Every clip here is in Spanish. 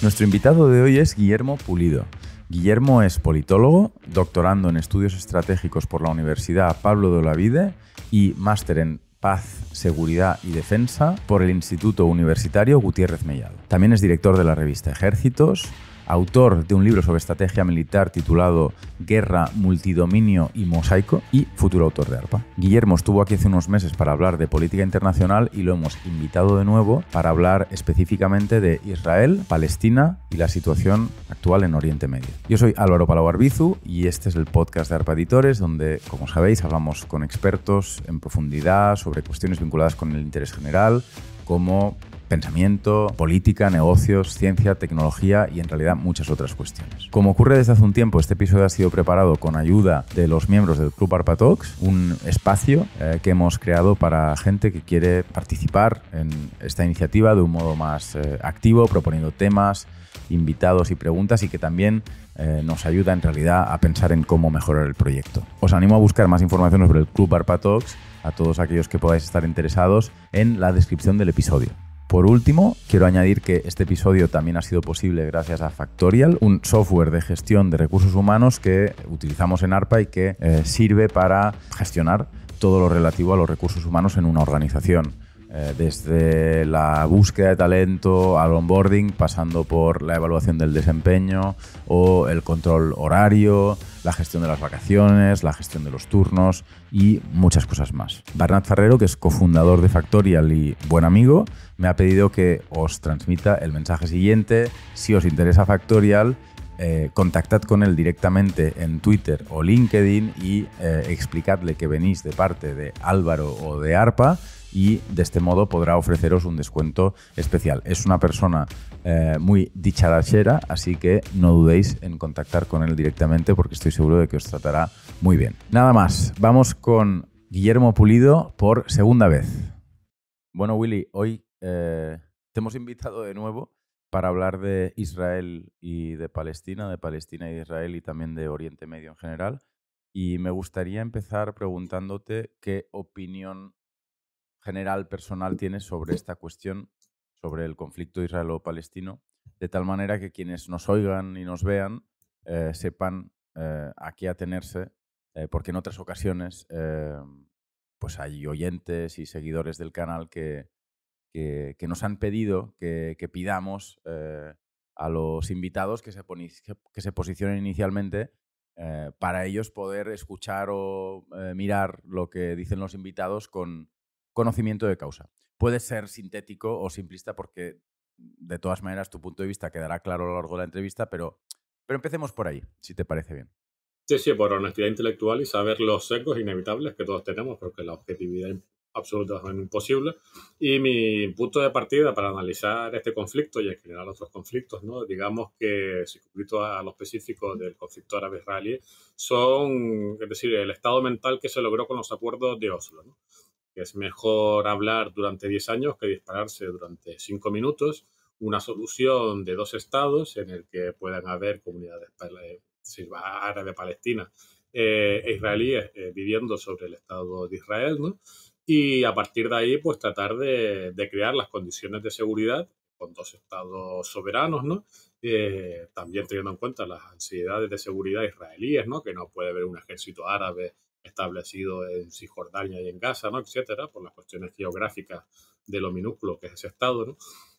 Nuestro invitado de hoy es Guillermo Pulido. Guillermo es politólogo, doctorando en estudios estratégicos por la Universidad Pablo de Olavide y máster en Paz, Seguridad y Defensa por el Instituto Universitario Gutiérrez Mellado. También es director de la revista Ejércitos, autor de un libro sobre estrategia militar titulado Guerra, Multidominio y Mosaico y futuro autor de ARPA. Guillermo estuvo aquí hace unos meses para hablar de política internacional y lo hemos invitado de nuevo para hablar específicamente de Israel, Palestina y la situación actual en Oriente Medio. Yo soy Álvaro Palau Arbizu y este es el podcast de ARPA Editores donde, como sabéis, hablamos con expertos en profundidad sobre cuestiones vinculadas con el interés general como pensamiento, política, negocios, ciencia, tecnología y en realidad muchas otras cuestiones. Como ocurre desde hace un tiempo, este episodio ha sido preparado con ayuda de los miembros del Club Arpa Talks, un espacio eh, que hemos creado para gente que quiere participar en esta iniciativa de un modo más eh, activo, proponiendo temas, invitados y preguntas y que también eh, nos ayuda en realidad a pensar en cómo mejorar el proyecto. Os animo a buscar más información sobre el Club Arpa Talks a todos aquellos que podáis estar interesados en la descripción del episodio. Por último, quiero añadir que este episodio también ha sido posible gracias a Factorial, un software de gestión de recursos humanos que utilizamos en ARPA y que eh, sirve para gestionar todo lo relativo a los recursos humanos en una organización eh, desde la búsqueda de talento al onboarding, pasando por la evaluación del desempeño o el control horario, la gestión de las vacaciones, la gestión de los turnos y muchas cosas más. Bernard Ferrero, que es cofundador de Factorial y buen amigo, me ha pedido que os transmita el mensaje siguiente. Si os interesa Factorial, eh, contactad con él directamente en Twitter o LinkedIn y eh, explicadle que venís de parte de Álvaro o de ARPA y de este modo podrá ofreceros un descuento especial. Es una persona eh, muy dicharachera, así que no dudéis en contactar con él directamente porque estoy seguro de que os tratará muy bien. Nada más, vamos con Guillermo Pulido por segunda vez. Bueno, Willy, hoy eh, te hemos invitado de nuevo para hablar de Israel y de Palestina, de Palestina y de Israel y también de Oriente Medio en general. Y me gustaría empezar preguntándote qué opinión general, personal tienes sobre esta cuestión, sobre el conflicto israelo-palestino, de tal manera que quienes nos oigan y nos vean eh, sepan eh, a qué atenerse, eh, porque en otras ocasiones pues hay oyentes y seguidores del canal que, que, nos han pedido que, pidamos eh, a los invitados que se, que se posicionen inicialmente eh, para ellos poder escuchar o eh, mirar lo que dicen los invitados con conocimiento de causa. Puede ser sintético o simplista porque de todas maneras tu punto de vista quedará claro a lo largo de la entrevista, pero, pero empecemos por ahí, si te parece bien. Sí, sí, por honestidad intelectual y saber los sesgos inevitables que todos tenemos, porque la objetividad absolutamente imposible. Y mi punto de partida para analizar este conflicto y generar otros conflictos, ¿no? digamos que, si circuito a lo específico del conflicto árabe-israelí, son, es decir, el estado mental que se logró con los acuerdos de Oslo. ¿no? Que es mejor hablar durante 10 años que dispararse durante 5 minutos una solución de dos estados en el que puedan haber comunidades árabe-palestina eh, eh e israelíes eh, viviendo sobre el Estado de Israel, ¿no? y a partir de ahí pues tratar de, crear las condiciones de seguridad con dos estados soberanos, ¿no? Eh, también teniendo en cuenta las ansiedades de seguridad israelíes, ¿no? Que no puede haber un ejército árabe establecido en Cisjordania y en Gaza, ¿no? etcétera, por las cuestiones geográficas de lo minúsculo que es ese Estado, ¿no?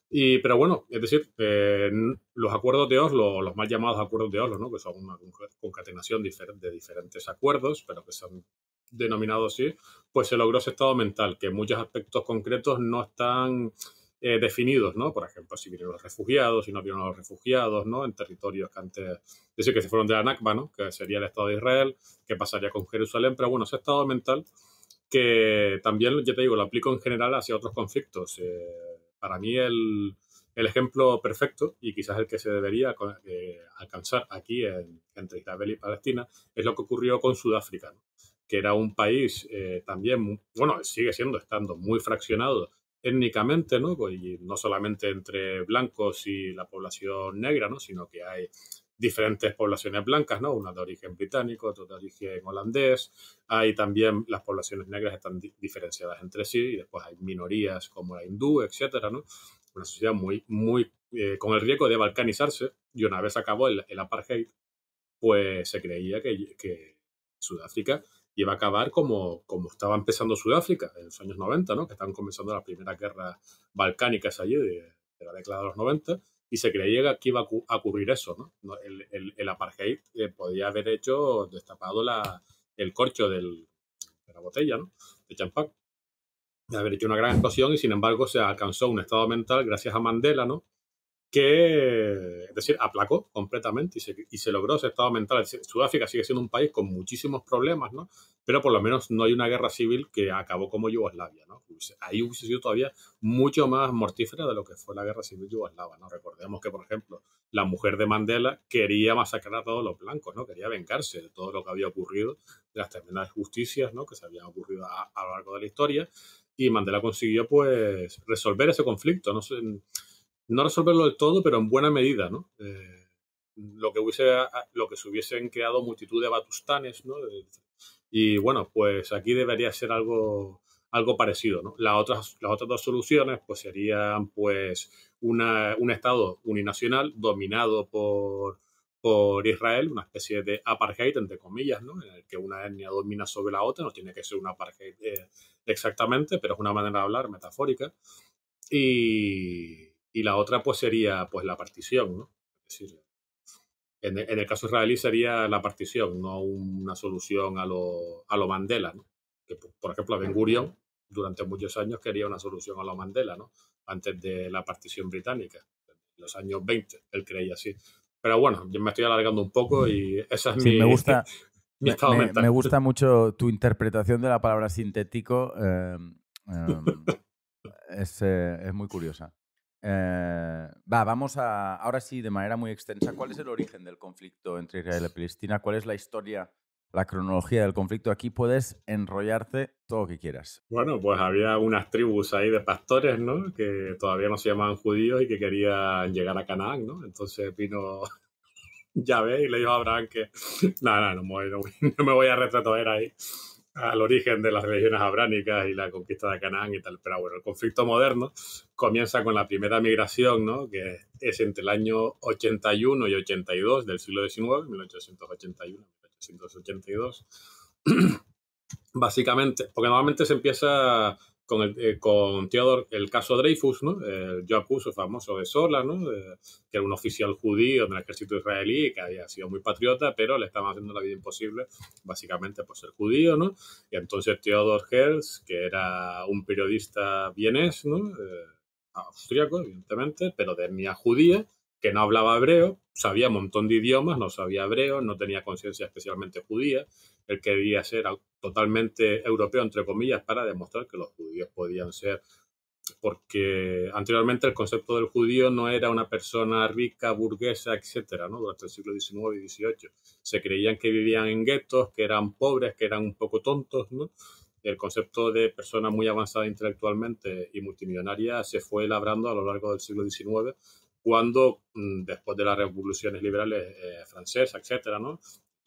Y, pero bueno, es decir, eh, los acuerdos de Oslo, los más llamados acuerdos de Oslo, ¿no? que son una concatenación de diferentes acuerdos, pero que son denominado así, pues se logró ese estado mental, que muchos aspectos concretos no están eh, definidos, ¿no? Por ejemplo, si vieron los refugiados, si no vinieron los refugiados, ¿no? En territorios que antes, es decir, que se fueron de la ¿no? Que sería el Estado de Israel, que pasaría con Jerusalén, pero bueno, ese estado mental que también, yo te digo, lo aplico en general hacia otros conflictos. Eh, para mí el, ejemplo perfecto y quizás el que se debería eh, alcanzar aquí entre Israel y Palestina es lo que ocurrió con Sudáfrica. ¿no? que era un país eh, también, bueno, sigue siendo, estando muy fraccionado étnicamente, ¿no? Pues, y no solamente entre blancos y la población negra, ¿no? Sino que hay diferentes poblaciones blancas, ¿no? Una de origen británico, otra de origen holandés. Hay también las poblaciones negras están diferenciadas entre sí y después hay minorías como la hindú, etcétera, ¿no? Una sociedad muy, muy eh, con el riesgo de balcanizarse y una vez acabó el, el apartheid, pues se creía que, que Sudáfrica y a acabar como, como estaba empezando Sudáfrica en los años 90, ¿no? que estaban comenzando las primeras guerras balcánicas allí de, la década de los 90, y se creía que iba a ocurrir eso. ¿no? El, apartheid eh, podía haber hecho destapado la, el corcho de la botella ¿no? de champán, de haber hecho una gran explosión y sin embargo se alcanzó un estado mental gracias a Mandela, ¿no? que, es decir, aplacó completamente y se, y se logró ese estado mental. Sudáfrica sigue siendo un país con muchísimos problemas, ¿no? Pero por lo menos no hay una guerra civil que acabó como Yugoslavia, ¿no? Ahí hubiese sido todavía mucho más mortífera de lo que fue la guerra civil yugoslava, ¿no? Recordemos que, por ejemplo, la mujer de Mandela quería masacrar a todos los blancos, ¿no? Quería vengarse de todo lo que había ocurrido, de las tremendas justicias, ¿no? Que se habían ocurrido a, a lo largo de la historia. Y Mandela consiguió, pues, resolver ese conflicto, ¿no? no resolverlo del todo, pero en buena medida, ¿no? Eh, lo que hubiese, lo que se hubiesen creado multitud de batustanes, Y bueno, pues aquí debería ser algo, algo parecido, Las otras, las otras dos soluciones, pues serían, pues, un Estado uninacional dominado por, por Israel, una especie de apartheid, entre comillas, en el que una etnia domina sobre la otra, no tiene que ser un apartheid eh, exactamente, pero es una manera de hablar metafórica. Y, y la otra pues sería pues la partición, ¿no? en, el caso israelí sería la partición, no una solución a lo, a lo Mandela, ¿no? Que, por ejemplo, Ben Gurion durante muchos años quería una solución a lo Mandela, ¿no? Antes de la partición británica, en los años 20, él creía así. Pero bueno, yo me estoy alargando un poco y mm. esa es mi... Me gusta, estado mental. me gusta mucho tu interpretación de la palabra sintético. Em, em, eh, es muy curiosa. Eh, va, vamos a, ahora sí, de manera muy extensa, ¿cuál es el origen del conflicto entre Israel y Palestina? ¿Cuál es la historia, la cronología del conflicto? Aquí puedes enrollarte todo lo que quieras. Bueno, pues había unas tribus ahí de pastores, ¿no? Que todavía no se llamaban judíos y que querían llegar a Canaán, ¿no? Entonces vino Yahvé y le dijo a Abraham que, nada no, no, no me voy a retratar ahí al origen de las religiones abránicas y la conquista de Canaán y tal. Pero bueno, el conflicto moderno comienza con la primera migración, ¿no? que es entre el año 81 y 82 del siglo XIX, 1881-1882. Básicamente, porque normalmente se empieza con, el, eh, con el caso Dreyfus, ¿no? el yo famoso de Sola, que era un oficial judío del ejército israelí que había sido muy patriota, pero le estaban haciendo la vida imposible, básicamente por ser judío. ¿no? Y entonces Theodor Herz, que era un periodista vienés, ¿no? Eh, austríaco, evidentemente, pero de etnia judía, que no hablaba hebreo, sabía un montón de idiomas, no sabía hebreo, no tenía conciencia especialmente judía, que quería ser totalmente europeo, entre comillas, para demostrar que los judíos podían ser, porque anteriormente el concepto del judío no era una persona rica, burguesa, etcétera, ¿no? Durante el siglo XIX y XVIII se creían que vivían en guetos, que eran pobres, que eran un poco tontos, ¿no? el concepto de persona muy avanzada intelectualmente y multimillonaria se fue labrando a lo largo del siglo XIX, cuando, mm, después de las revoluciones liberales eh, francesas, etcétera, ¿no?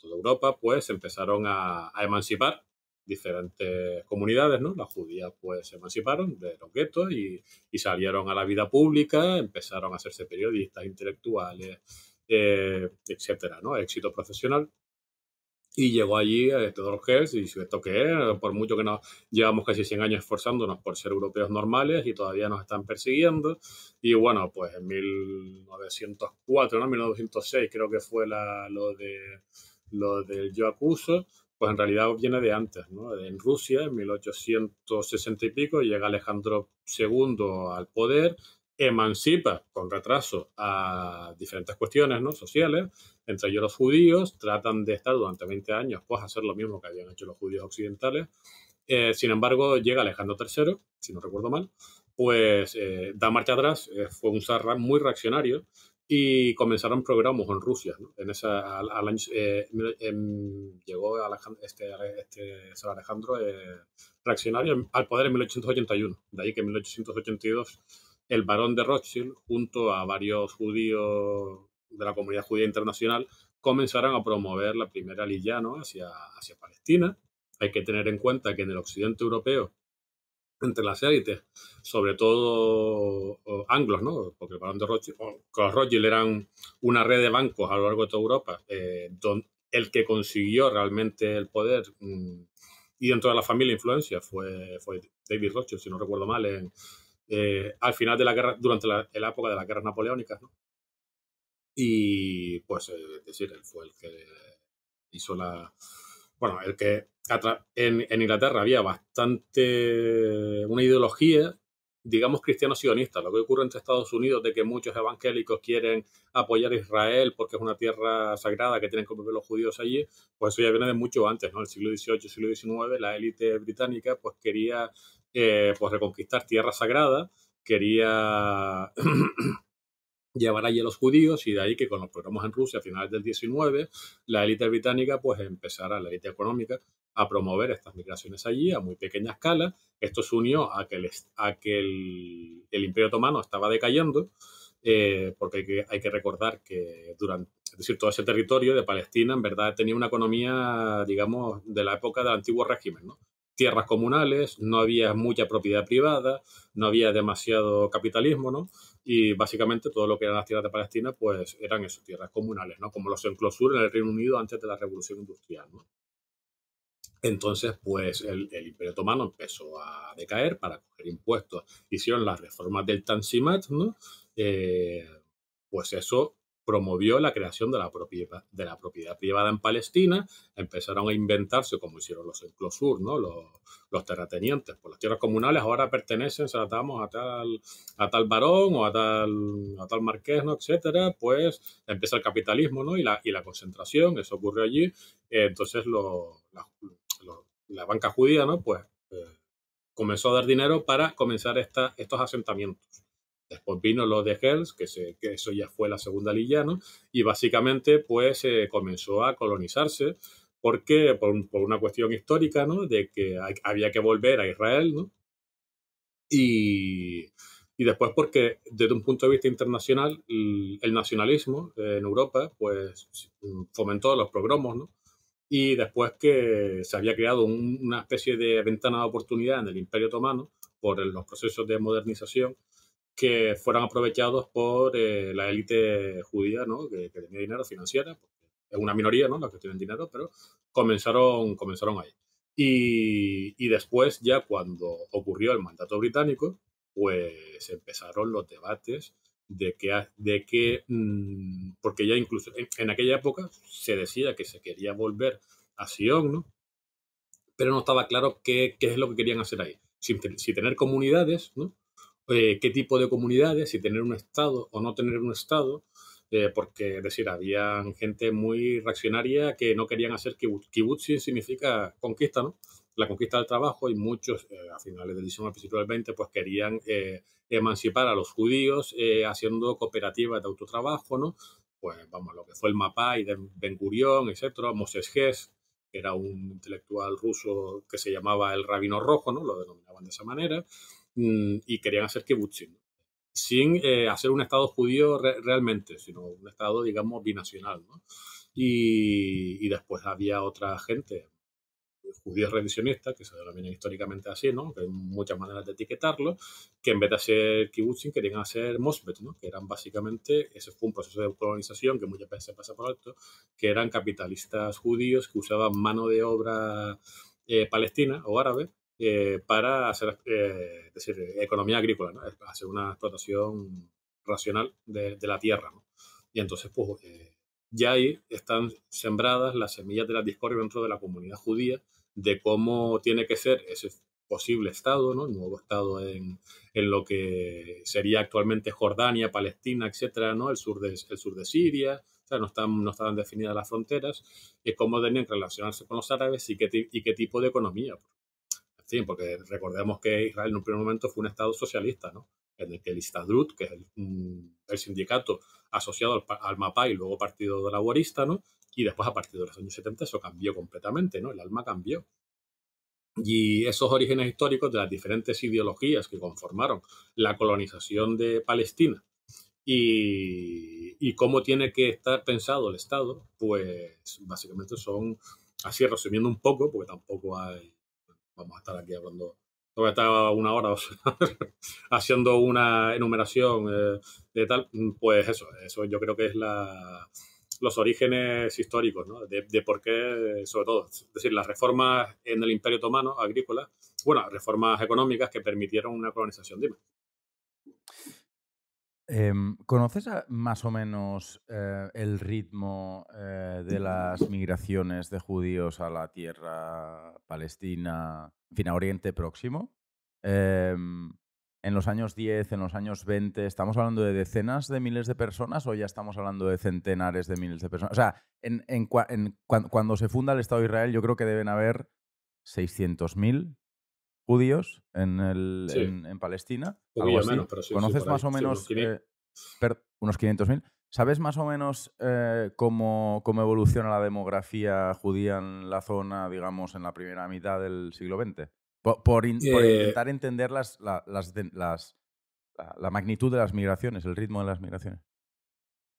de Europa, pues empezaron a, emancipar diferentes comunidades, ¿no? Las judías pues se emanciparon de los guetos y, y salieron a la vida pública, empezaron a hacerse periodistas, intelectuales, eh, etcétera, ¿no? Éxito profesional. Y llegó allí a eh, Theodor Herzl y ¿esto que Por mucho que nos llevamos casi 100 años esforzándonos por ser europeos normales y todavía nos están persiguiendo. Y bueno, pues en 1904, ¿no? 1906 creo que fue la, lo de lo del yo acuso, pues en realidad viene de antes, ¿no? En Rusia, en 1860 y pico, llega Alejandro II al poder, emancipa con retraso a diferentes cuestiones ¿no? sociales, entre ellos los judíos, tratan de estar durante 20 años, pues hacer lo mismo que habían hecho los judíos occidentales. Eh, sin embargo, llega Alejandro III, si no recuerdo mal, pues eh, da marcha atrás, eh, fue un zar muy reaccionario, y comenzaron programas en Rusia. En esa, al, año, eh, llegó Alejandro, este, este Alejandro eh, reaccionario al poder en 1881. De ahí que en 1882 el barón de Rothschild, junto a varios judíos de la comunidad judía internacional, comenzaron a promover la primera lilla ¿no? hacia, hacia Palestina. Hay que tener en cuenta que en el occidente europeo entre las élites, sobre todo anglos, ¿no? porque el Barón de Rothschild, los Rothschild eran una red de bancos a lo largo de toda Europa, eh, donde el que consiguió realmente el poder mm, y dentro de la familia influencia fue, fue David Rothschild, si no recuerdo mal, en, eh, al final de la guerra, durante la, época de las guerras napoleónicas. ¿no? Y pues, eh, es decir, él fue el que hizo la... Bueno, el que en, Inglaterra había bastante una ideología, digamos, cristiano-sionista, lo que ocurre entre Estados Unidos, de que muchos evangélicos quieren apoyar a Israel porque es una tierra sagrada que tienen que ver los judíos allí, pues eso ya viene de mucho antes, ¿no? El siglo XVIII, siglo XIX, la élite británica pues quería eh, pues reconquistar tierra sagrada, quería llevar allí a los judíos y de ahí que con los programas en Rusia a finales del XIX, la élite británica pues empezara, la élite económica a promover estas migraciones allí a muy pequeña escala. Esto se unió a que el, a que el, Imperio Otomano estaba decayendo, eh, porque hay que, recordar que durante, es decir, todo ese territorio de Palestina en verdad tenía una economía, digamos, de la época del antiguo régimen, ¿no? Tierras comunales, no había mucha propiedad privada, no había demasiado capitalismo, ¿no? Y básicamente todo lo que eran las tierras de Palestina, pues eran esas tierras comunales, ¿no? Como los enclosures en el Reino Unido antes de la Revolución Industrial, ¿no? Entonces, pues el, el, Imperio Otomano empezó a decaer para coger impuestos. Hicieron las reformas del Tanzimat, ¿no? Eh, pues eso promovió la creación de la, propiedad, de la propiedad privada en Palestina, empezaron a inventarse, como hicieron los enclosur, ¿no? los, los terratenientes, pues las tierras comunales ahora pertenecen, se las a tal, a tal varón o a tal, a tal marqués, ¿no? etcétera, pues empieza el capitalismo ¿no? y, la, y la concentración, eso ocurre allí, entonces lo, la banca judía, ¿no? Pues eh, comenzó a dar dinero para comenzar estos asentamientos. Después vino lo de Hells, que, que eso ya fue la segunda lilla, ¿no? Y básicamente, pues, eh, comenzó a colonizarse. porque Por, por una cuestión histórica, ¿no? De que había que volver a Israel, ¿no? Y, y después porque desde un punto de vista internacional el, nacionalismo eh, en Europa pues mm, fomentó los progromos, ¿no? y después que se había creado una especie de ventana de oportunidad en el Imperio Otomano por los procesos de modernización que fueron aprovechados por eh, la élite judía, ¿no? que, tenía dinero financiero, es una minoría ¿no? los que tienen dinero, pero comenzaron, comenzaron ahí. Y, y después, ya cuando ocurrió el mandato británico, pues empezaron los debates de que, de que mm, porque ya incluso en, aquella época se decía que se quería volver a Sion, ¿no? Pero no estaba claro qué, es lo que querían hacer ahí. Si, tener comunidades, ¿no? Eh, qué tipo de comunidades, si tener un Estado o no tener un Estado, eh, porque, es decir, había gente muy reaccionaria que no querían hacer kibutz, sin significa conquista, ¿no? la conquista del trabajo y muchos, eh, a finales del 19, XX 20, pues querían eh, emancipar a los judíos eh, haciendo cooperativas de autotrabajo, ¿no? Pues vamos, lo que fue el Mapai de Ben Gurión, etcétera, Moses Hess, que era un intelectual ruso que se llamaba el Rabino Rojo, ¿no? Lo denominaban de esa manera, mm, y querían hacer que sin hacer un Estado judío realmente, sino un Estado, digamos, binacional. ¿no? Y, y, después había otra gente, judíos revisionistas, que se denominan históricamente así, ¿no? que hay muchas maneras de etiquetarlo, que en vez de hacer kibutzin querían hacer mosbet, ¿no? que eran básicamente, ese fue un proceso de colonización que muchas veces pasa por alto, que eran capitalistas judíos que usaban mano de obra eh, palestina o árabe eh, para hacer eh, decir, economía agrícola, hacer una explotación racional de, la tierra. Y entonces, pues, ya ahí están sembradas las semillas de la discordia dentro de la comunidad judía de cómo tiene que ser ese posible Estado, ¿no? nuevo Estado en, lo que sería actualmente Jordania, Palestina, etcétera, ¿no? El sur de, sur de Siria, o sea, no, están, no estaban definidas las fronteras, y cómo deben relacionarse con los árabes y qué, y qué tipo de economía. Pues. porque recordemos que Israel en un primer momento fue un Estado socialista, ¿no? En el que el Istadrut, que es el, mm, sindicato asociado al, MAPA y luego Partido Laborista, ¿no? Y después, a partir de los años 70, eso cambió completamente, ¿no? El alma cambió. Y esos orígenes históricos de las diferentes ideologías que conformaron la colonización de Palestina y, cómo tiene que estar pensado el Estado, pues básicamente son, así resumiendo un poco, porque tampoco hay, vamos a estar aquí hablando todavía estaba una hora haciendo una enumeración eh, de tal, pues eso, eso yo creo que es la, los orígenes históricos, ¿no? de, por qué, sobre todo, es decir, las reformas en el Imperio Otomano, agrícola, bueno, reformas económicas que permitieron una colonización. Dime. Eh, ¿Conoces más o menos eh, el ritmo eh, de las migraciones de judíos a la tierra palestina, en fin, a Oriente Próximo? Em, en los años 10, en los años 20, ¿estamos hablando de decenas de miles de personas o ya estamos hablando de centenares de miles de personas? O sea, cuando, se funda el Estado de Israel, yo creo que deben haber 600.000 judíos en, el, en, Palestina. ¿Conoces más o menos eh, unos 500.000? ¿Sabes más o menos eh, cómo, cómo evoluciona la demografía judía en la zona, digamos, en la primera mitad del siglo XX? Por, eh, intentar entender las, la, las, la, magnitud de las migraciones, el ritmo de las migraciones.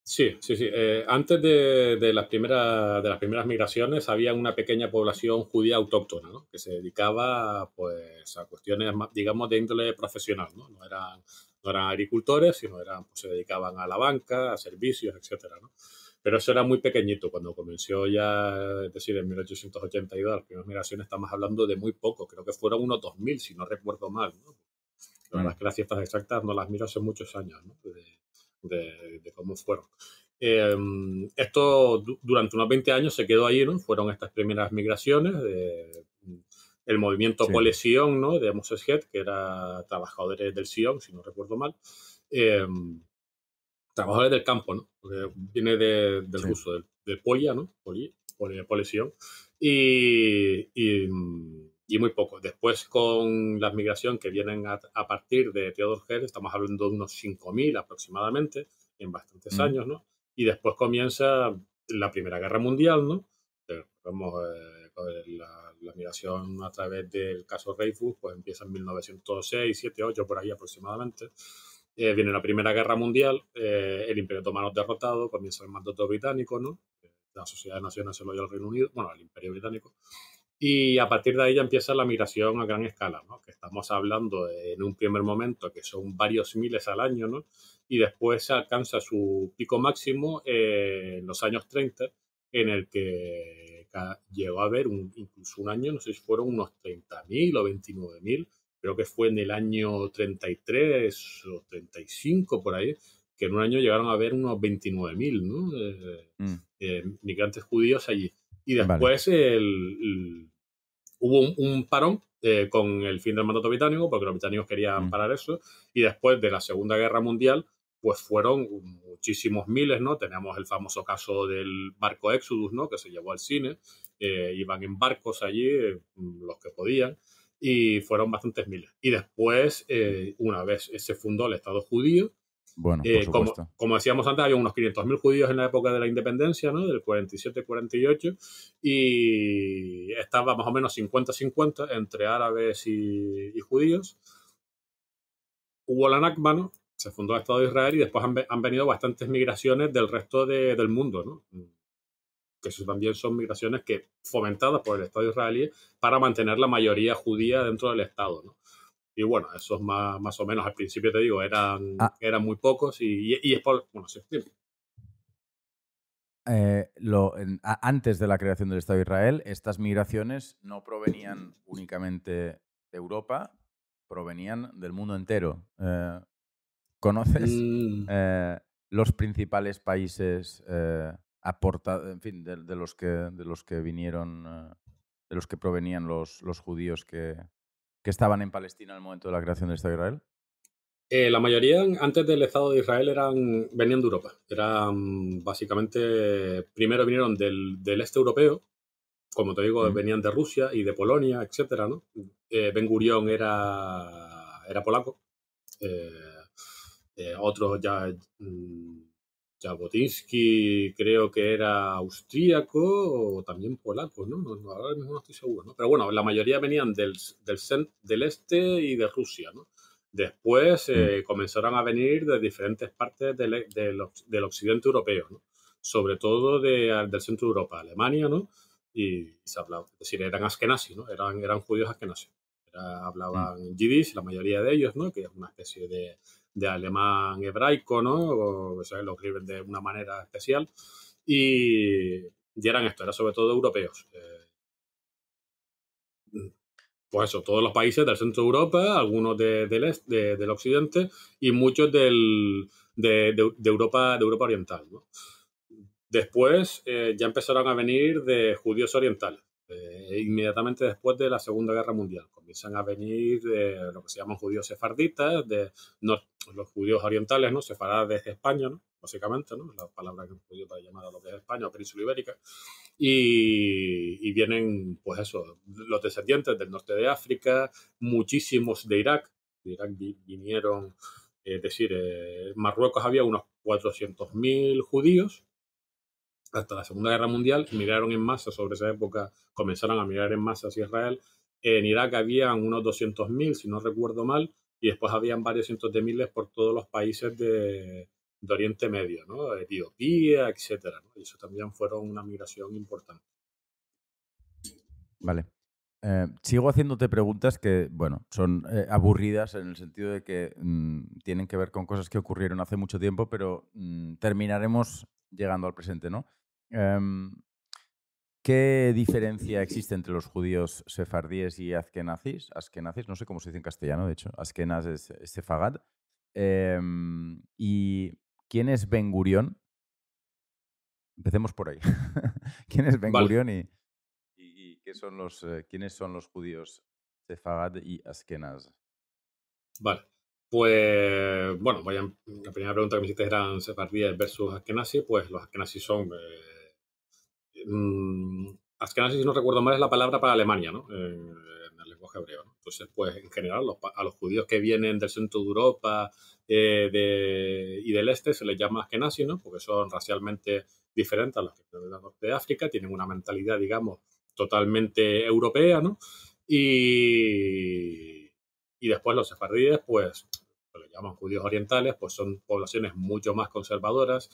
Sí, sí, sí. Eh, antes de, de, las primeras, de las primeras migraciones había una pequeña población judía autóctona, ¿no? que se dedicaba pues, a cuestiones, digamos, de índole profesional. No, no, eran, no eran agricultores, sino eran, pues, se dedicaban a la banca, a servicios, etcétera, ¿no? Pero eso era muy pequeñito cuando comenzó ya, es decir, en 1882, las primeras migraciones estamos hablando de muy poco, creo que fueron unos 2.000, si no recuerdo mal. las cifras exactas no las miro hace muchos años, de, cómo fueron. Em, esto durante unos 20 años se quedó ahí, ¿no? Fueron estas primeras migraciones, de, el movimiento sí. Sion, ¿no? De Moses Head, que era trabajadores del Sion, si no recuerdo mal. Eh, trabajadores del campo, ¿no? viene del ruso, del, del, polia, ¿no? Poli, polisión. Y, muy poco. Después con las migraciones que vienen a, partir de Theodor Herzl, estamos hablando de unos 5.000 aproximadamente, en bastantes mm. años, ¿no? Y después comienza la Primera Guerra Mundial, ¿no? Eh, eh, la, migración a través del caso Reifus, pues empieza en 1906, 7, 8, por ahí aproximadamente. Eh, viene la Primera Guerra Mundial, eh, el Imperio Otomano derrotado, comienza el mandato británico, ¿no? La Sociedad de Naciones se lo dio al Reino Unido, bueno, al Imperio Británico. Y a partir de ahí ya empieza la migración a gran escala, ¿no? Que estamos hablando en un primer momento que son varios miles al año, ¿no? Y después se alcanza su pico máximo eh, en los años 30, en el que llegó a haber un, incluso un año, no sé si fueron unos 30.000 o 29.000 creo que fue en el año 33 o 35 por ahí, que en un año llegaron a haber unos 29.000 ¿no? Mm. Eh, eh, migrantes judíos allí. Y después hubo un, parón eh, con el fin del mandato británico, porque los británicos querían mm. parar eso, y después de la Segunda Guerra Mundial, pues fueron muchísimos miles, ¿no? Tenemos el famoso caso del barco Exodus, ¿no? Que se llevó al cine, iban en barcos allí, mm, los que podían, y fueron bastantes miles. Y después, eh, una vez se fundó el Estado judío, bueno, eh, como, decíamos antes, había unos 500.000 judíos en la época de la independencia, ¿no? del 47-48, y estaba más o menos 50-50 entre árabes y, judíos. Hubo la Nakba, se fundó el Estado de Israel y después han, venido bastantes migraciones del resto del mundo. ¿no? que eso también son migraciones que fomentadas por el Estado israelí para mantener la mayoría judía dentro del Estado, ¿no? Y bueno, esos más, más o menos, al principio te digo, eran, ah. eran muy pocos y, y, es por... Bueno, sí, eh, lo, antes de la creación del Estado de Israel, estas migraciones no provenían únicamente de Europa, provenían del mundo entero. Eh, ¿Conoces mm. eh, los principales países aportado, en fin, de, los que, de los que vinieron, eh, de los que provenían los, los judíos que, que estaban en Palestina al momento de la creación del Estado de Israel? Eh, la mayoría antes del Estado de Israel eran, venían de Europa. Eran básicamente, primero vinieron del, este europeo, como te digo, mm. venían de Rusia y de Polonia, etcétera, ¿no? Eh, ben Gurión era, era polaco. Eh, otros ya mm, Jabotinsky creo que era austríaco o también polaco, ¿no? ahora mismo no estoy seguro, ¿no? Pero bueno, la mayoría venían del, del, este y de Rusia, ¿no? Después eh, mm. comenzaron a venir de diferentes partes del, e, occidente europeo, ¿no? Sobre todo del centro de Europa, Alemania, ¿no? Y se hablaba, es decir, eran askenazis, ¿no? Eran, eran judíos askenazis. hablaban mm. yiddish, la mayoría de ellos, ¿no? Que es una especie de de alemán hebraico, ¿no? O, sea, lo escriben de una manera especial. Y, eran esto, eran sobre todo europeos. Eh, pues eso, todos los países del centro de Europa, algunos del, del occidente y muchos del, de, Europa, de Europa oriental. Después eh, ya empezaron a venir de judíos orientales. Eh, inmediatamente después de la Segunda Guerra Mundial. Comienzan a venir de eh, lo que se llaman judíos sefarditas, de los judíos orientales, ¿no? de desde España, Básicamente, ¿no? La palabra que hemos podido para llamar a lo que es España o Península Ibérica. Y, vienen, pues eso, los descendientes del norte de África, muchísimos de Irak. De Irak vinieron, es decir, en eh, Marruecos había unos 400.000 judíos hasta la Segunda Guerra Mundial, miraron en masa sobre esa época, comenzaron a mirar en masa hacia Israel. En Irak habían unos 200.000, si no recuerdo mal, y después habían varios cientos de miles por todos los países de, Oriente Medio, ¿no? Etiopía, etcétera. Y eso también fueron una migración importante. Vale. Eh, sigo haciéndote preguntas que, bueno, son eh, aburridas en el sentido de que mm, tienen que ver con cosas que ocurrieron hace mucho tiempo, pero mm, terminaremos llegando al presente, ¿no? Em, ¿Qué diferencia existe entre los judíos sefardíes y askenazis? Askenazis, no sé cómo se dice en castellano, de hecho. Askenaz es sefagad. Em, ¿Y quién es Ben Gurión? Empecemos por ahí. ¿Quién es Ben Gurión y, qué son los, eh, quiénes son los judíos sefagad y askenaz? Vale. Pues, bueno, la primera pregunta que me hiciste eran sefardíes versus askenazis. Pues los askenazis son... Eh, mmm, si no recuerdo mal, es la palabra para Alemania, ¿no? Eh, en el lenguaje hebreo. Entonces, pues, eh, pues en general, a los judíos que vienen del centro de Europa eh, y del este se les llama Ashkenazi, ¿no? Porque son racialmente diferentes a los que vienen del norte de África, tienen una mentalidad, digamos, totalmente europea, ¿no? Y, y después los sefardíes, pues, se les llaman judíos orientales, pues son poblaciones mucho más conservadoras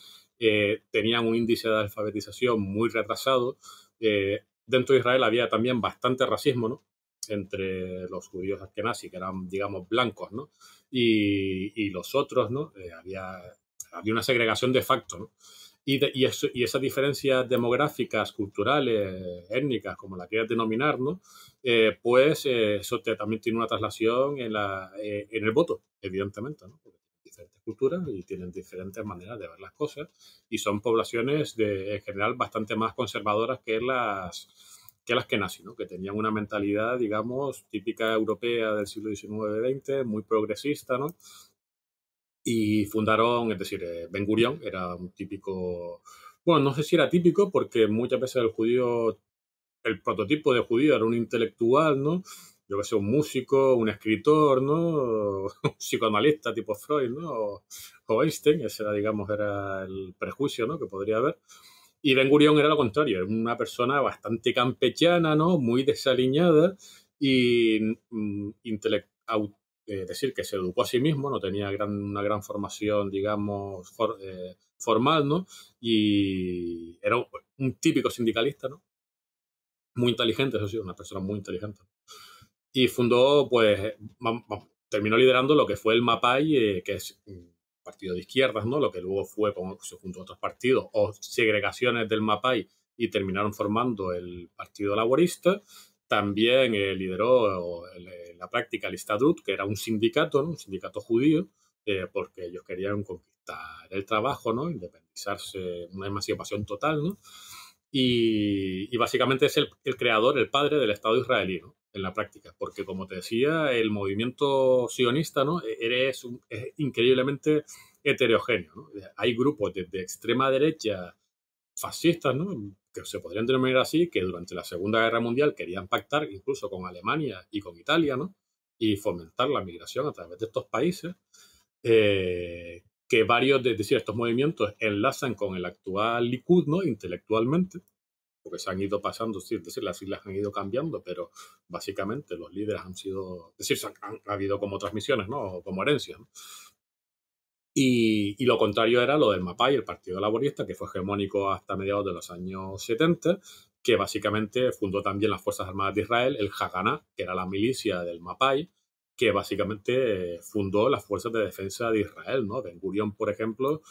tenían un índice de alfabetización muy retrasado. Eh, dentro de Israel había también bastante racismo, ¿no? entre los judíos nazi que eran, digamos, blancos, ¿no? Y, y los otros, ¿no? Eh, había, había una segregación de facto, ¿no? Y, y, eso, y, esas diferencias demográficas, culturales, étnicas, como la quieras denominar, ¿no? Eh, pues eso también tiene una traslación en, la, en el voto, evidentemente, ¿no? diferentes culturas y tienen diferentes maneras de ver las cosas y son poblaciones de, en general bastante más conservadoras que las que las que nací, ¿no? que tenían una mentalidad, digamos, típica europea del siglo XIX-XX, muy progresista, ¿no? Y fundaron, es decir, eh, Ben Gurion era un típico, bueno, no sé si era típico porque muchas veces el judío, el prototipo de judío era un intelectual, ¿no? yo que sé, un músico, un escritor, ¿no? Un psicoanalista tipo Freud, ¿no? O, Einstein, ese era, digamos, era el prejuicio, ¿no? Que podría haber. Y Ben Gurion era lo contrario, era una persona bastante campechana, ¿no? Muy desaliñada y mm, eh, decir que se educó a sí mismo, no tenía gran, una gran formación, digamos, eh, formal, ¿no? Y era un, un, típico sindicalista, ¿no? Muy inteligente, eso sí, una persona muy inteligente y fundó, pues, terminó liderando lo que fue el MAPAI, eh, que es un partido de izquierdas, ¿no? Lo que luego fue, se a otros partidos o segregaciones del MAPAI y terminaron formando el Partido Laborista. También eh, lideró eh, la práctica el que era un sindicato, un sindicato judío, porque ellos querían conquistar el trabajo, ¿no? independizarse, una emancipación total. ¿no? Y, básicamente es el, el, creador, el padre del Estado israelí. ¿no? en la práctica, porque como te decía, el movimiento sionista ¿no? E-, es, un, increíblemente heterogéneo. ¿no? Hay grupos de extrema derecha fascistas, ¿no? que se podrían denominar así, que durante la Segunda Guerra Mundial querían pactar incluso con Alemania y con Italia, ¿no? y fomentar la migración a través de estos países, eh, que varios de estos movimientos enlazan con el actual Likud ¿no? intelectualmente porque se han ido pasando, es decir, las islas han ido cambiando, pero básicamente los líderes han sido, es decir, han, ha habido como transmisiones, ¿no? Como herencias, Y, lo contrario era lo del MAPAI, el Partido Laborista, que fue hegemónico hasta mediados de los años 70, que básicamente fundó también las Fuerzas Armadas de Israel, el Haganá, que era la milicia del MAPAI, que básicamente eh, fundó las Fuerzas de Defensa de Israel, ¿no? Ben Gurion, por ejemplo,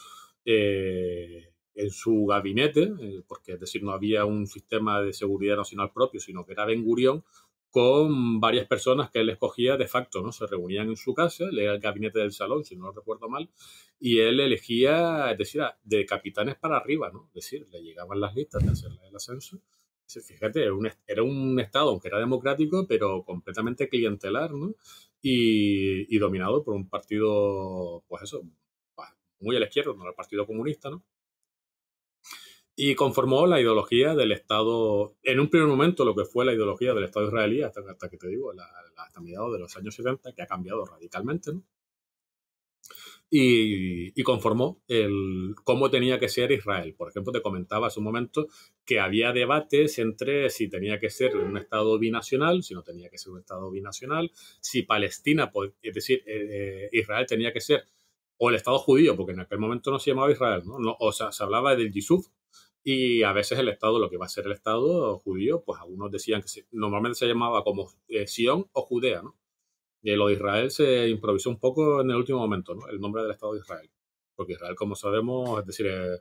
eh, en su gabinete, eh, porque es decir, no había un sistema de seguridad nacional propio, sino que era Ben Gurión, con varias personas que él escogía de facto, ¿no? Se reunían en su casa, era el gabinete del salón, si no recuerdo mal, y él elegía, es decir, de capitanes para arriba, ¿no? Es decir, le llegaban las listas de hacerle el ascenso. Fíjate, era un Estado, aunque era democrático, pero completamente clientelar, ¿no? Y, y dominado por un partido, pues eso, muy a la izquierda, no era el Partido Comunista, ¿no? y conformó la ideología del Estado, en un primer momento lo que fue la ideología del Estado israelí, hasta, que te digo, hasta mediados de los años 70, que ha cambiado radicalmente, ¿no? Y, conformó el cómo tenía que ser Israel. Por ejemplo, te comentaba hace un momento que había debates entre si tenía que ser un Estado binacional, si no tenía que ser un Estado binacional, si Palestina, es decir, eh, eh, Israel tenía que ser o el Estado judío, porque en aquel momento no se llamaba Israel, o sea, se hablaba del Yisuf, y a veces el Estado, lo que va a ser el Estado judío, pues algunos decían que normalmente se llamaba como eh, Sion o Judea, ¿no? Y lo de Israel se improvisó un poco en el último momento, ¿no? El nombre del Estado de Israel. Porque Israel, como sabemos, es decir, eh,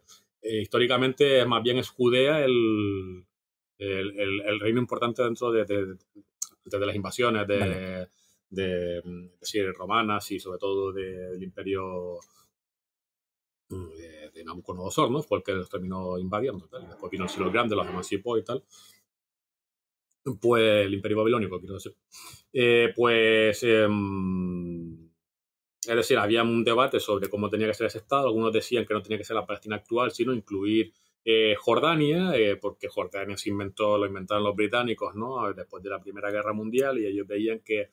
eh, históricamente es históricamente más bien es Judea el, reino importante dentro de, las invasiones de, romanas y sobre todo del imperio de, de Nabucodonosor, ¿no? porque los terminó invadiendo, después vino el siglo grande, los emancipó pues, y tal. Pues el imperio babilónico, quiero decir. Eh, pues, em, es decir, había un debate sobre cómo tenía que ser ese Estado. Algunos decían que no tenía que ser la Palestina actual, sino incluir eh, Jordania, eh, porque Jordania se inventó, lo inventaron los británicos, ¿no? Después de la Primera Guerra Mundial y ellos veían que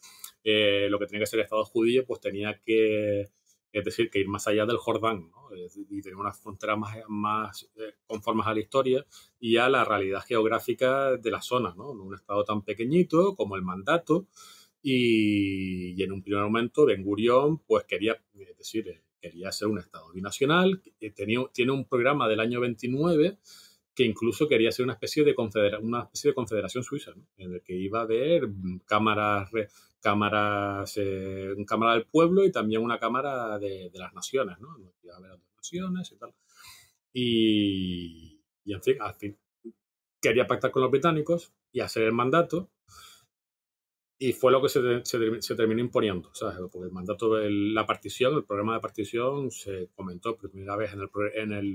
lo que tenía que ser el Estado judío, pues tenía que es decir, que ir más allá del Jordán y tener unas fronteras más, más eh, conformes a la historia y a la realidad geográfica de la zona, ¿no? un estado tan pequeñito como el mandato. Y, y en un primer momento Ben Gurión pues quería, es decir, eh, quería ser un estado binacional, eh, tenía, tiene un programa del año 29 que incluso quería ser una especie de, una especie de confederación suiza, en el que iba a haber mm, cámaras cámaras, eh, cámara del pueblo y también una cámara de, las naciones, ¿no? Iba a naciones y tal. Y, en fin, al fin, quería pactar con los británicos y hacer el mandato. Y fue lo que se, terminó imponiendo, ¿sabes? el mandato, de la partición, el programa de partición se comentó por primera vez en el,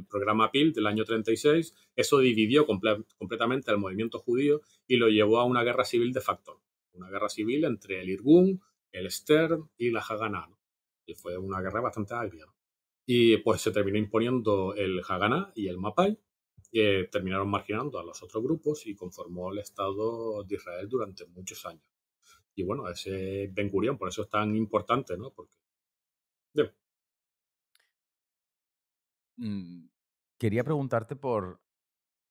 programa PIL del año 36. Eso dividió completamente al movimiento judío y lo llevó a una guerra civil de facto una guerra civil entre el Irgun, el Stern y la Haganah. Y fue una guerra bastante agria. Y pues se terminó imponiendo el Haganah y el Mapai, que terminaron marginando a los otros grupos y conformó el Estado de Israel durante muchos años. Y bueno, ese Ben por eso es tan importante, ¿no? Porque... Mm, quería preguntarte por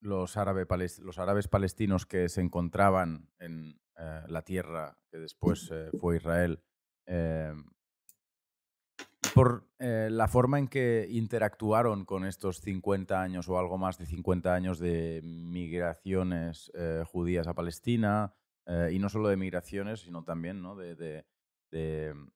los, los árabes palestinos que se encontraban en, eh, la tierra que después eh, fue Israel, em, por eh, la forma en que interactuaron con estos 50 años o algo más de 50 años de migraciones judías a Palestina, y no solo de migraciones, sino también ¿no? de, em,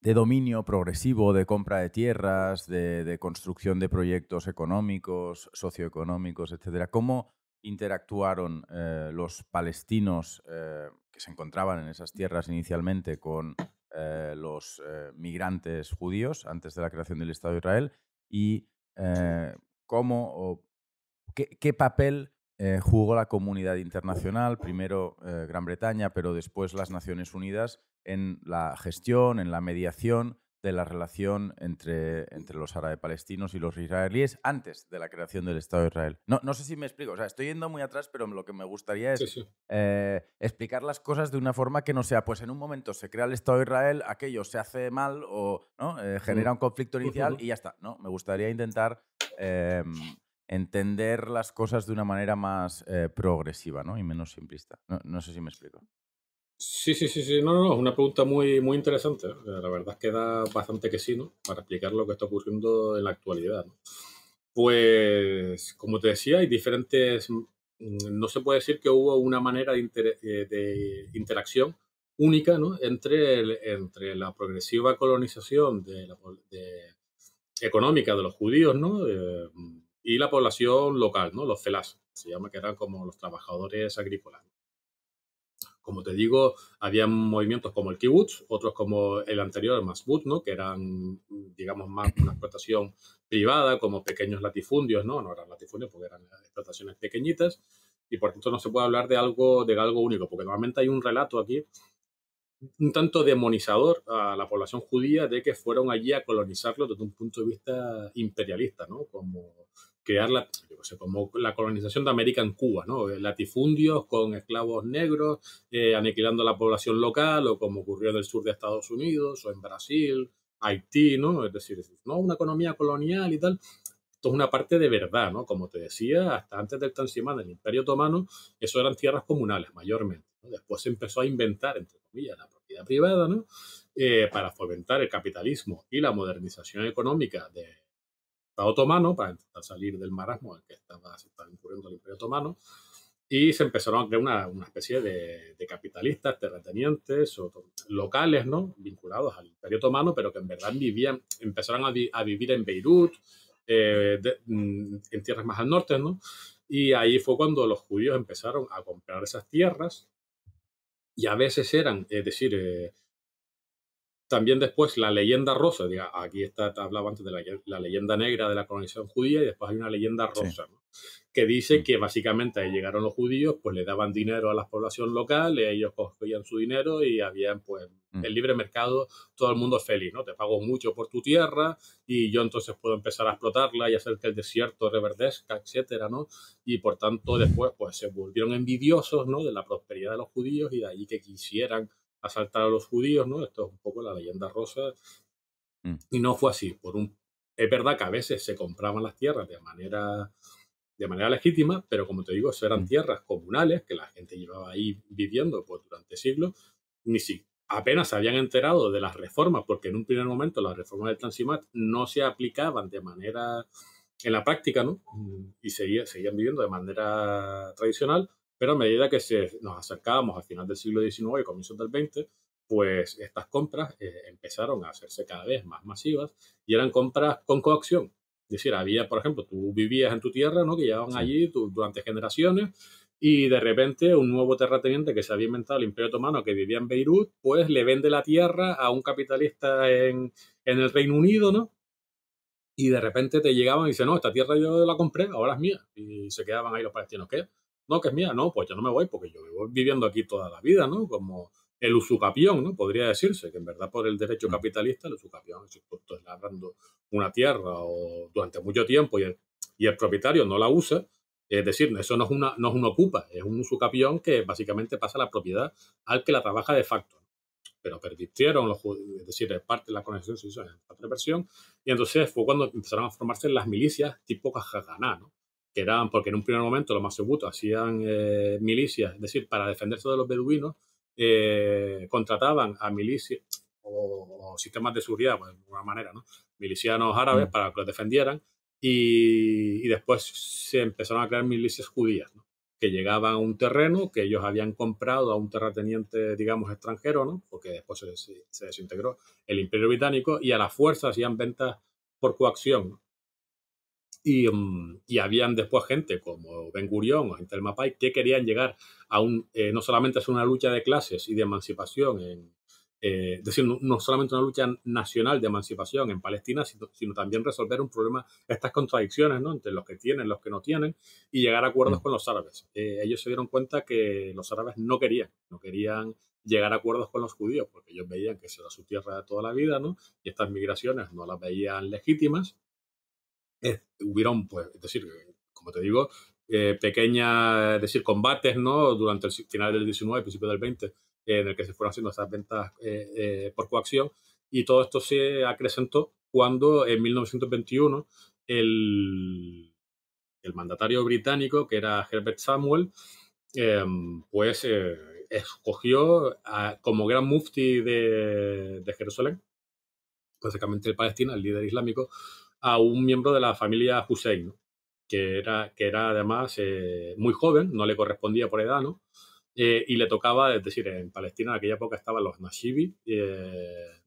de, dominio progresivo, de compra de tierras, de, de, construcción de proyectos económicos, socioeconómicos, etcétera. ¿Cómo, interactuaron eh, los palestinos eh, que se encontraban en esas tierras inicialmente con eh, los migrantes judíos antes de la creación del Estado de Israel y cómo qué papel jugó la comunidad internacional, primero Gran Bretaña, pero después las Naciones Unidas, en la gestión, en la mediación de la relación entre, entre los árabes palestinos y los israelíes antes de la creación del Estado de Israel. No, no sé si me explico, sea, estoy yendo muy atrás, pero lo que me gustaría es eh, explicar las cosas de una forma que no sea, pues en un momento se crea el Estado de Israel, aquello se hace mal o ¿no? Eh, genera un conflicto inicial y ya está. No, me gustaría intentar em, entender las cosas de una manera más eh, progresiva ¿no? y menos simplista. no sé si me explico. Sí, sí, sí, sí. No, no, no, es una pregunta muy, muy interesante. La verdad es que da bastante que sí, ¿no? Para explicar lo que está ocurriendo en la actualidad, ¿no? Pues, como te decía, hay diferentes. Mm, no se puede decir que hubo una manera de, eh, interacción única, ¿no? Entre, entre la progresiva colonización de económica de los judíos, ¿no? Eh, y la población local, ¿no? Los felazos. se llama que eran como los trabajadores agrícolas. Como te digo, había movimientos como el kibutz otros como el anterior, el masbut, ¿no? que eran, digamos, más una explotación privada, como pequeños latifundios, no, no eran latifundios porque eran explotaciones pequeñitas, y por tanto no se puede hablar de algo, de algo único, porque normalmente hay un relato aquí un tanto demonizador a la población judía de que fueron allí a colonizarlo desde un punto de vista imperialista, ¿no? Como crear la, como la colonización de América en Cuba, ¿no? Eh, latifundios con esclavos negros, eh, aniquilando la población local, o como ocurrió en el sur de Estados Unidos, o en Brasil, Haití, ¿no? Es decir, no una economía colonial y tal. Esto es una parte de verdad, ¿no? Como te decía, hasta antes del Tanzimán, del Imperio Otomano, eso eran tierras comunales mayormente. Después se empezó a inventar, entre comillas, la propiedad privada, ¿no? Eh, para fomentar el capitalismo y la modernización económica de otomano para salir del marasmo al que estaba, se estaba incurriendo el Imperio Otomano. Y se empezaron a crear una, especie de, capitalistas, terratenientes, o, locales, ¿no? Vinculados al Imperio Otomano, pero que en verdad vivían, empezaron a, vivir en Beirut, eh, mm, en tierras más al norte, ¿no? Y ahí fue cuando los judíos empezaron a comprar esas tierras y a veces eran, es decir, eh, también después la leyenda rosa, diga, aquí está, hablaba antes de la, leyenda negra de la colonización judía y después hay una leyenda rosa, que dice mm. que básicamente ahí llegaron los judíos, pues le daban dinero a la población local, ellos cogían su dinero y habían pues mm. el libre mercado, todo el mundo feliz, ¿no? Te pago mucho por tu tierra y yo entonces puedo empezar a explotarla y hacer que el desierto reverdezca, etcétera, ¿no? Y por tanto mm. después pues se volvieron envidiosos, ¿no? De la prosperidad de los judíos y de allí que quisieran asaltar a los judíos, ¿no? Esto es un poco la leyenda rosa. Mm. Y no fue así. Por un... Es verdad que a veces se compraban las tierras de manera, de manera legítima, pero como te digo, eran mm. tierras comunales que la gente llevaba ahí viviendo pues, durante siglos. Ni si apenas se habían enterado de las reformas, porque en un primer momento las reformas del Transimat no se aplicaban de manera en la práctica, ¿no? Mm, y seguían viviendo de manera tradicional pero a medida que nos acercábamos al final del siglo XIX y comienzos del XX, pues estas compras eh, empezaron a hacerse cada vez más masivas y eran compras con coacción. Es decir, había, por ejemplo, tú vivías en tu tierra, ¿no? Que llevaban allí durante generaciones y de repente un nuevo terrateniente que se había inventado el Imperio Otomano, que vivía en Beirut, pues le vende la tierra a un capitalista en, en el Reino Unido, ¿no? Y de repente te llegaban y dicen, no, esta tierra yo la compré, ahora es mía. Y se quedaban ahí los palestinos, ¿qué? No, que es mía, no, pues yo no me voy porque yo vivo viviendo aquí toda la vida, ¿no? Como el usucapión, ¿no? Podría decirse que en verdad por el derecho mm. capitalista el usucapión, si tú estás labrando una tierra durante mucho tiempo y el, y el propietario no la usa, es decir, eso no es, una, no es un ocupa, es un usucapión que básicamente pasa la propiedad al que la trabaja de facto. Pero permitieron, los, es decir, parte de la conexión se hizo en otra versión, y entonces fue cuando empezaron a formarse las milicias tipo Cajaganá, ¿no? que eran, porque en un primer momento los masebutos hacían eh, milicias, es decir, para defenderse de los beduinos, eh, contrataban a milicias o, sistemas de seguridad, pues, de alguna manera, ¿no? milicianos árabes mm. para que los defendieran y, después se empezaron a crear milicias judías, que llegaban a un terreno que ellos habían comprado a un terrateniente, digamos, extranjero, ¿no? porque después se, desintegró el imperio británico y a las fuerzas hacían ventas por coacción. Y, mm, y, habían después gente como Ben Gurión o gente del Mapai que querían llegar a un, eh, no solamente hacer una lucha de clases y de emancipación, en, eh, es decir, no, solamente una lucha nacional de emancipación en Palestina, sino, sino, también resolver un problema, estas contradicciones ¿no? entre los que tienen, los que no tienen, y llegar a acuerdos mm. con los árabes. Eh, ellos se dieron cuenta que los árabes no querían, no querían llegar a acuerdos con los judíos, porque ellos veían que esa era su tierra de toda la vida, ¿no? Y estas migraciones no las veían legítimas hubieron, pues, es decir, como te digo, eh, pequeñas, decir, combates, ¿no? Durante el final del 19, principio del 20, en el que se fueron haciendo esas ventas eh, eh, por coacción. Y todo esto se acrecentó cuando en 1921 el, el mandatario británico, que era Herbert Samuel, em, pues escogió como gran mufti de, de Jerusalén, básicamente el Palestina, el líder islámico, a un miembro de la familia Hussein, que, era, que era además eh, muy joven, no le correspondía por edad, eh, y le tocaba, es decir, en Palestina en aquella época estaban los Nashibi, eh,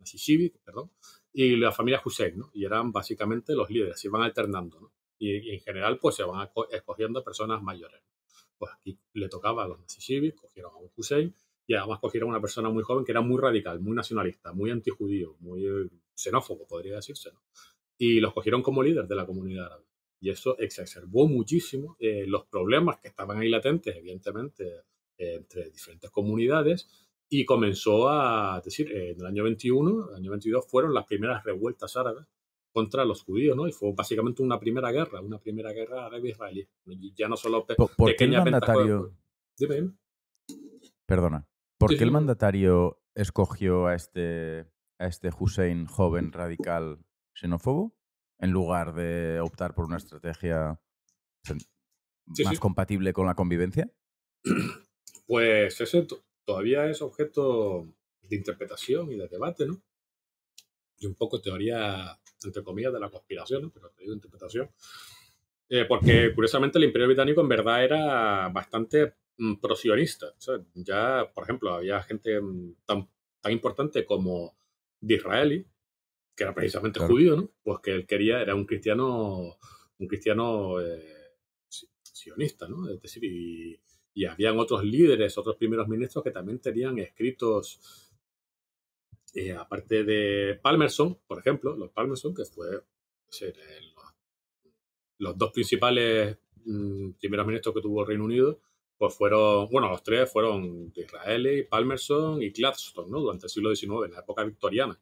y la familia Hussein, ¿no? y eran básicamente los líderes, iban alternando. Y, en general pues se van escogiendo personas mayores. Pues aquí le tocaba a los nasibis, cogieron a Hussein y además cogieron a una persona muy joven que era muy radical, muy nacionalista, muy antijudío, muy xenófobo, podría decirse. ¿no? y los cogieron como líderes de la comunidad árabe. Y eso exacerbó muchísimo eh, los problemas que estaban ahí latentes, evidentemente, eh, entre diferentes comunidades. Y comenzó a decir, eh, en el año 21, el año 22 fueron las primeras revueltas árabes contra los judíos, ¿no? Y fue básicamente una primera guerra, una primera guerra árabe-israelí. Ya no solo ¿Por, qué el mandatario... Perdona. ¿Por qué el mandatario escogió a este, a este Hussein joven radical xenófobo en lugar de optar por una estrategia más compatible con la convivencia? Pues eso todavía es objeto de interpretación y de debate, ¿no? Y un poco teoría, entre comillas, de la conspiración, pero te interpretación. Eh, porque curiosamente el Imperio Británico en verdad era bastante mm, prosionista. ya, por ejemplo, había gente mm, tan, tan importante como Disraeli, que era precisamente judío, ¿no? Pues que él quería, era un cristiano, un cristiano eh, sionista, ¿no? Es decir, y, habían otros líderes, otros primeros ministros que también tenían escritos, eh, aparte de Palmerson, por ejemplo, los Palmerson, que fue eh, los, dos principales mm, primeros ministros que tuvo el Reino Unido, pues fueron, bueno, los tres fueron de Israel, y Palmerson y Gladstone, ¿no? Durante el siglo XIX, en la época victoriana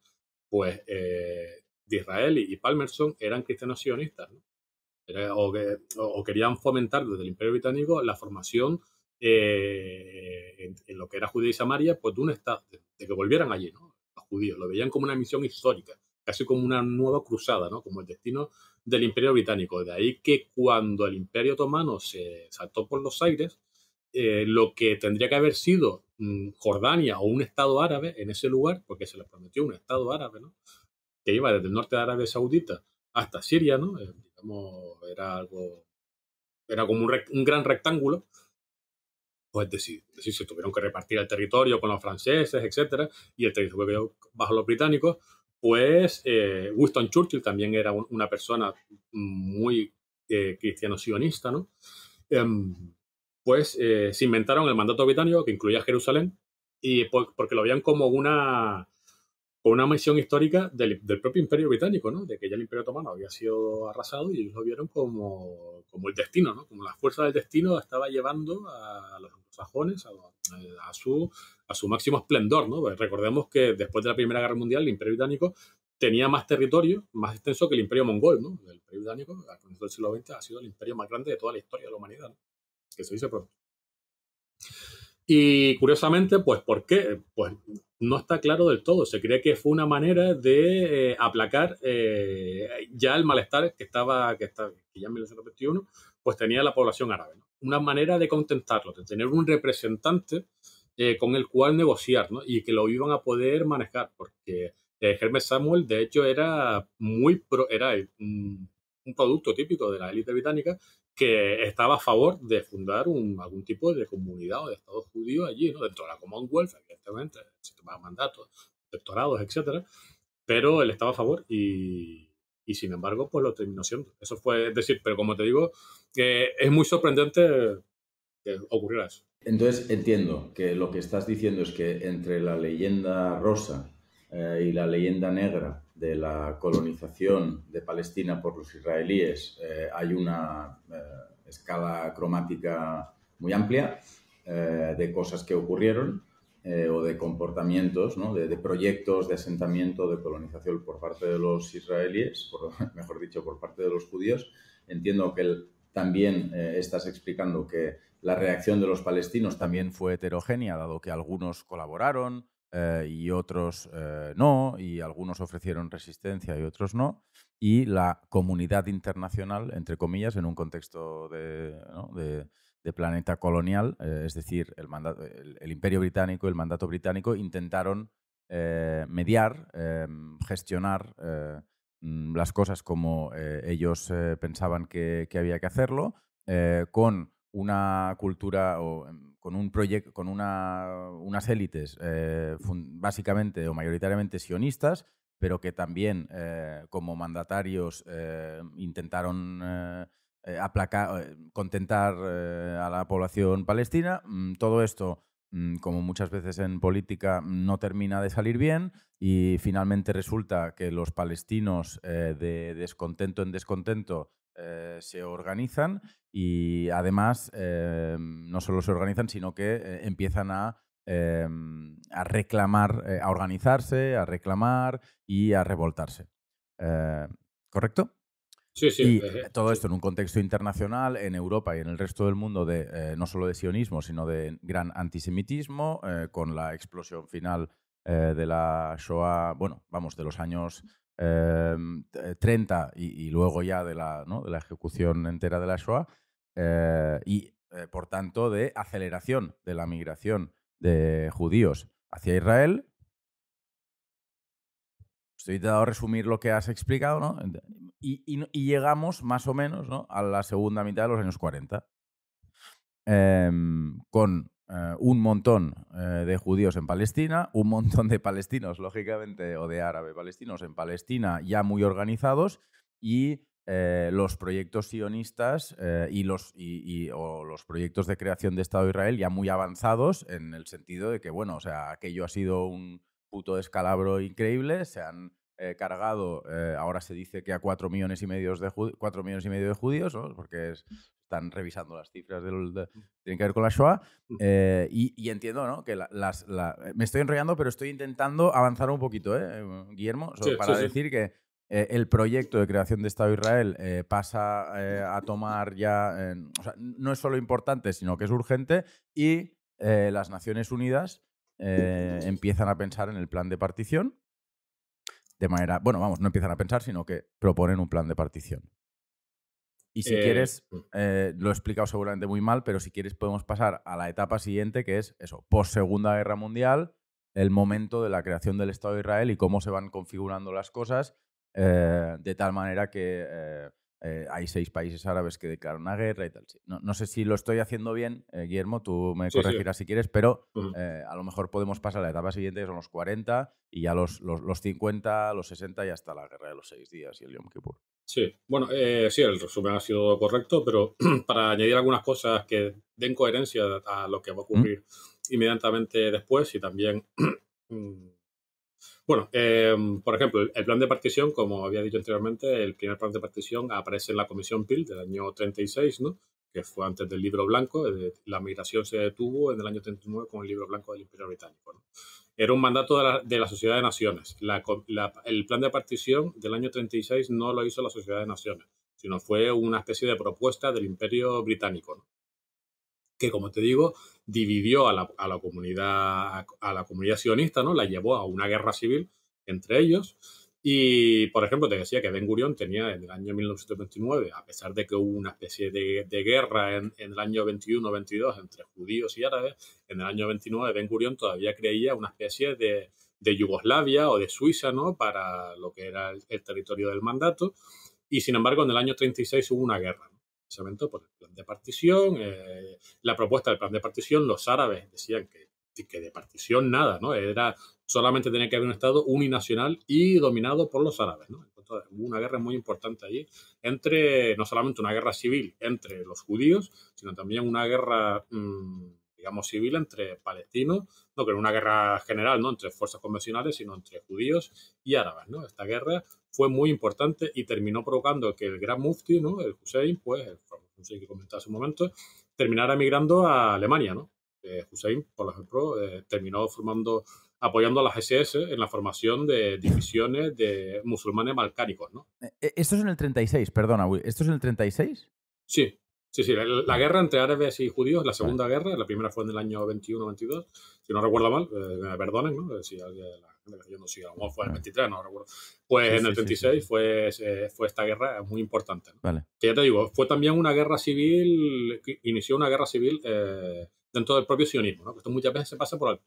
pues eh, Disraeli y Palmerson eran cristianos sionistas, ¿no? o, querían fomentar desde el Imperio Británico la formación eh, en, lo que era Judía y Samaria, pues de un estado, de, que volvieran allí, ¿no? Los judíos, lo veían como una misión histórica, casi como una nueva cruzada, ¿no? Como el destino del Imperio Británico. De ahí que cuando el Imperio Otomano se saltó por los aires, eh, lo que tendría que haber sido mm, Jordania o un Estado árabe en ese lugar, porque se les prometió un Estado árabe, ¿no? que iba desde el norte de Arabia Saudita hasta Siria, ¿no? Eh, digamos, era algo, era como un, gran rectángulo, pues decir, decir, se tuvieron que repartir el territorio con los franceses, etcétera, y el territorio bajo los británicos, pues eh, Winston Churchill también era una persona mm, muy cristiano-sionista, ¿no? Em, pues eh, se inventaron el mandato británico que incluía Jerusalén y porque lo veían como una, una misión histórica del, propio imperio británico, ¿no? De que ya el imperio otomano había sido arrasado y lo vieron como, el destino, ¿no? Como la fuerza del destino estaba llevando a los sajones a, su, a su máximo esplendor, ¿no? Pues recordemos que después de la Primera Guerra Mundial el imperio británico tenía más territorio, más extenso que el imperio mongol, ¿no? El imperio británico, a comienzo del siglo XX, ha sido el imperio más grande de toda la historia de la humanidad, que se dice pronto. Y curiosamente, pues, ¿por qué? Pues no está claro del todo. Se cree que fue una manera de eh, aplacar eh, ya el malestar que estaba, que, estaba, ya en 1921, pues tenía la población árabe. Una manera de contentarlo, de tener un representante eh, con el cual negociar, Y que lo iban a poder manejar, porque Hermes Samuel, de hecho, era muy era mm, un producto típico de la élite británica que estaba a favor de fundar algún tipo de comunidad o de Estado judío allí, dentro de la Commonwealth, evidentemente, sistema de mandatos, doctorados, etc. Pero él estaba a favor y, y, sin embargo, pues lo terminó siendo. Eso fue, es decir, pero como te digo, eh, es muy sorprendente que ocurriera eso. Entonces entiendo que lo que estás diciendo es que entre la leyenda rosa eh, y la leyenda negra de la colonización de Palestina por los israelíes eh, hay una eh, escala cromática muy amplia eh, de cosas que ocurrieron o de comportamientos, ¿no? de, proyectos de asentamiento, de colonización por parte de los israelíes, mejor dicho, por parte de los judíos. Entiendo que también estás explicando que la reacción de los palestinos también fue heterogénea, dado que algunos colaboraron, eh, y otros eh, no, y algunos ofrecieron resistencia y otros no, y la comunidad internacional, entre comillas, en un contexto de, planeta colonial, eh, es decir, el, mandato, el, imperio británico, el mandato británico, intentaron mediar, gestionar mm, las cosas como ellos pensaban que, que, había que hacerlo, con una cultura em, con, un proyecto, con unas élites eh, básicamente o mayoritariamente sionistas, pero que también eh, como mandatarios eh, intentaron aplacar, contentar a la población palestina. Mm, todo esto, mm, como muchas veces en política, no termina de salir bien y finalmente resulta que los palestinos de descontento en descontento eh, se organizan y además eh, no solo se organizan, sino que eh, empiezan a, reclamar, a organizarse, a reclamar y a revoltarse. ¿Correcto? Sí, sí. Y todo esto en un contexto internacional, en Europa y en el resto del mundo, de no solo de sionismo, sino de gran antisemitismo, con la explosión final de la Shoah, bueno, vamos, de los años 30 em, y, luego ya de la, la, ejecución entera de la Shoah, eh, y eh, por tanto de aceleración de la migración de judíos hacia Israel. Estoy a resumir lo que has explicado, Y, llegamos más o menos a la segunda mitad de los años 40, em, con eh, un montón eh, de judíos en Palestina, un montón de palestinos, lógicamente, o de árabe palestinos en Palestina ya muy organizados y eh, los proyectos sionistas y los, o los proyectos de creación de Estado de Israel ya muy avanzados en el sentido de que, bueno, o sea, aquello ha sido un puto descalabro increíble, se han eh, cargado, eh, ahora se dice que a 4 millones y medio de, cuatro millones y medio de judíos, porque mm. están revisando las cifras del, tienen que ver con la Shoah, mm. eh, y, entiendo que las, me estoy enrollando, pero estoy intentando avanzar un poquito, Guillermo, para decir que el proyecto de creación de Estado de Israel pasa a tomar ya, no es solo importante, sino que es urgente, y las Naciones Unidas empiezan a pensar en el plan de partición de manera, bueno, vamos, no empiezan a pensar, sino que proponen un plan de partición. Y si eh, quieres, mm. eh, lo he explicado seguramente muy mal, pero si quieres podemos pasar a la etapa siguiente, que es eso, post Segunda Guerra Mundial, el momento de la creación del Estado de Israel y cómo se van configurando las cosas eh, de tal manera que eh, hay seis países árabes que declaran una guerra y tal. No, sé si lo estoy haciendo bien, eh, Guillermo, tú me corregirás si quieres, pero eh, a lo mejor podemos pasar a la etapa siguiente, que son los 40, y ya los, los, los 50, los 60 y hasta la guerra de los seis días y el Yom Kippur. Sí, bueno, sí, el resumen ha sido correcto, pero para añadir algunas cosas que den coherencia a lo que va a ¿Mm? ocurrir inmediatamente después y también mm, bueno, em, por ejemplo, el plan de partición, como había dicho anteriormente, el primer plan de partición aparece en la Comisión PIL del año 36, ¿no? que fue antes del libro blanco. Eh, la migración se detuvo en el año 39 con el libro blanco del Imperio Británico. ¿no? Era un mandato de la, Sociedad de Naciones. el plan de partición del año 36 no lo hizo la Sociedad de Naciones, sino fue una especie de propuesta del Imperio Británico que como te digo, dividió a la, comunidad, a la comunidad sionista, ¿no? La llevó a una guerra civil entre ellos. Y, por ejemplo, te decía que Ben Gurion tenía en el año 1929, a pesar de que hubo una especie de, guerra en, el año 21-22 entre judíos y árabes, en el año 29 Ben Gurion todavía creía una especie de, de Yugoslavia o de Suiza, ¿no? Para lo que era el, territorio del mandato. Y, sin embargo, en el año 36 hubo una guerra por el plan de partición. Eh, la propuesta del plan de partición, los árabes decían que, que de partición nada, ¿no? Era solamente tenía que haber un Estado uninacional y dominado por los árabes, ¿no? hubo una guerra muy importante allí, entre, no solamente una guerra civil entre los judíos, sino también una guerra... Mm, digamos, civil entre palestinos, no que era una guerra general, no entre fuerzas convencionales, sino entre judíos y árabes, ¿no? Esta guerra fue muy importante y terminó provocando que el gran mufti, ¿no? El Hussein, pues, el Hussein que comentaba hace un momento, terminara emigrando a Alemania, ¿no? Eh, Hussein, por ejemplo, eh, terminó formando, apoyando a las SS en la formación de divisiones de musulmanes balcánicos, eh, Esto es en el 36, perdona, ¿Esto es en el 36? Sí, Sí, sí, la, guerra entre árabes y judíos, la segunda guerra, la primera fue en el año 21-22, si no recuerdo mal, eh, perdonen, ¿no? Eh, si yo no sé, a fue en el 23, no recuerdo. Pues en el 36 fue, fue esta guerra muy importante. Que ya te digo, fue también una guerra civil, inició una guerra civil eh, dentro del propio sionismo, Esto muchas veces se pasa por alto.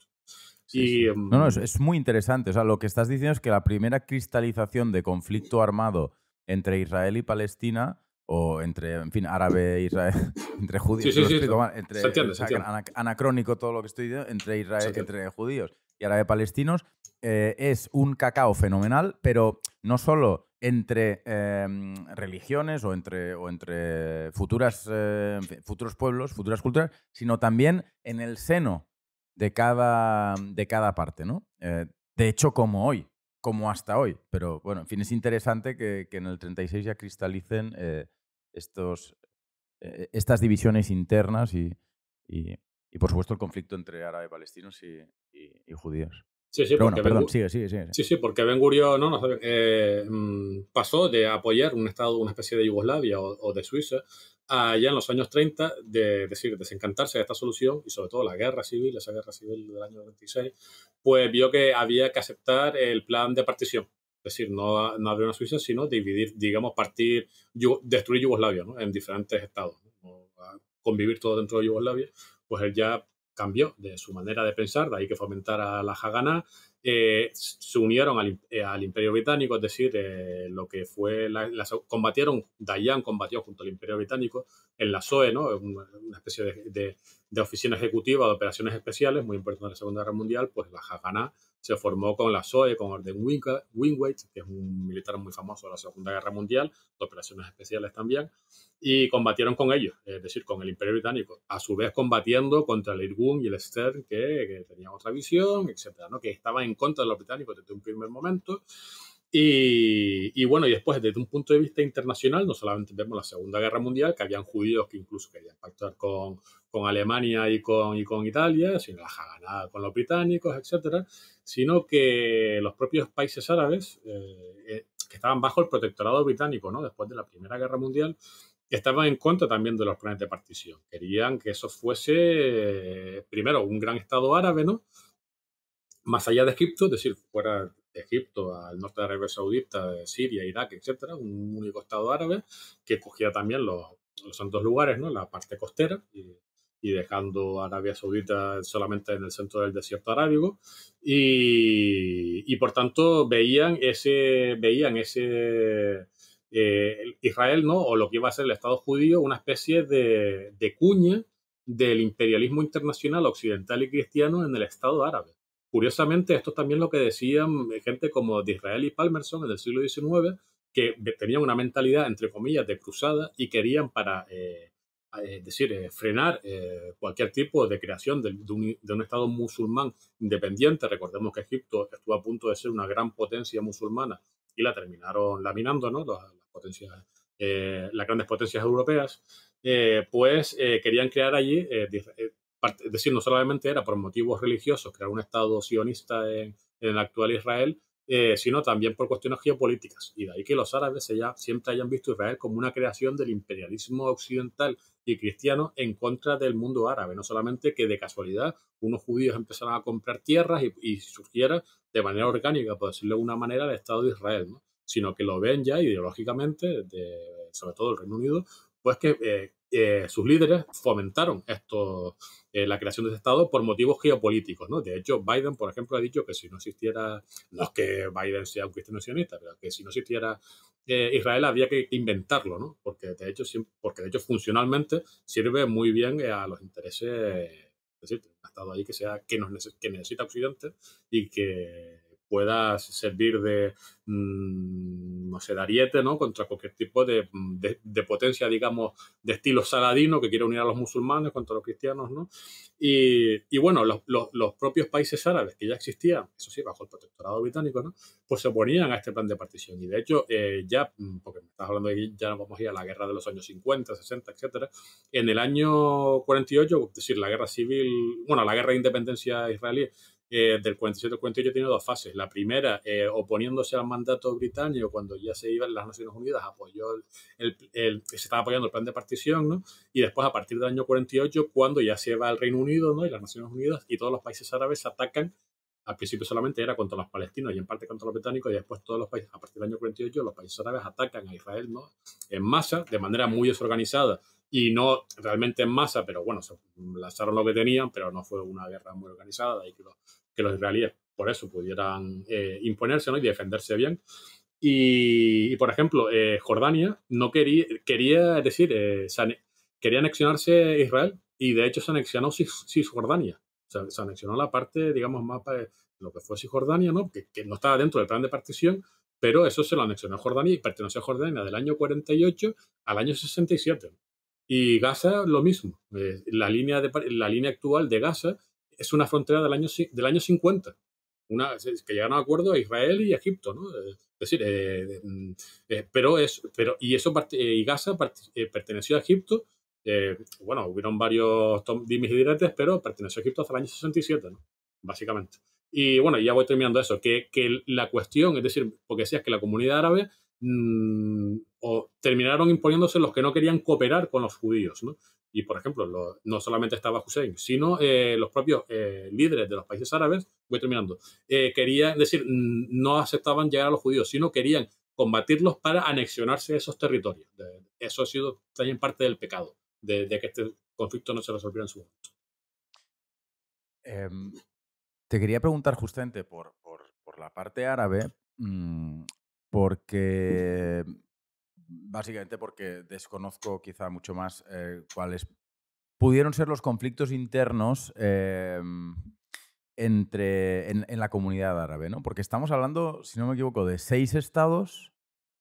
Em, no, no, es, es muy interesante. O sea, lo que estás diciendo es que la primera cristalización de conflicto armado entre Israel y Palestina o entre, en fin, árabe, Israel, entre judíos, sí, anacrónico todo lo que estoy diciendo, entre Israel, entre judíos y árabe palestinos, eh, es un cacao fenomenal, pero no solo entre em, religiones o entre, o entre futuras, eh, futuros pueblos, futuras culturas, sino también en el seno de cada, de cada parte, ¿no? Eh, de hecho, como hoy, como hasta hoy, pero bueno, en fin, es interesante que, que en el 36 ya cristalicen estos, eh, estas divisiones internas y, por supuesto, el conflicto entre árabes palestinos y, judíos. Sí, sí, porque ben pasó de apoyar un estado, una especie de Yugoslavia o, de Suiza, a ya en los años 30, de decir, desencantarse de esta solución y sobre todo la guerra civil, esa guerra civil del año 26, pues vio que había que aceptar el plan de partición es decir, no, no abrir una Suiza, sino dividir, digamos, partir, destruir Yugoslavia ¿no? en diferentes estados. Convivir todo dentro de Yugoslavia, pues él ya cambió de su manera de pensar, de ahí que fomentara la Haganá. Eh, se unieron eh, al, Imperio Británico, es decir, eh, lo que fue, la, combatieron, Dayan combatió junto al Imperio Británico en la SOE, una, especie de, oficina ejecutiva de operaciones especiales, muy importante en la Segunda Guerra Mundial, pues la Haganá se formó con la SOE, con Orden Wingate, que es un militar muy famoso de la Segunda Guerra Mundial, de operaciones especiales también, y combatieron con ellos, es decir, con el Imperio Británico, a su vez combatiendo contra el Irgun y el Stern, que, tenían otra visión, etcétera, ¿no? que estaban en contra de los británicos desde un primer momento. Y, y, bueno, y después, desde un punto de vista internacional, no solamente vemos la Segunda Guerra Mundial, que habían judíos que incluso querían pactar con, con Alemania y con, con Italia, sin la nada con los británicos, etcétera, sino que los propios países árabes, eh, eh, que estaban bajo el protectorado británico, ¿no? Después de la Primera Guerra Mundial, estaban en contra también de los planes de partición. Querían que eso fuese, eh, primero, un gran Estado árabe, ¿no? Más allá de Egipto, es decir, fuera de Egipto, al norte de Arabia Saudita, Siria, Irak, etcétera, un único Estado árabe que cogía también los, santos lugares, ¿no? La parte costera y dejando a Arabia Saudita solamente en el centro del desierto arábigo. Y, por tanto veían ese, veían ese eh, Israel, ¿no? O lo que iba a ser el Estado judío, una especie de, cuña del imperialismo internacional occidental y cristiano en el Estado árabe. Curiosamente, esto es también lo que decían gente como de Israel y Palmerson en el siglo XIX, que tenían una mentalidad, entre comillas, de cruzada y querían para eh, es eh, decir, eh, frenar eh, cualquier tipo de creación de, un, Estado musulmán independiente. Recordemos que Egipto estuvo a punto de ser una gran potencia musulmana y la terminaron laminando, ¿no? Las, potencias, las grandes potencias europeas, pues querían crear allí, es decir, no solamente era por motivos religiosos crear un Estado sionista en, en el actual Israel, eh, sino también por cuestiones geopolíticas. Y de ahí que los árabes ya siempre hayan visto Israel como una creación del imperialismo occidental y cristiano en contra del mundo árabe. No solamente que de casualidad unos judíos empezaran a comprar tierras y, surgiera de manera orgánica, por decirlo de una manera, el Estado de Israel, ¿no? sino que lo ven ya ideológicamente, sobre todo el Reino Unido, pues que eh, eh, sus líderes fomentaron esto, eh, la creación de ese Estado por motivos geopolíticos. ¿no? De hecho, Biden, por ejemplo, ha dicho que si no existiera, no que Biden sea un cristiano sionista, pero que si no existiera eh, Israel había que inventarlo, ¿no? porque, de hecho, porque de hecho funcionalmente sirve muy bien a los intereses, es decir, un Estado ahí que, sea, que necesita Occidente y que pueda servir de, mm, no sé, de ariete, ¿no? Contra cualquier tipo de, mm, potencia, digamos, de estilo saladino que quiere unir a los musulmanes contra los cristianos, ¿no? Y, bueno, los, propios países árabes que ya existían, eso sí, bajo el protectorado británico, ¿no? Pues se oponían a este plan de partición. Y de hecho, eh, ya, mm, porque me estás hablando de ya no vamos a ir a la guerra de los años 50, 60, etcétera, en el año 48, es decir, la guerra civil, bueno, la guerra de independencia israelí del 47 al 48 tiene dos fases. La primera, eh, oponiéndose al mandato británico cuando ya se iban las Naciones Unidas, apoyó el, el, se estaba apoyando el plan de partición, ¿no? Y después, a partir del año 48, cuando ya se va el Reino Unido, ¿no? Y las Naciones Unidas y todos los países árabes atacan. Al principio solamente era contra los palestinos y en parte contra los británicos, y después todos los países, a partir del año 48, los países árabes atacan a Israel ¿no? en masa, de manera muy desorganizada, y no realmente en masa, pero bueno, se lanzaron lo que tenían, pero no fue una guerra muy organizada y que, que los israelíes por eso pudieran eh, imponerse ¿no? y defenderse bien. Y, por ejemplo, eh, Jordania no quería, quería decir, eh, quería anexionarse Israel y de hecho se anexionó Cisjordania. O sea, se anexionó la parte, digamos, más de lo que fue Cisjordania, ¿no? Que, que no estaba dentro del plan de partición, pero eso se lo anexionó a Jordania y perteneció a Jordania del año 48 al año 67. Y Gaza, lo mismo. Eh, la, línea de, la línea actual de Gaza es una frontera del año, del año 50, una, que llegaron a acuerdo Israel y Egipto, ¿no? Eh, es decir, eh, mm, pero es, pero, y eso y Gaza perteneció a Egipto, bueno, hubieron varios dimes y pero perteneció a Egipto hasta el año 67, Básicamente. Y bueno, ya voy terminando eso, que, que la cuestión, es decir, porque decías que la comunidad árabe Mm, o terminaron imponiéndose los que no querían cooperar con los judíos. Y, por ejemplo, no solamente estaba Hussein, sino eh, los propios eh, líderes de los países árabes, voy terminando, eh, querían decir, mm, no aceptaban llegar a los judíos, sino querían combatirlos para anexionarse esos territorios. Eso ha sido también parte del pecado, de, que este conflicto no se resolviera en su momento. Em, te quería preguntar justamente por la parte árabe, mm, porque básicamente porque desconozco quizá mucho más eh, cuáles pudieron ser los conflictos internos em, entre, en, la comunidad árabe, ¿no? Porque estamos hablando, si no me equivoco, de seis estados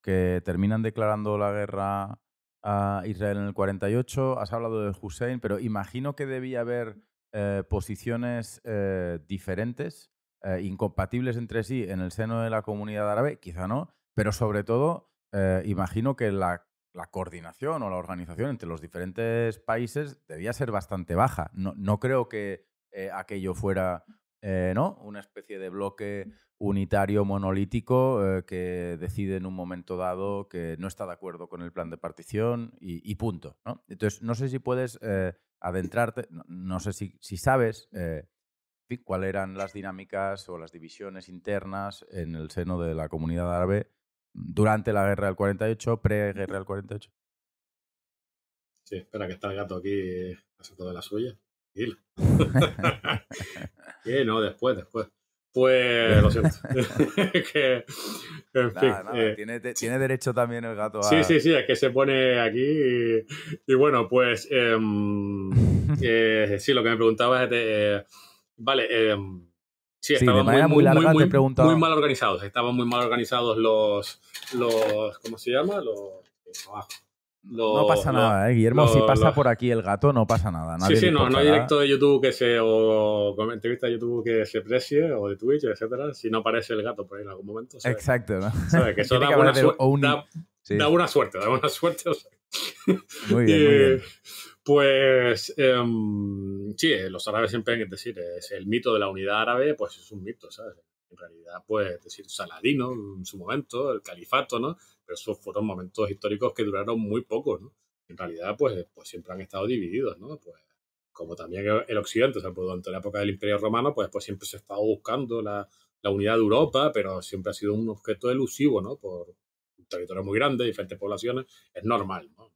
que terminan declarando la guerra a Israel en el 48. Has hablado de Hussein, pero imagino que debía haber eh, posiciones eh, diferentes, incompatibles entre sí en el seno de la comunidad árabe, quizá no, pero sobre todo, eh, imagino que la, coordinación o la organización entre los diferentes países debía ser bastante baja. No, no creo que eh, aquello fuera eh, ¿no? una especie de bloque unitario monolítico que decide en un momento dado que no está de acuerdo con el plan de partición y, punto. Entonces, no sé si puedes adentrarte, no, sé si, si sabes cuáles eran las dinámicas o las divisiones internas en el seno de la comunidad árabe durante la guerra del 48, pre-guerra del 48. Sí, espera que está el gato aquí todo de la suya. Y no, después, después. Pues lo siento. en fin, eh, tiene, tiene, derecho también el gato a. Sí, sí, sí, es que se pone aquí. Y, y bueno, pues em, eh, sí, lo que me preguntaba es. Eh, vale, vale, em, Sí, de manera muy, larga, muy, te muy, mal organizados. Estaban muy mal organizados los. los ¿Cómo se llama? Los. no pasa nada, ¿eh, Guillermo. si pasa por aquí el gato, no pasa nada. sí, sí, no, no hay directo de YouTube que se. o entrevista de YouTube que se precie, o de Twitch, etcétera, si no aparece el gato por ahí en algún momento. Exacto, ¿no? Que eso da, una suerte, da una suerte. muy bien. Eh, pues em, sí, eh, los árabes siempre es decir, es el mito de la unidad árabe, pues es un mito, ¿sabes? En realidad, pues decir, Saladino en su momento, el califato, ¿no? Pero esos fueron momentos históricos que duraron muy poco, ¿no? En realidad, pues, pues siempre han estado divididos, ¿no? Pues como también el occidente, o sea, pues, durante la época del Imperio Romano, pues, pues siempre se ha estado buscando la, unidad de Europa, pero siempre ha sido un objeto elusivo, ¿no? Por un territorio muy grande, diferentes poblaciones, es normal, ¿no?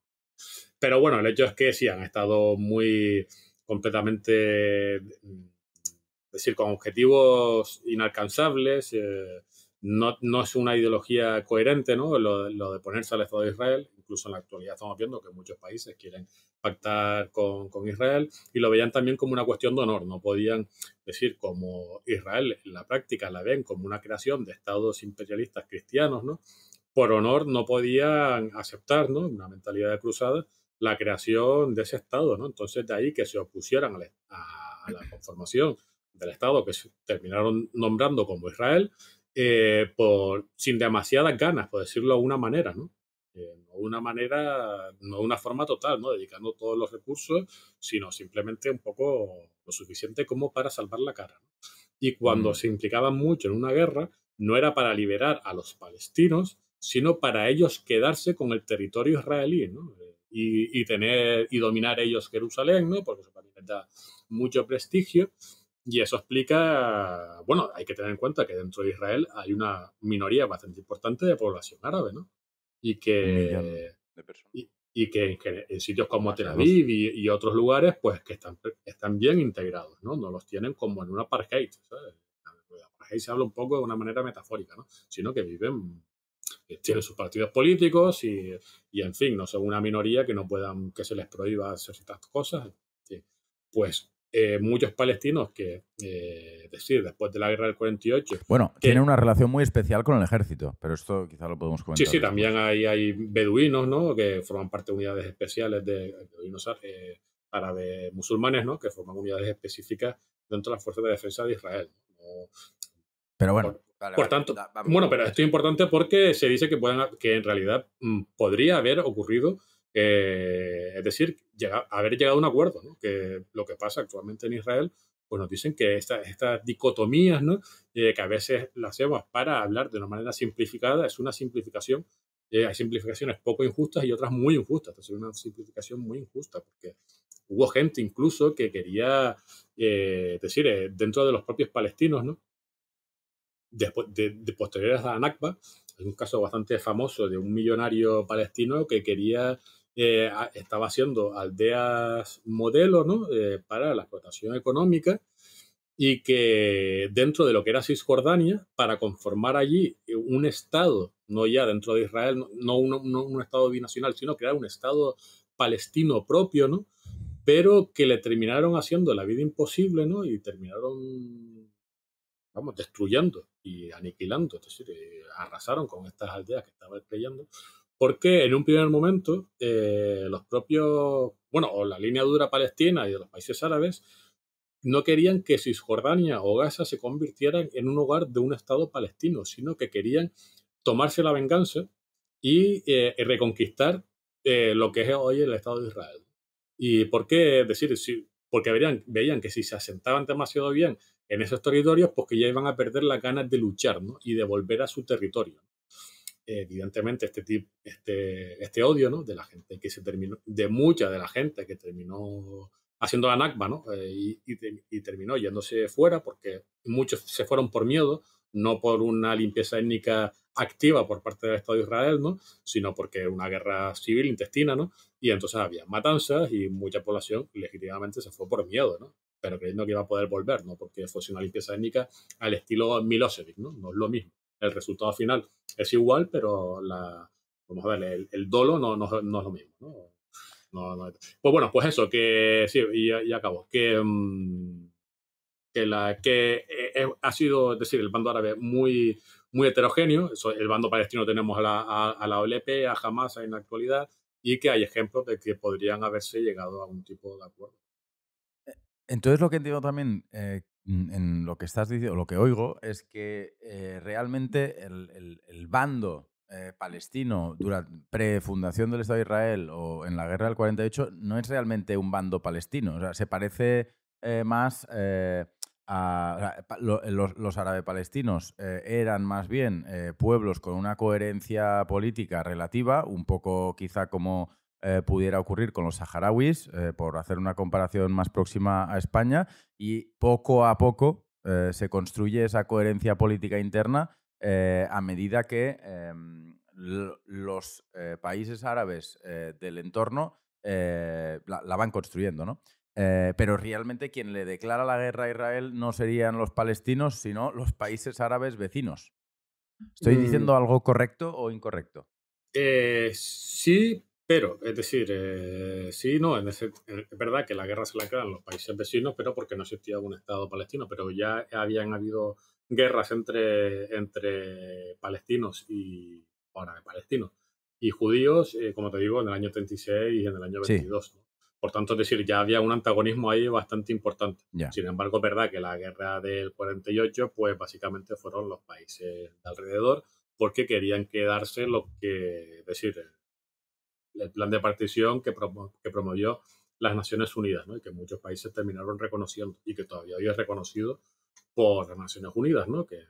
Pero bueno, el hecho es que sí, han estado muy completamente, mm, es decir, con objetivos inalcanzables. Eh, no, es una ideología coherente, ¿no? Lo, de ponerse al Estado de Israel. Incluso en la actualidad estamos viendo que muchos países quieren pactar con, Israel y lo veían también como una cuestión de honor. No podían decir como Israel en la práctica la ven como una creación de estados imperialistas cristianos, ¿no? Por honor no podían aceptar, ¿no? Una mentalidad de cruzada la creación de ese Estado, ¿no? Entonces, de ahí que se opusieran a la, conformación del Estado que se terminaron nombrando como Israel, eh, por, sin demasiadas ganas, por decirlo de eh, una manera, ¿no? una manera, no una forma total, ¿no? Dedicando todos los recursos, sino simplemente un poco lo suficiente como para salvar la cara. Y cuando mm. se implicaban mucho en una guerra, no era para liberar a los palestinos, sino para ellos quedarse con el territorio israelí, ¿no? Eh, y, tener y dominar ellos Jerusalén, ¿no? Porque eso también da mucho prestigio. Y eso explica, bueno, hay que tener en cuenta que dentro de Israel hay una minoría bastante importante de población árabe, ¿no? Y que, y, que, en sitios como Tel Aviv y, otros lugares, pues que están, están bien integrados, ¿no? No los tienen como en una apartheid, ¿sabes? apartheid se habla un poco de una manera metafórica, ¿no? Sino que viven eh, tienen sus partidos políticos y, y, en fin, no son una minoría que no puedan, que se les prohíba hacer ciertas cosas. Pues eh, muchos palestinos que, eh, decir, después de la guerra del 48... Bueno, tienen una relación muy especial con el ejército, pero esto quizá lo podemos comentar. Sí, sí, también hay, hay beduinos, ¿no? Que forman parte de unidades especiales de beduinos eh, árabes musulmanes, ¿no? Que forman unidades específicas dentro de las fuerzas de defensa de Israel. Pero bueno. Por, tanto, bueno, pero esto es importante porque se dice que, pueden, que en realidad mm, podría haber ocurrido, eh, es decir, haber llegado a un acuerdo, ¿no? que lo que pasa actualmente en Israel, pues nos dicen que estas dicotomías, ¿no? Eh, que a veces las hacemos para hablar de una manera simplificada, es una simplificación eh, hay simplificaciones poco injustas y otras muy injustas. Es una simplificación muy injusta, porque hubo gente incluso que quería, eh, decir, dentro de los propios palestinos, ¿no? de, posteriores a la es un caso bastante famoso de un millonario palestino que quería, eh, estaba haciendo aldeas modelo ¿no? Eh, para la explotación económica y que dentro de lo que era Cisjordania, para conformar allí un Estado, no ya dentro de Israel, no, un, no un Estado binacional, sino crear un Estado palestino propio, ¿no? pero que le terminaron haciendo la vida imposible, ¿no? Y terminaron, vamos, destruyendo y aniquilando, es decir, eh, arrasaron con estas aldeas que estaba estrellando, porque en un primer momento eh, los propios, bueno, o la línea dura palestina y de los países árabes, no querían que Cisjordania o Gaza se convirtieran en un hogar de un Estado palestino, sino que querían tomarse la venganza y, eh, reconquistar lo que es hoy el Estado de Israel. ¿Y por qué? Es decir, si, porque veían que si se asentaban demasiado bien en esos territorios, porque ya iban a perder las ganas de luchar ¿no? y de volver a su territorio. Evidentemente, este, tipo, este, este odio ¿no? de la gente que se terminó, de mucha de la gente que terminó haciendo la ¿no? Eh, y, terminó yéndose fuera porque muchos se fueron por miedo, no por una limpieza étnica activa por parte del Estado de Israel, ¿no? sino porque una guerra civil intestina, ¿no? y entonces había matanzas y mucha población legítimamente se fue por miedo, ¿no? pero creyendo que iba a poder volver, ¿no? Porque fuese una limpieza étnica al estilo Milosevic, ¿no? No es lo mismo. El resultado final es igual, pero la, vamos a ver, el, dolo no, no, es lo mismo, ¿no? Pues bueno, pues eso, que sí, y, acabo. Que, mm, que, la, que eh, eh, ha sido, es decir, el bando árabe muy, muy heterogéneo. el bando palestino tenemos a la, a, a la OLP, a Hamas en la actualidad, y que hay ejemplos de que podrían haberse llegado a algún tipo de acuerdo. Entonces lo que entiendo también eh, en lo que estás diciendo, lo que oigo, es que eh, realmente el, bando eh, palestino durante prefundación del Estado de Israel o en la guerra del 48 no es realmente un bando palestino. se parece más a... los, árabes palestinos eran más bien pueblos con una coherencia política relativa, un poco quizá como eh, pudiera ocurrir con los saharauis, eh, por hacer una comparación más próxima a España, y poco a poco eh, se construye esa coherencia política interna a medida que em, los países árabes del entorno la, la, van construyendo, ¿no? pero realmente quien le declara la guerra a Israel no serían los palestinos, sino los países árabes vecinos. ¿Estoy mm. diciendo algo correcto o incorrecto? sí, pero, es decir, eh, sí, no, es, verdad que la guerra se la quedan los países vecinos, pero porque no existía un Estado palestino, pero ya habían habido guerras entre, entre palestinos y, ahora, palestinos y judíos, eh, como te digo, en el año 36 y en el año 22. Por tanto, es decir, ya había un antagonismo ahí bastante importante. Sin embargo, es verdad que la guerra del 48, pues básicamente fueron los países de alrededor porque querían quedarse lo que, es decir, el plan de partición que, promovió las Naciones Unidas, ¿no? y que muchos países terminaron reconociendo y que todavía hoy es reconocido por las Naciones Unidas, ¿no? que eh,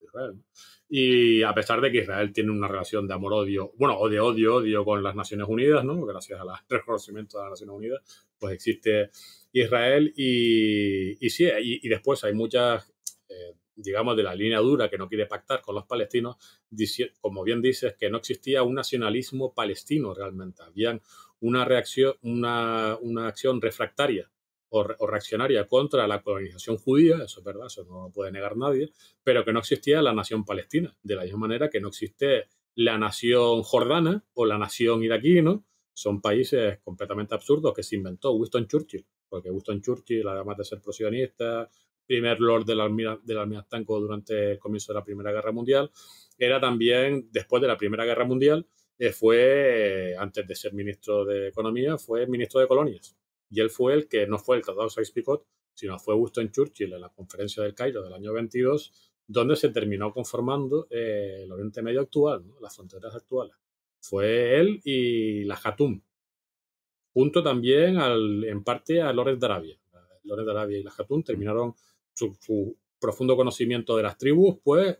Israel. Y a pesar de que Israel tiene una relación de amor-odio, bueno, o de odio-odio con las Naciones Unidas, ¿no? gracias al reconocimiento de las Naciones Unidas, pues existe Israel y, sí, y, después hay muchas, eh, digamos, de la línea dura que no quiere pactar con los palestinos, como bien dices, que no existía un nacionalismo palestino realmente. Había una, reacción, una, una acción refractaria o, o, reaccionaria contra la colonización judía, eso es verdad, eso no lo puede negar nadie, pero que no existía la nación palestina, de la misma manera que no existe la nación jordana o la nación iraquí, ¿no? Son países completamente absurdos que se inventó Winston Churchill, porque Winston Churchill, además de ser prosionista, primer lord de la, de la durante el comienzo de la Primera Guerra Mundial, era también, después de la Primera Guerra Mundial, eh, fue, antes de ser ministro de Economía, fue ministro de Colonias. Y él fue el que, no fue el Tratado Sykes-Picot, sino fue Winston Churchill en la conferencia del Cairo del año 22, donde se terminó conformando eh, el Oriente Medio actual, las fronteras actuales. Fue él y la Hatum, junto también al, en parte a Lores de Arabia. Lores de Arabia y la Hatum terminaron su, profundo conocimiento de las tribus, pues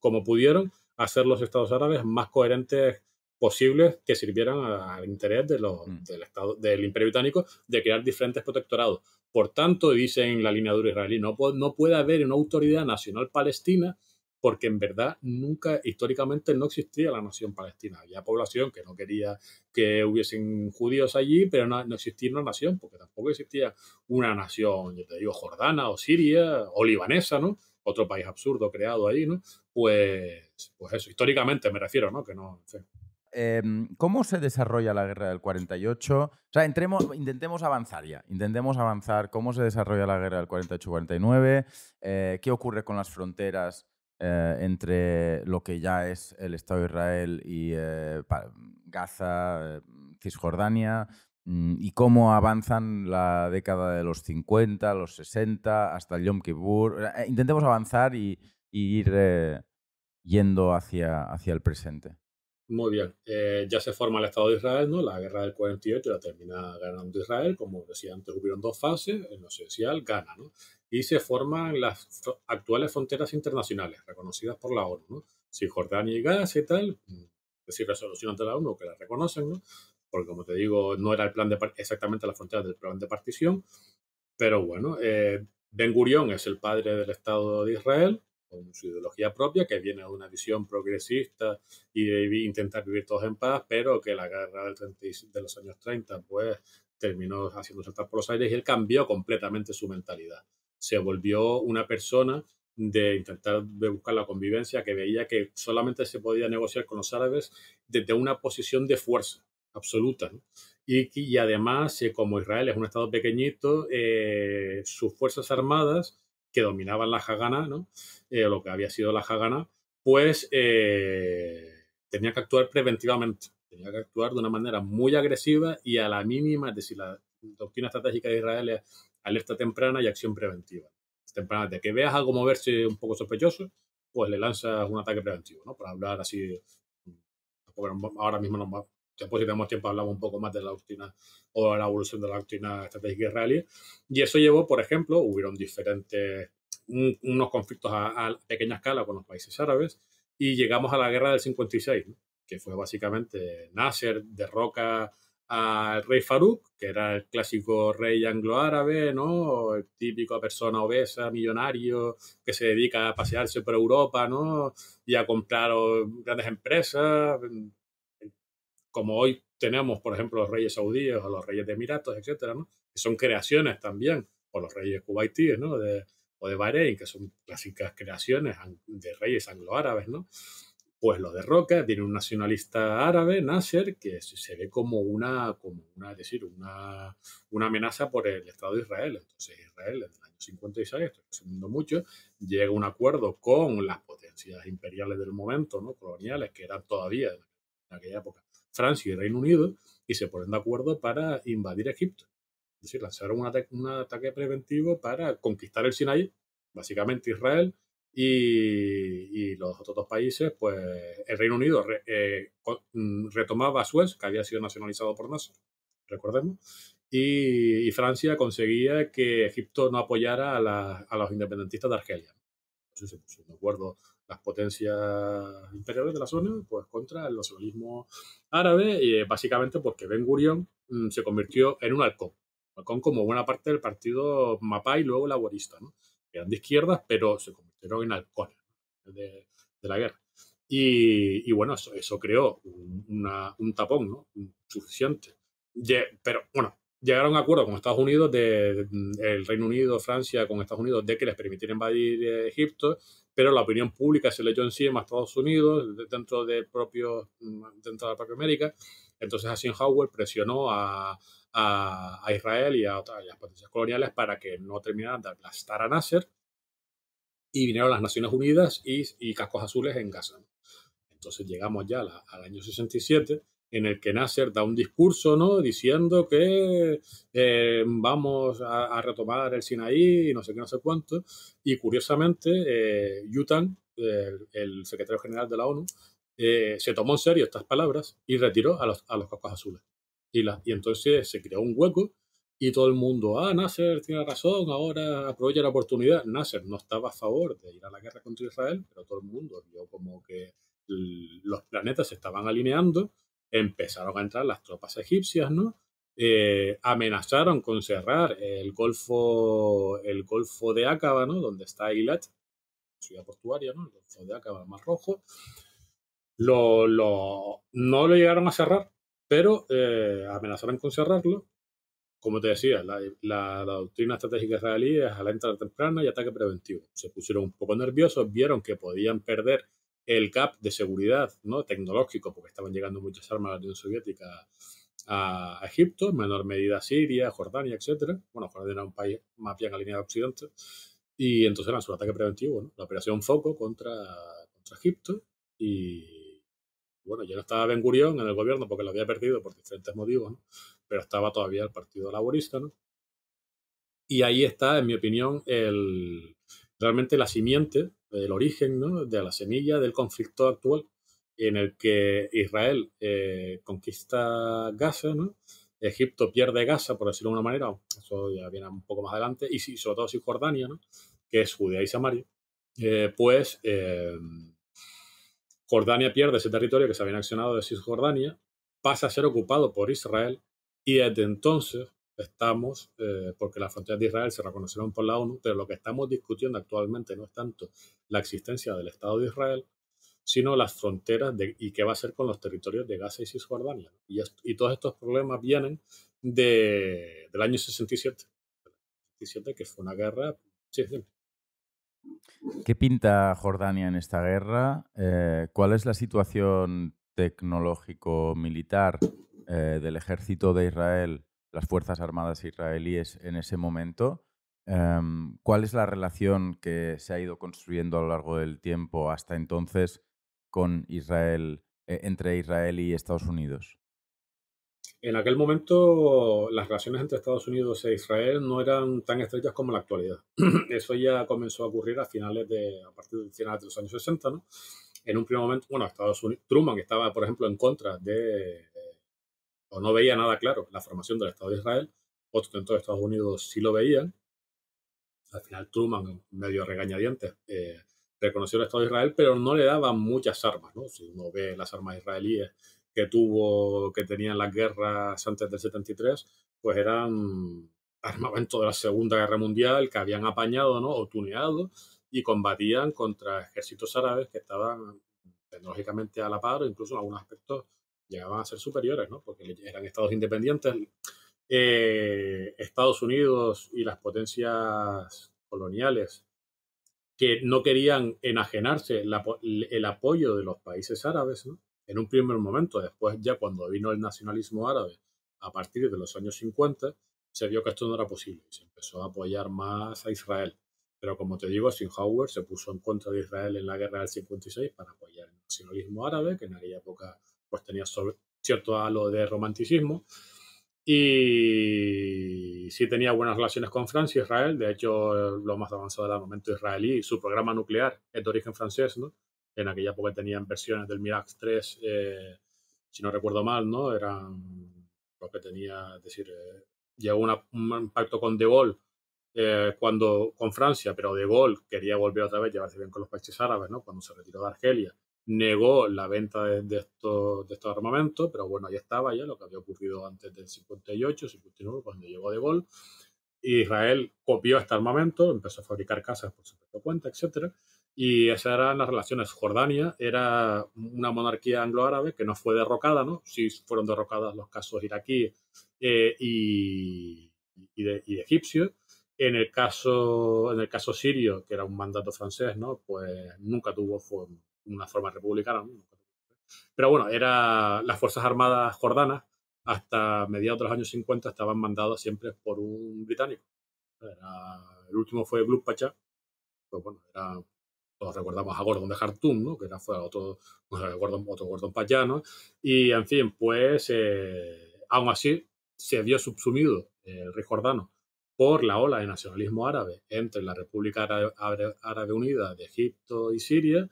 como pudieron hacer los estados árabes más coherentes posibles que sirvieran al interés mm. del, estado, del imperio británico de crear diferentes protectorados. Por tanto, dicen la línea dura israelí, no puede haber una autoridad nacional palestina porque en verdad nunca históricamente no existía la nación palestina. Había población que no quería que hubiesen judíos allí, pero no, existía una nación, porque tampoco existía una nación, yo te digo, jordana o siria o libanesa, ¿no? Otro país absurdo creado ahí, ¿no? Pues, pues eso, históricamente me refiero, ¿no? Que no, em, ¿cómo se desarrolla la guerra del 48? O sea, entremos, intentemos avanzar ya, intentemos avanzar cómo se desarrolla la guerra del 48-49, eh, qué ocurre con las fronteras eh, entre lo que ya es el Estado de Israel y eh, Gaza, eh, Cisjordania, mm, y cómo avanzan la década de los 50, los 60, hasta el Yom Kippur. Intentemos avanzar y, ir yendo hacia, hacia el presente. Muy bien, ya se forma el Estado de Israel, ¿no? La guerra del 48 la termina ganando Israel, como decía antes, hubieron dos fases, en lo esencial gana, ¿no? y se forman las actuales fronteras internacionales reconocidas por la ONU. ¿no? Si Jordania y Gaza y tal, mm, es decir, resolución ante la ONU que la reconocen, ¿no? porque como te digo, no era el plan de exactamente las fronteras del plan de partición, pero bueno, eh, Ben Gurión es el padre del Estado de Israel, con su ideología propia, que viene de una visión progresista y de intentar vivir todos en paz, pero que la guerra del de los años 30 pues terminó haciendo saltar por los aires y él cambió completamente su mentalidad se volvió una persona de intentar de buscar la convivencia, que veía que solamente se podía negociar con los árabes desde una posición de fuerza absoluta. Y, y, además, eh, como Israel es un estado pequeñito, eh, sus fuerzas armadas, que dominaban la Haganah, ¿no? Eh, lo que había sido la Haganah, pues tenía que actuar preventivamente, tenía que actuar de una manera muy agresiva y a la mínima, es decir, la doctrina estratégica de Israel es alerta temprana y acción preventiva. Temprana, de que veas algo moverse un poco sospechoso, pues le lanzas un ataque preventivo, ¿no? Para hablar así, mm, ahora mismo no después si tenemos tiempo hablamos un poco más de la doctrina o de la evolución de la doctrina estratégica israelí. Y eso llevó, por ejemplo, hubieron diferentes, unos conflictos a, a, pequeña escala con los países árabes y llegamos a la guerra del 56, que fue básicamente Nasser derroca al rey Farouk, que era el clásico rey angloárabe, ¿no? El típico persona obesa, millonario, que se dedica a pasearse por Europa, ¿no? Y a comprar grandes empresas, como hoy tenemos, por ejemplo, los reyes saudíes o los reyes de Emiratos, etcétera, ¿no? Que son creaciones también, o los reyes cubaitíes, ¿no? De, o de Bahrein, que son clásicas creaciones de reyes angloárabes, ¿no? Pues lo derroca, tiene un nacionalista árabe, Nasser, que se ve como una, como una, decir, una, una amenaza por el Estado de Israel. Entonces Israel en el año 56, estoy resumiendo mucho, llega a un acuerdo con las potencias imperiales del momento, ¿no? coloniales, que eran todavía en aquella época Francia y Reino Unido, y se ponen de acuerdo para invadir Egipto. Es decir, lanzaron un ataque, un ataque preventivo para conquistar el Sinaí, básicamente Israel, y, los otros dos países, pues el Reino Unido eh, mm, retomaba Suez, que había sido nacionalizado por Nasser, recordemos, y, Francia conseguía que Egipto no apoyara a, a los independentistas de Argelia. Entonces si me acuerdo las potencias imperiales de la zona pues contra el nacionalismo árabe, y, eh, básicamente porque Ben Gurion mm, se convirtió en un halcón, halcón como buena parte del partido Mapai luego laborista, ¿no? eran de izquierdas, pero se convirtió Rogen de, de, la guerra. Y, bueno, eso, eso creó un tapón ¿no? suficiente. Pero bueno, llegaron a acuerdo con Estados Unidos, de, el Reino Unido, Francia, con Estados Unidos, de que les permitirían invadir eh, Egipto, pero la opinión pública se le encima a Estados Unidos, dentro, de propio, dentro de la propia América. Entonces Eisenhower presionó a, a, a Israel y a, otras, las potencias coloniales para que no terminaran de aplastar a Nasser y vinieron las Naciones Unidas y, cascos azules en Gaza. Entonces llegamos ya al año 67, en el que Nasser da un discurso ¿no? diciendo que eh, vamos a, retomar el Sinaí y no sé qué, no sé cuánto. Y curiosamente, eh, el secretario general de la ONU, eh, se tomó en serio estas palabras y retiró a los, a cascos azules. Y, y entonces se creó un hueco y todo el mundo, ah, Nasser tiene razón, ahora aprovecha la oportunidad. Nasser no estaba a favor de ir a la guerra contra Israel, pero todo el mundo vio como que los planetas se estaban alineando, empezaron a entrar las tropas egipcias, ¿no? Eh, amenazaron con cerrar el Golfo, el Golfo de Ácaba, ¿no? Donde está Eilat, ciudad portuaria, ¿no? El Golfo de Ácaba, el Mar Rojo. Lo, lo, no lo llegaron a cerrar, pero eh, amenazaron con cerrarlo como te decía, la, doctrina estratégica israelí es a la entrada temprana y ataque preventivo. Se pusieron un poco nerviosos, vieron que podían perder el gap de seguridad ¿no? tecnológico, porque estaban llegando muchas armas de la Unión Soviética a, Egipto, en menor medida Siria, Jordania, etc. Bueno, Jordania era un país más bien alineado a Occidente. Y entonces era su ataque preventivo, ¿no? la operación Foco contra, contra Egipto. Y bueno, ya no estaba Ben Gurión en el gobierno porque lo había perdido por diferentes motivos. ¿no? pero estaba todavía el Partido Laborista, ¿no? Y ahí está, en mi opinión, el, realmente la simiente, el origen, De la semilla del conflicto actual en el que Israel eh, conquista Gaza, ¿no? Egipto pierde Gaza, por decirlo de una manera, eso ya viene un poco más adelante, y sobre todo Cisjordania, ¿no? que es Judea y Samaria, eh, pues eh, Jordania pierde ese territorio que se había accionado de Cisjordania, pasa a ser ocupado por Israel y desde entonces estamos, eh, porque las fronteras de Israel se reconocieron por la ONU, pero lo que estamos discutiendo actualmente no es tanto la existencia del Estado de Israel, sino las fronteras y qué va a ser con los territorios de Gaza y Cisjordania. Y, y todos estos problemas vienen del año 67, que fue una guerra. ¿Qué pinta Jordania en esta guerra? Eh, ¿Cuál es la situación tecnológico-militar eh, del ejército de Israel, las Fuerzas Armadas israelíes en ese momento. Em, ¿Cuál es la relación que se ha ido construyendo a lo largo del tiempo hasta entonces con Israel, eh, entre Israel y Estados Unidos? En aquel momento las relaciones entre Estados Unidos e Israel no eran tan estrechas como en la actualidad. Eso ya comenzó a ocurrir a finales de, a partir de finales de los años 60, ¿no? En un primer momento, bueno, Estados Unidos, Truman estaba, por ejemplo, en contra de o no veía nada claro la formación del Estado de Israel, otros dentro de Estados Unidos sí lo veían. Al final Truman, medio regañadientes, eh, reconoció el Estado de Israel, pero no le daban muchas armas, ¿no? Si uno ve las armas israelíes que tuvo, que tenían las guerras antes del 73, pues eran armamento de la Segunda Guerra Mundial que habían apañado, ¿no? O tuneado y combatían contra ejércitos árabes que estaban tecnológicamente a la par o incluso en algunos aspectos llegaban a ser superiores, ¿no? Porque eran estados independientes. Eh, estados Unidos y las potencias coloniales que no querían enajenarse el apoyo de los países árabes, ¿no? En un primer momento, después ya cuando vino el nacionalismo árabe, a partir de los años 50, se vio que esto no era posible y se empezó a apoyar más a Israel. Pero como te digo, Eisenhower se puso en contra de Israel en la guerra del 56 para apoyar el nacionalismo árabe, que en aquella época pues tenía cierto halo de romanticismo. Y sí tenía buenas relaciones con Francia y Israel. De hecho, lo más avanzado del momento israelí. Su programa nuclear es de origen francés, ¿no? En aquella época tenían versiones del Mirage 3, eh, si no recuerdo mal, ¿no? Eran lo que tenía, es decir, eh, llegó un pacto con De Gaulle eh, cuando, con Francia, pero De Gaulle quería volver otra vez, llevarse bien con los países árabes, ¿no? Cuando se retiró de Argelia negó la venta de, estos, armamentos, pero bueno, ahí estaba ya lo que había ocurrido antes del 58, 59, cuando llegó de Gol. Israel copió este armamento, empezó a fabricar casas por su cuenta, etc. Y esas eran las relaciones. Jordania era una monarquía anglo-árabe que no fue derrocada, ¿no? Sí fueron derrocadas los casos iraquíes eh, y, de, y En el, caso, en el caso sirio, que era un mandato francés, ¿no? Pues nunca tuvo, forma una forma republicana. Pero bueno, era las Fuerzas Armadas jordanas hasta mediados de los años 50 estaban mandados siempre por un británico. el último fue Blue Pacha, pues bueno, era, todos recordamos a Gordon de Hartum, ¿no? que era, fue otro, Gordon, otro Gordon y en fin, pues eh, aún así se vio subsumido el rey jordano por la ola de nacionalismo árabe entre la República Árabe Unida de Egipto y Siria,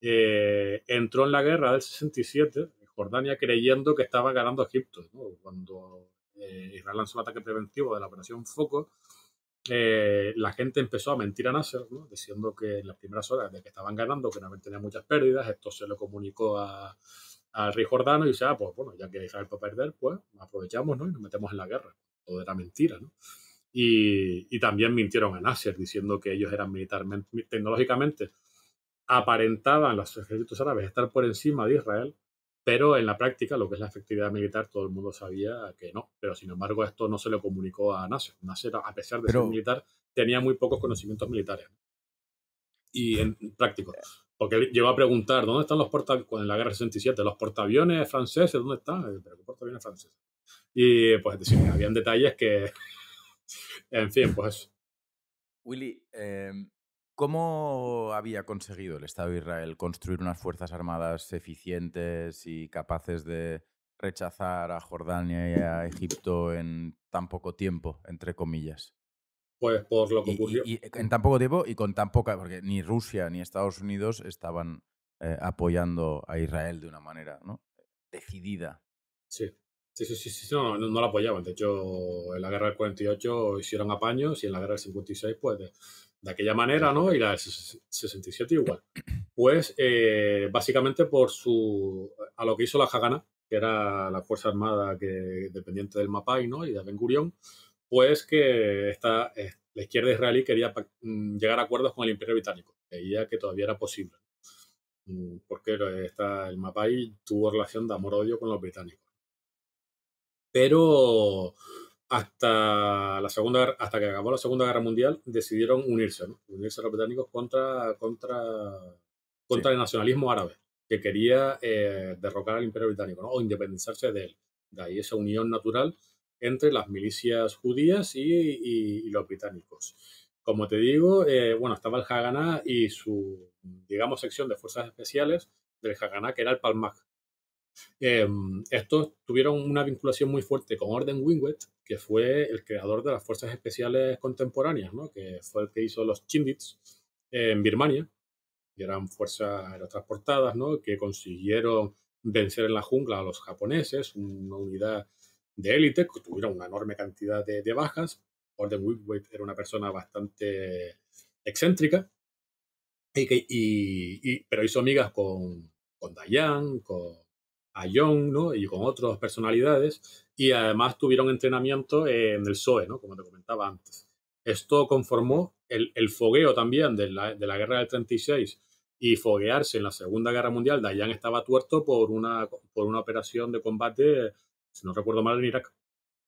eh, entró en la guerra del 67, Jordania creyendo que estaba ganando Egipto. Cuando eh, Israel lanzó el ataque preventivo de la operación Foco, eh, la gente empezó a mentir a Nasser, diciendo que en las primeras horas de que estaban ganando, que no tenía muchas pérdidas, esto se lo comunicó a, al rey Jordano y dice, ah, pues bueno, ya que Israel va a perder, pues aprovechamos ¿no? y nos metemos en la guerra. Todo era mentira, Y, y también mintieron a Nasser diciendo que ellos eran militarmente, tecnológicamente aparentaban los ejércitos árabes estar por encima de Israel, pero en la práctica, lo que es la efectividad militar, todo el mundo sabía que no. Pero sin embargo, esto no se le comunicó a Nasser. Nasser, a pesar de ser militar, tenía muy pocos conocimientos militares y en, práctico, Porque llegó a preguntar, ¿dónde están los portaaviones? En la guerra 67, ¿los portaaviones franceses? ¿Dónde están? ¿Pero qué portaaviones franceses? Y pues decir, habían detalles que. en fin, pues eso. Willy, em, ¿Cómo había conseguido el Estado de Israel construir unas fuerzas armadas eficientes y capaces de rechazar a Jordania y a Egipto en tan poco tiempo, entre comillas? Pues por lo que ocurrió. en tan poco tiempo y con tan poca, porque ni Rusia ni Estados Unidos estaban eh, apoyando a Israel de una manera decidida. Sí. Sí, sí, no, no, no la apoyaban. De hecho, en la guerra del 48 hicieron apaños y en la guerra del 56, pues de aquella manera, ¿no? Y la del 67 igual. Pues eh, básicamente por su a lo que hizo la Haganah, que era la Fuerza Armada que, dependiente del Mapai, ¿no? Y de Ben Gurión, pues que eh, la izquierda israelí quería mm, llegar a acuerdos con el Imperio Británico, Veía que todavía era posible, mm, porque esta, el Mapai tuvo relación de amor-odio con los británicos. Pero hasta la segunda hasta que acabó la Segunda Guerra Mundial decidieron unirse, unirse a los británicos contra contra contra el nacionalismo árabe que quería eh, derrocar al Imperio Británico o independizarse de él. De ahí esa unión natural entre las milicias judías y, y, los británicos. Como te digo, eh, bueno, estaba el Haganah y su, digamos, sección de fuerzas especiales del Haganah, que era el Palmach, eh, estos tuvieron una vinculación muy fuerte con Orden Wingwet, que fue el creador de las Fuerzas Especiales Contemporáneas, ¿no? que fue el que hizo los Chindits en Birmania, y eran fuerzas aerotransportadas ¿no? que consiguieron vencer en la jungla a los japoneses, una unidad de élite que tuvieron una enorme cantidad de, bajas. Orden Wingwet era una persona bastante excéntrica, y, y, y pero hizo amigas con, con Dayan, con a Young ¿no? y con otras personalidades y además tuvieron entrenamiento en el SOE, ¿no? como te comentaba antes. Esto conformó el, el fogueo también de la, de la, guerra del 36 y foguearse en la Segunda Guerra Mundial. Dayan estaba tuerto por una, por una operación de combate, si no recuerdo mal, en Irak.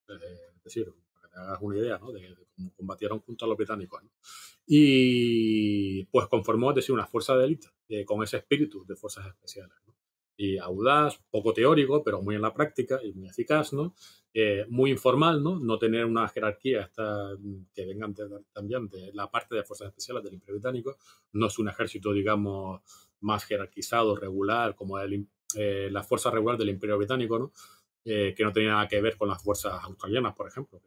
Eh, es decir, para que te hagas una idea ¿no? de, cómo combatieron junto a los británicos. Y pues conformó, es decir, una fuerza de élite eh, con ese espíritu de fuerzas especiales. ¿no? y audaz, poco teórico, pero muy en la práctica y muy eficaz, ¿no? Eh, muy informal, ¿no? No tener una jerarquía hasta mm, que venga también de la parte de fuerzas especiales del Imperio Británico. No es un ejército, digamos, más jerarquizado, regular, como el, eh, la fuerza regular del Imperio Británico, ¿no? Eh, que no tenía nada que ver con las fuerzas australianas, por ejemplo,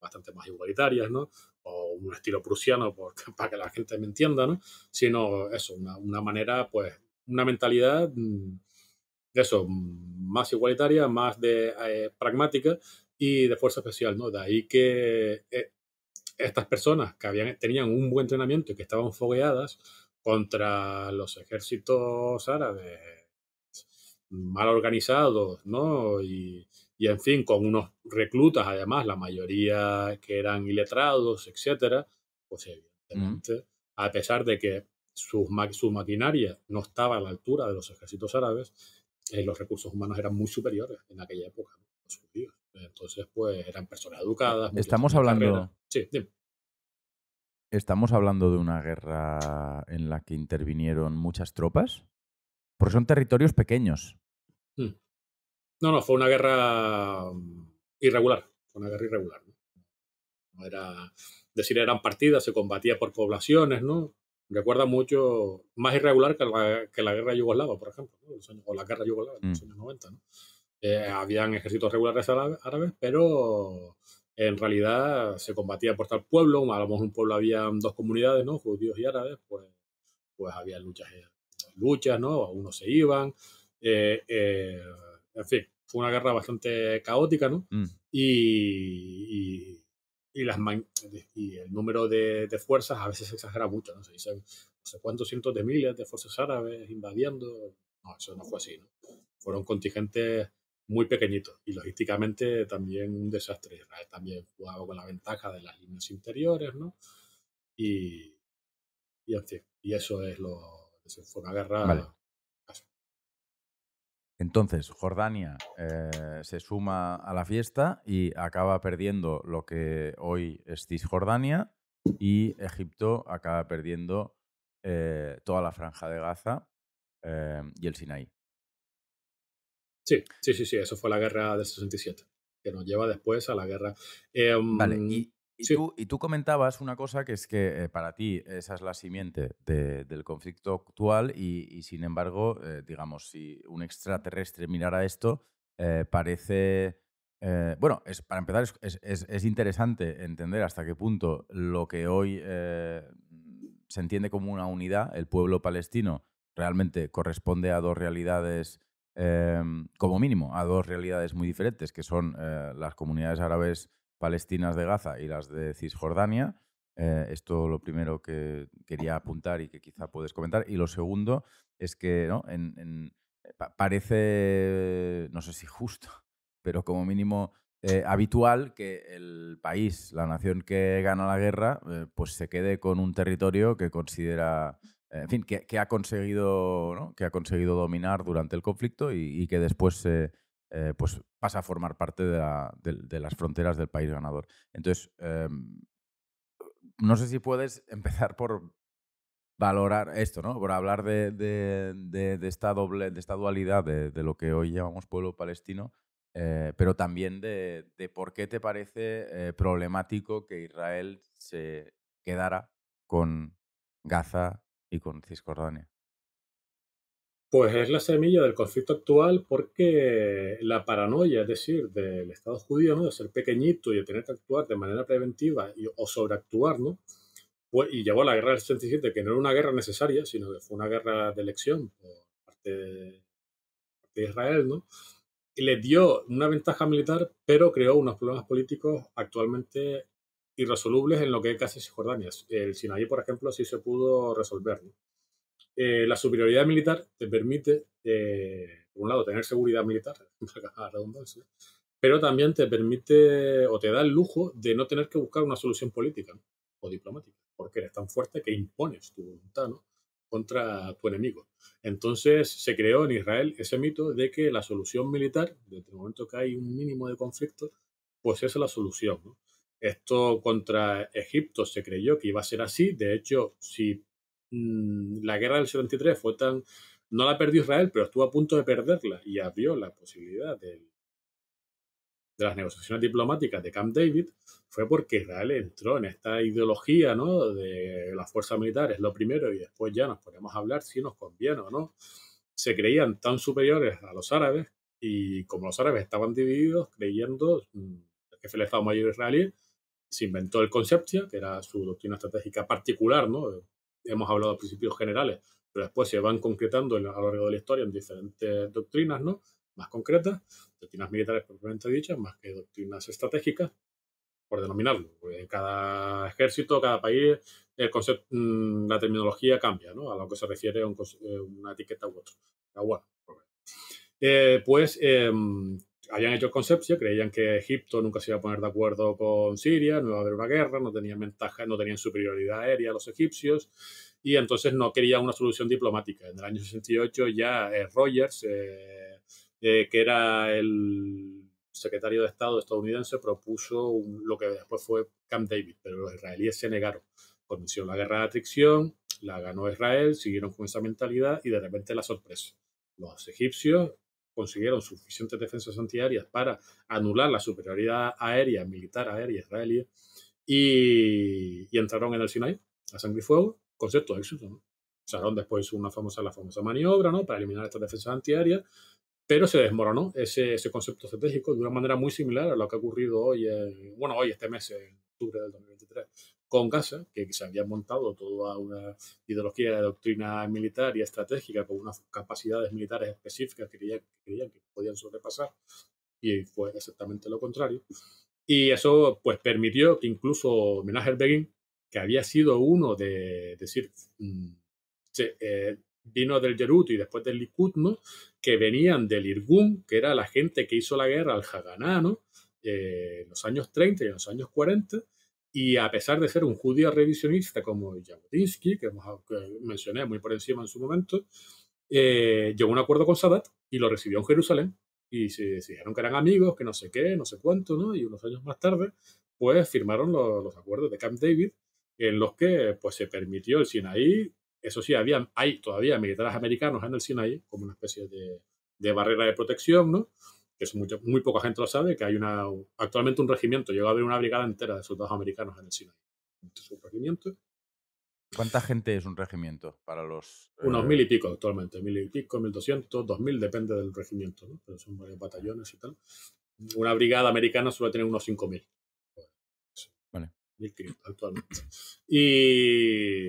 bastante más igualitarias, ¿no? O un estilo prusiano, para que la gente me entienda, ¿no? Sino eso, una, manera, pues, una mentalidad... Mm, eso, más igualitaria, más de eh, pragmática y de fuerza especial, ¿no? De ahí que eh, estas personas que habían, tenían un buen entrenamiento y que estaban fogueadas contra los ejércitos árabes mal organizados, ¿no? Y, y en fin, con unos reclutas, además, la mayoría que eran iletrados, etcétera, pues evidentemente, a pesar de que su, su maquinaria no estaba a la altura de los ejércitos árabes, eh, los recursos humanos eran muy superiores en aquella época. Entonces, pues eran personas educadas. Estamos hablando. Sí, Estamos hablando de una guerra en la que intervinieron muchas tropas, porque son territorios pequeños. Hmm. No, no, fue una guerra mm, irregular, fue una guerra irregular. ¿no? Era decir, eran partidas, se combatía por poblaciones, ¿no? recuerda mucho, más irregular que la, que la guerra yugoslava, por ejemplo, o la guerra yugoslava en los mm. años 90. ¿no? Eh, habían ejércitos regulares árabes, pero en realidad se combatía por tal pueblo, a lo mejor un pueblo había dos comunidades, ¿no? judíos y árabes, pues, pues había luchas, eh, luchas, ¿no? se iban, eh, en fin, fue una guerra bastante caótica, ¿no? Mm. y y, las y el número de, fuerzas a veces se exagera mucho, ¿no? Se dicen, no sé cuántos cientos de miles de fuerzas árabes invadiendo. No, eso no fue así, ¿no? Fueron contingentes muy pequeñitos y logísticamente también un desastre. Israel también jugaba con la ventaja de las líneas interiores, ¿no? Y, y en fin, y eso es lo. Fue una guerra entonces, Jordania eh, se suma a la fiesta y acaba perdiendo lo que hoy es Cisjordania y Egipto acaba perdiendo eh, toda la franja de Gaza eh, y el Sinaí. Sí, sí, sí, sí, eso fue la guerra del 67, que nos lleva después a la guerra. vale, em, y, y, tú, comentabas una cosa que es que eh, para ti esa es la simiente del conflicto actual y, sin embargo, eh, digamos, si un extraterrestre mirara esto, eh, parece... bueno, para empezar, es, es, interesante entender hasta qué punto lo que hoy se entiende como una unidad, el pueblo palestino, realmente corresponde a dos realidades, como mínimo, a dos realidades muy diferentes, que son las comunidades árabes palestinas de Gaza y las de Cisjordania. Eh, esto lo primero que quería apuntar y que quizá puedes comentar. Y lo segundo es que eh, parece, no sé si justo, pero como mínimo eh, habitual que el país, la nación que gana la guerra, pues se quede con un territorio que considera, en fin, que, ha conseguido, que ha conseguido dominar durante el conflicto y que después se eh, pues pasa a formar parte de, las fronteras del país ganador. Entonces, em, no sé si puedes empezar por valorar esto, ¿no? Por hablar de, esta, doble, de esta dualidad de, lo que hoy llamamos pueblo palestino, eh, pero también de, por qué te parece eh, problemático que Israel se quedara con Gaza y con Cisjordania. Pues es la semilla del conflicto actual porque la paranoia, es decir, del Estado judío, ¿no? de ser pequeñito y de tener que actuar de manera preventiva o sobreactuar, ¿no? Pues, y llevó a la guerra del 67, que no era una guerra necesaria, sino que fue una guerra de elección por parte de, Israel, ¿no? Y le dio una ventaja militar, pero creó unos problemas políticos actualmente irresolubles en lo que es casi Cisjordania. El Sinaí, por ejemplo, sí se pudo resolver, ¿no? Eh, la superioridad militar te permite, eh, por un lado, tener seguridad militar, pero también te permite o te da el lujo de no tener que buscar una solución política o diplomática, porque eres tan fuerte que impones tu voluntad contra tu enemigo. Entonces se creó en Israel ese mito de que la solución militar, desde el momento que hay un mínimo de conflicto, pues esa es la solución. Esto contra Egipto se creyó que iba a ser así. De hecho, si Mm, la guerra del 73 fue tan... No la perdió Israel, pero estuvo a punto de perderla y abrió la posibilidad de las negociaciones diplomáticas de Camp David fue porque Israel entró en esta ideología ¿no? de las fuerzas militares, lo primero, y después ya nos ponemos a hablar si nos conviene o no. Se creían tan superiores a los árabes y como los árabes estaban divididos, creyendo, mm, que jefe del Estado Mayor israelí se inventó el concepto, que era su doctrina estratégica particular, ¿no? hemos hablado de principios generales, pero después se van concretando a lo largo de la historia en diferentes doctrinas, ¿no? Más concretas, doctrinas militares propiamente dichas, más que doctrinas estratégicas, por denominarlo. cada ejército, cada país, el concepto, mm, la terminología cambia, ¿no? A lo que se refiere eh, una etiqueta u otra. bueno, pues, eh, pues em, habían hecho concepción creían que Egipto nunca se iba a poner de acuerdo con Siria, no iba a haber una guerra, no tenían ventaja, no tenían superioridad aérea los egipcios, y entonces no querían una solución diplomática. En el año 68 ya eh, Rogers, eh, eh, que era el secretario de Estado estadounidense, propuso lo que después fue Camp David, pero los israelíes se negaron. Comenzó la guerra de atricción, la ganó Israel, siguieron con esa mentalidad y de repente la sorpresa. Los egipcios consiguieron suficientes defensas antiaéreas para anular la superioridad aérea, militar aérea israelí, y, entraron en el Sinai a sangre y fuego, concepto de éxito. Usaron después una famosa, la famosa maniobra ¿no? para eliminar estas defensas antiaéreas, pero se desmoronó ese, ese concepto estratégico de una manera muy similar a lo que ha ocurrido hoy, en bueno, hoy este mes, en octubre del 2023 con Gaza, que se había montado toda una ideología de doctrina militar y estratégica con unas capacidades militares específicas que creían, que, podían sobrepasar, y fue exactamente lo contrario. Y eso pues permitió que incluso Menachem Begin, que había sido uno de, decir, mm, eh, vino del Yerut y después del Likud, que venían del Irgun, que era la gente que hizo la guerra al Haganá, ¿no? Eh, en los años 30 y en los años 40, y a pesar de ser un judío revisionista como Jabotinsky, que, que, mencioné muy por encima en su momento, eh, llegó a un acuerdo con Sadat y lo recibió en Jerusalén. Y se, dijeron que eran amigos, que no sé qué, no sé cuánto, ¿no? Y unos años más tarde, pues firmaron los, acuerdos de Camp David, en los que pues se permitió el Sinaí. Eso sí, había, hay todavía militares americanos en el Sinaí, como una especie de, de barrera de protección, ¿no? que es muy poca gente lo sabe, que hay una actualmente un regimiento, Llega a haber una brigada entera de soldados americanos en el Sinai. un regimiento. ¿Cuánta gente es un regimiento para los...? Eh, unos mil y pico actualmente, mil y pico, mil doscientos, dos mil, depende del regimiento, pero son varios batallones y tal. Una brigada americana suele tener unos cinco mil. Pues, vale. actualmente. Y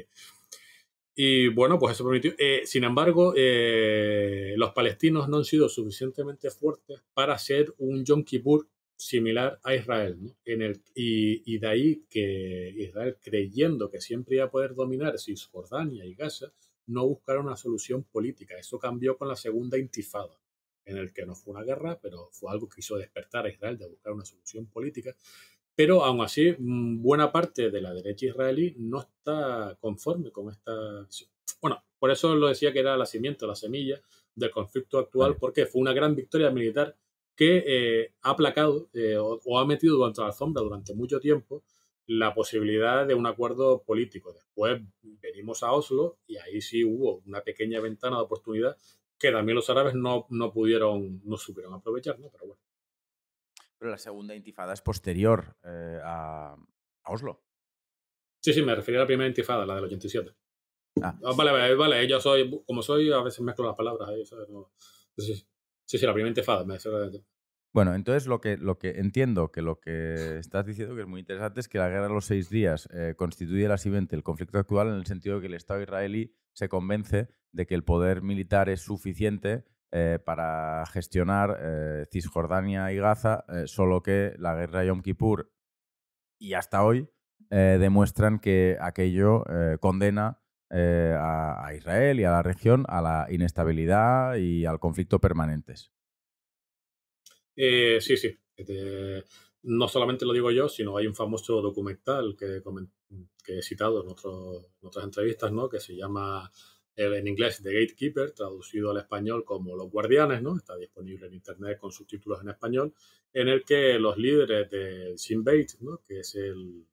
y bueno, pues eso permitió. Eh, sin embargo, eh, los palestinos no han sido suficientemente fuertes para ser un Yom Kippur similar a Israel. ¿no? En el, y, y, de ahí que Israel, creyendo que siempre iba a poder dominar Cisjordania y Gaza, no buscaron una solución política. Eso cambió con la segunda intifada, en el que no fue una guerra, pero fue algo que hizo despertar a Israel de buscar una solución política. Pero aún así, mm, buena parte de la derecha israelí no está conforme con esta... Bueno, por eso lo decía que era la cimiento, la semilla del conflicto actual, porque fue una gran victoria militar que eh, ha aplacado eh, o, ha metido durante la alfombra durante mucho tiempo la posibilidad de un acuerdo político. Después venimos a Oslo y ahí sí hubo una pequeña ventana de oportunidad que también los árabes no, no pudieron, no supieron aprovechar, ¿no? Pero bueno. Pero la segunda intifada es posterior eh, a, Oslo. Sí, sí, me refería a la primera intifada, la del 87. Ah. Ah, vale, vale, vale, yo soy, como soy, a veces mezclo las palabras. sí, sí, la primera intifada. Me bueno, entonces lo que, lo que entiendo que lo que estás diciendo que es muy interesante es que la guerra de los seis días eh, constituye la siguiente, el conflicto actual en el sentido de que el Estado israelí se convence de que el poder militar es suficiente eh, para gestionar eh, Cisjordania y Gaza, eh, solo que la guerra de Yom Kippur y hasta hoy demuestran que aquello condena a, Israel y a la región a la inestabilidad y al conflicto permanentes. sí, sí. no solamente lo digo yo, sino hay un famoso documental que, he citado en, en otras entrevistas, ¿no? que se llama eh, en inglés The Gatekeeper, traducido al español como Los Guardianes, ¿no? Está disponible en internet con subtítulos en español, en el que los líderes del Shin ¿no? Que es el,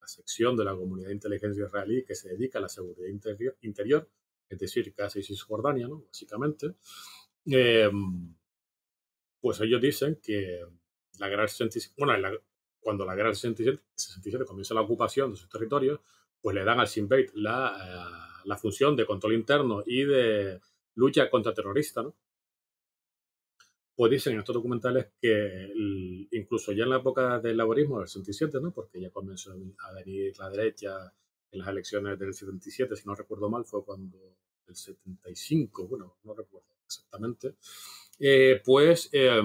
la sección de la comunidad de inteligencia israelí que se dedica a la seguridad interior, interior es decir, casi Cisjordania, ¿no? Básicamente. Em, pues ellos dicen que la Gran 67, bueno, cuando la Gran del 67, comienza la ocupación de sus territorios, pues le dan al Shin la... Eh, la función de control interno y de lucha contra terrorista, ¿no? Pues dicen en estos documentales que incluso ya en la época del laborismo del 67, ¿no? Porque ya comenzó a venir la derecha en las elecciones del 77, si no recuerdo mal, fue cuando el 75, bueno, no recuerdo exactamente, eh, pues eh,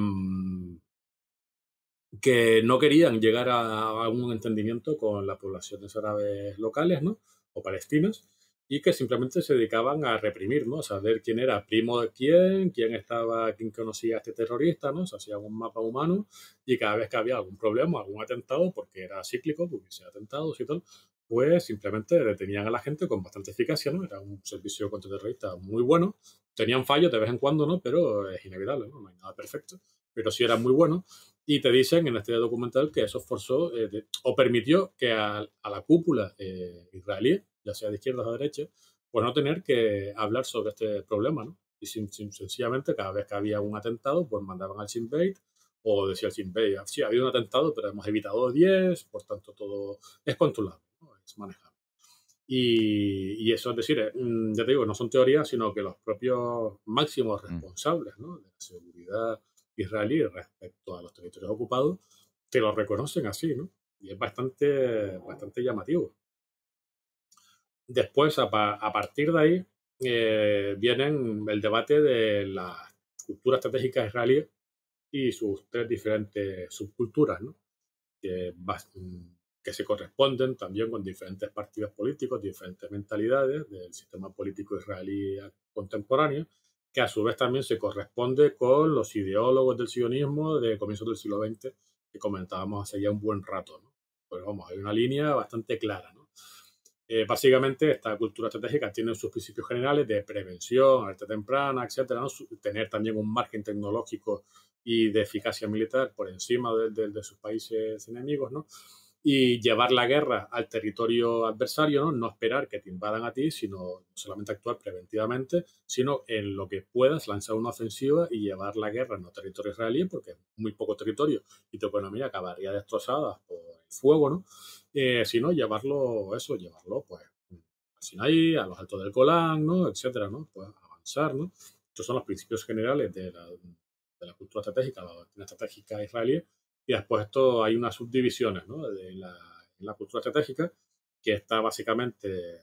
que no querían llegar a, a un entendimiento con las poblaciones árabes locales, ¿no? O palestinas, y que simplemente se dedicaban a reprimir, ¿no? A saber quién era primo de quién, quién estaba, quién conocía a este terrorista, ¿no? Se hacía un mapa humano y cada vez que había algún problema, algún atentado, porque era cíclico, porque hubiese atentados y tal, pues simplemente detenían a la gente con bastante eficacia, ¿no? Era un servicio contra terrorista muy bueno. Tenían fallos de vez en cuando, ¿no? Pero es inevitable, ¿no? No hay nada perfecto. Pero sí era muy bueno. Y te dicen en este documental que eso forzó eh, o permitió que a, a la cúpula eh, israelí ya sea de izquierdas o de derechas, pues no tener que hablar sobre este problema, ¿no? Y sin, sencillamente cada vez que había un atentado, pues mandaban al Sinn Bait o decía el Sinn Bait, ah, sí, ha habido un atentado, pero hemos evitado 10, por tanto todo es controlado, es manejable. Y, eso, es decir, eh, mm, ya te digo, no son teorías, sino que los propios máximos mm. responsables de la seguridad israelí respecto a los territorios ocupados te lo reconocen así, ¿no? Y es bastante, bastante llamativo. Después, a, partir de ahí, eh, vienen el debate de la cultura estratégica israelí y sus tres diferentes subculturas, que, se corresponden también con diferentes partidos políticos, diferentes mentalidades del sistema político israelí contemporáneo, que a su vez también se corresponde con los ideólogos del sionismo de comienzos del siglo XX que comentábamos hace ya un buen rato. Pues vamos, hay una línea bastante clara. Eh, básicamente, esta cultura estratégica tiene sus principios generales de prevención, alerta temprana, etcétera. ¿no? Tener también un margen tecnológico y de eficacia militar por encima de, sus países enemigos, ¿no? Y llevar la guerra al territorio adversario, ¿no? esperar que te invadan a ti, sino solamente actuar preventivamente, sino en lo que puedas lanzar una ofensiva y llevar la guerra en los territorio israelí, porque muy poco territorio y tu economía acabaría destrozada fuego, ¿no? Eh, sino llevarlo, eso, llevarlo, pues, sin ahí a los altos del Colán, ¿no? Etcétera, ¿no? Pues avanzar, ¿no? Estos son los principios generales de la, cultura estratégica, la doctrina estratégica israelí, y después esto hay unas subdivisiones, ¿no? De la, la cultura estratégica, que está básicamente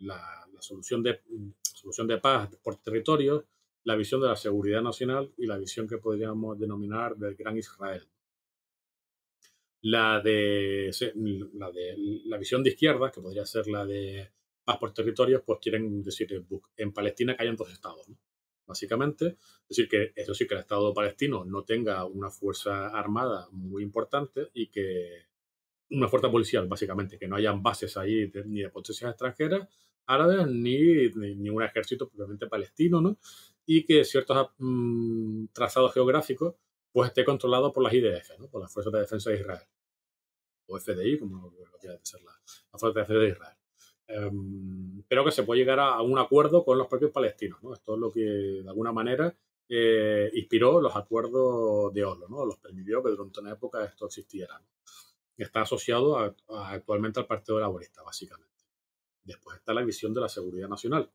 la, solución, de, solución de paz por territorio, la visión de la seguridad nacional y la visión que podríamos denominar del Gran Israel la de, la de la visión de izquierda, que podría ser la de paz por territorios, pues quieren decir eh, en Palestina que hayan dos estados, básicamente. Es decir, que eso sí, que el Estado palestino no tenga una fuerza armada muy importante y que una fuerza policial, básicamente, que no hayan bases ahí ni de potencias extranjeras árabes ni, ni, ejército propiamente palestino, ¿no? Y que ciertos mm, trazados geográficos pues esté controlado por las IDF, ¿no? por las Fuerzas de Defensa de Israel, o FDI, como lo quiera decir la, Fuerza de Defensa de Israel. Em, pero que se puede llegar a, un acuerdo con los propios palestinos. Esto es lo que, de alguna manera, eh, inspiró los acuerdos de Oslo, ¿no? los permitió que durante una época esto existiera. Está asociado actualmente al Partido Laborista, básicamente. Después está la visión de la seguridad nacional,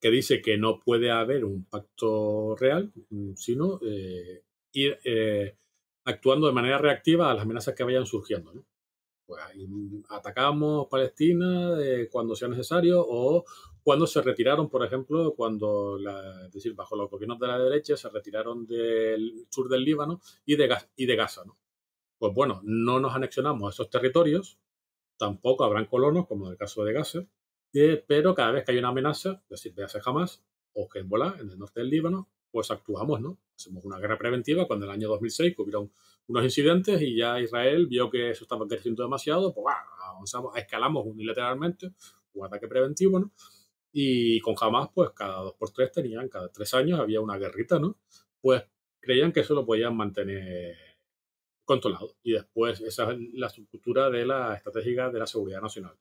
que dice que no puede haber un pacto real, mm, sino eh, ir eh, actuando de manera reactiva a las amenazas que vayan surgiendo. Pues mm, atacamos Palestina eh, cuando sea necesario o cuando se retiraron, por ejemplo, cuando, decir, bajo los gobiernos de la derecha se retiraron del sur del Líbano y de, y de Gaza. Pues bueno, no nos anexionamos a esos territorios, tampoco habrán colonos, como en el caso de Gaza, pero cada vez que hay una amenaza, es decir, hace jamás o Hezbollah en el norte del Líbano, pues actuamos, ¿no? Hacemos una guerra preventiva cuando en el año 2006 hubieron unos incidentes y ya Israel vio que eso estaba creciendo demasiado, pues avanzamos, escalamos unilateralmente, un ataque preventivo, ¿no? Y con jamás, pues cada dos por tres tenían, cada tres años había una guerrita, ¿no? Pues creían que eso lo podían mantener controlado. Y después, esa es la estructura de la Estrategia de la seguridad nacional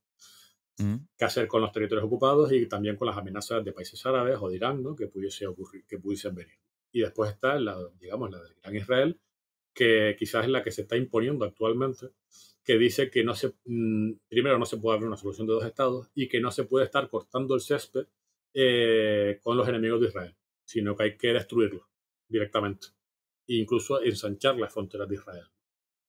qué hacer con los territorios ocupados y también con las amenazas de países árabes o de Irán que, pudiese ocurrir, que pudiesen venir. Y después está, la, digamos, la del Gran israel que quizás es la que se está imponiendo actualmente, que dice que no se, mm, primero no se puede haber una solución de dos estados y que no se puede estar cortando el césped eh, con los enemigos de Israel, sino que hay que destruirlo directamente e incluso ensanchar las fronteras de Israel.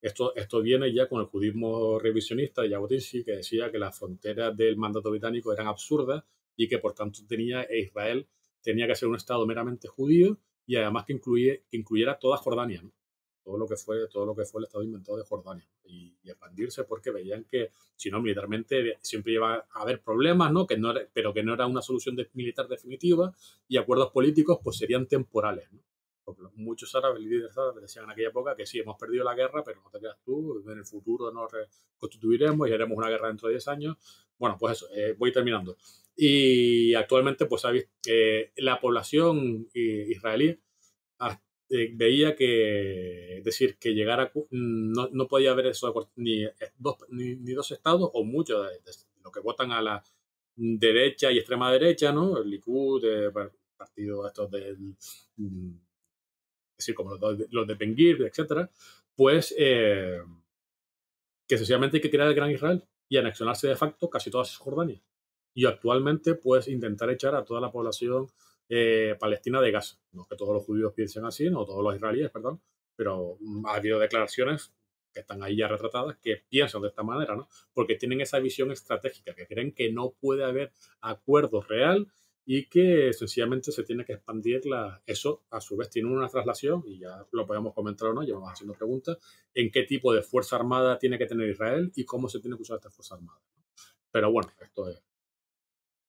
Esto, viene ya con el judismo revisionista de Jabotinsky, que decía que las fronteras del mandato británico eran absurdas y que por tanto tenía eh, Israel tenía que ser un Estado meramente judío y además que, incluye, incluyera toda Jordania, todo, lo que fue, todo lo que fue el Estado inventado de Jordania y, expandirse porque veían que, si no, militarmente siempre iba a haber problemas, ¿no? Que no pero que no era una solución militar definitiva y acuerdos políticos pues serían temporales. ¿no? Pues, muchos árabes, líderes árabes, decían en aquella época que sí, hemos perdido la guerra, pero no te creas tú, en el futuro nos constituiremos y haremos una guerra dentro de 10 años. Bueno, pues eso, eh, voy terminando. Y actualmente, pues la población eh, israelí eh, veía que, es decir, que llegara no, podía haber eso, ni dos, ni, dos estados o muchos de, los que votan a la derecha y extrema derecha, ¿no? El Likud, partido estos del mm, es decir, como los de, los etcétera, pues eh, que sencillamente hay que crear el Gran Israel y anexionarse de facto casi toda Jordania. Y actualmente, pues, intentar echar a toda la población eh, palestina de Gaza. No que todos los judíos piensen así, no todos los israelíes, perdón, pero mm, ha habido declaraciones que están ahí ya retratadas que piensan de esta manera, ¿no? Porque tienen esa visión estratégica, que creen que no puede haber acuerdo real y que sencillamente se tiene que expandir eso, a su vez tiene una traslación, y ya lo podemos comentar o no, llevamos haciendo preguntas, en qué tipo de fuerza armada tiene que tener Israel y cómo se tiene que usar esta fuerza armada. Pero bueno, esto es...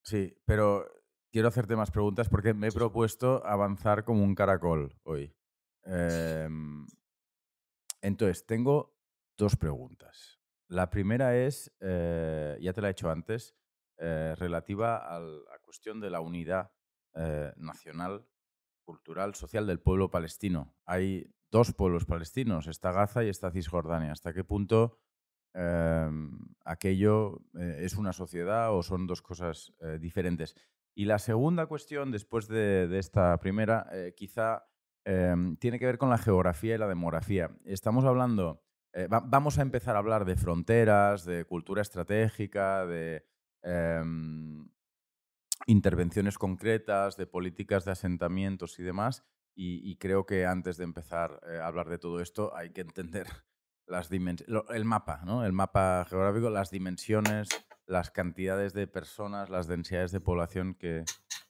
Sí, pero quiero hacerte más preguntas porque me he propuesto avanzar como un caracol hoy. Em, entonces, tengo dos preguntas. La primera es, eh, ya te la he hecho antes, eh, relativa a la cuestión de la unidad eh, nacional, cultural, social del pueblo palestino. Hay dos pueblos palestinos, está Gaza y está Cisjordania. ¿Hasta qué punto em, aquello eh, es una sociedad o son dos cosas diferentes? Y la segunda cuestión, después de, esta primera, quizá em, tiene que ver con la geografía y la demografía. Estamos hablando, vamos a empezar a hablar de fronteras, de cultura estratégica, de Em, intervenciones concretas, de políticas de asentamientos y demás. Y, creo que antes de empezar eh, a hablar de todo esto hay que entender el mapa, ¿no? el mapa geográfico, las dimensiones, las cantidades de personas, las densidades de población que,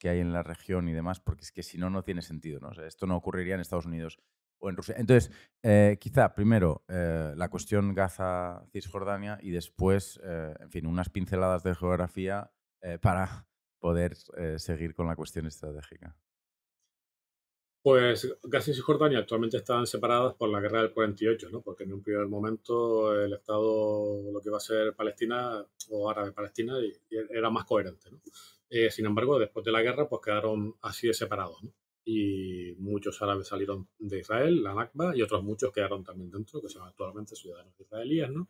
hay en la región y demás, porque es que si no, no tiene sentido. esto no ocurriría en Estados Unidos o en Rusia. Entonces, eh, quizá primero eh, la cuestión Gaza-Cisjordania y después, eh, en fin, unas pinceladas de geografía para poder seguir con la cuestión estratégica. Pues Gaza y Cisjordania actualmente están separadas por la guerra del 48, ¿no? porque en un primer momento el Estado, lo que iba a ser Palestina o árabe Palestina, era más coherente. ¿no? sin embargo, después de la guerra, pues quedaron así de separados. ¿no? y muchos árabes salieron de Israel, la Nakba, y otros muchos quedaron también dentro, que son actualmente ciudadanos israelíes, ¿no?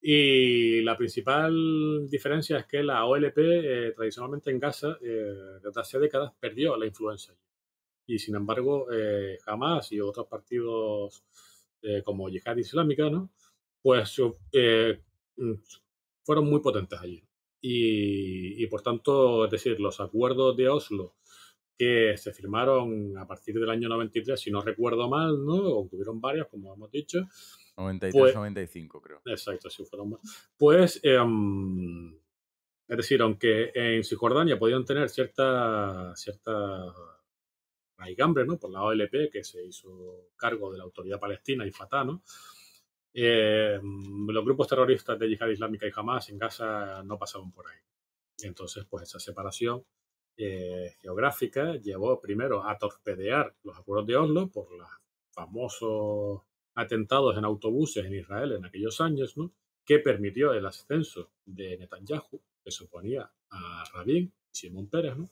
Y la principal diferencia es que la OLP eh, tradicionalmente en Gaza, eh, desde hace décadas, perdió la influencia. Y sin embargo, eh, Hamas y otros partidos eh, como Yihad Islámica, ¿no? Pues fueron muy potentes allí. y por tanto, es decir, los acuerdos de Oslo que se firmaron a partir del año 93, si no recuerdo mal, ¿no? O tuvieron varios, como hemos dicho. 93, 95, pues creo. Exacto, si fueron más. Pues, em, es decir, aunque en Cisjordania podían tener cierta, cierta raigambre, ¿no? Por la OLP, que se hizo cargo de la autoridad palestina y Fatah, ¿no? Em, los grupos terroristas de Yihad Islámica y Hamas en Gaza no pasaban por ahí. Entonces, pues esa separación eh, geográfica llevó primero a torpedear los acuerdos de Oslo por los famosos atentados en autobuses en Israel en aquellos años, ¿no? que permitió el ascenso de Netanyahu, que se a Rabin y Simón Pérez, ¿no?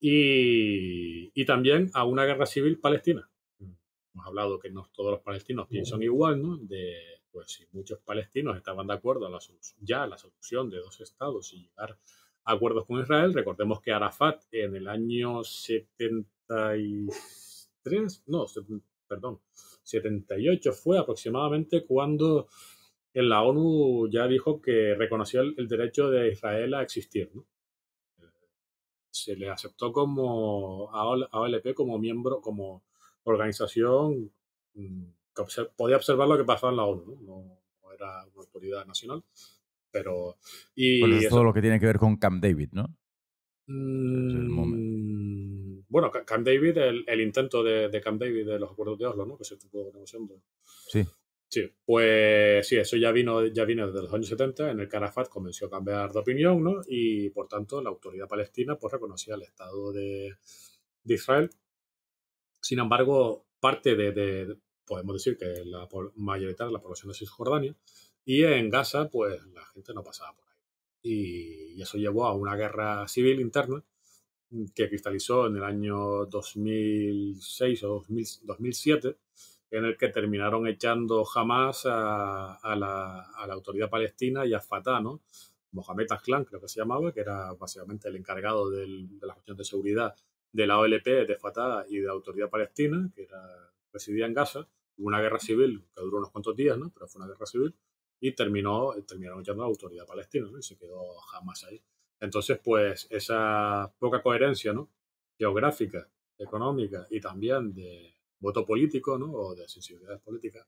y, también a una guerra civil palestina. Mm, hemos hablado que no todos los palestinos piensan igual, ¿no? De, pues si muchos palestinos estaban de acuerdo ya a la solución de dos estados y llegar acuerdos con Israel. Recordemos que Arafat en el año 73, no, perdón, 78 fue aproximadamente cuando en la ONU ya dijo que reconoció el, derecho de Israel a existir. ¿no? Se le aceptó como a OLP como miembro, como organización mm, que podía observar lo que pasaba en la ONU, no era una autoridad nacional. Pero. Y es todo lo que tiene que ver con Camp David, ¿no? Mm, bueno, Camp David, el, intento de, Camp David de los acuerdos de Oslo, ¿no? Que se Sí. Sí, pues sí, eso ya vino, ya vino desde los años 70, en el que Arafat comenzó a cambiar de opinión, ¿no? Y por tanto la autoridad palestina pues reconocía el Estado de, Israel. Sin embargo, parte de, podemos decir que la mayoritaria de la población de Cisjordania y en Gaza, pues la gente no pasaba por ahí. Y, eso llevó a una guerra civil interna mm, que cristalizó en el año 2006 o 2007, en el que terminaron echando jamás a, la, a la, autoridad palestina y a Fatah, ¿no? Mohamed Aslan, creo que se llamaba, que era básicamente el encargado de las cuestiones de seguridad de la OLP, de Fatah y de la autoridad palestina, que residía en Gaza. Hubo una guerra civil que duró unos cuantos días, ¿no? Pero fue una guerra civil y terminó, terminaron echando la autoridad palestina, ¿no? Y se quedó jamás ahí. Entonces, pues esa poca coherencia, ¿no? Geográfica, económica y también de voto político, ¿no? O de sensibilidad política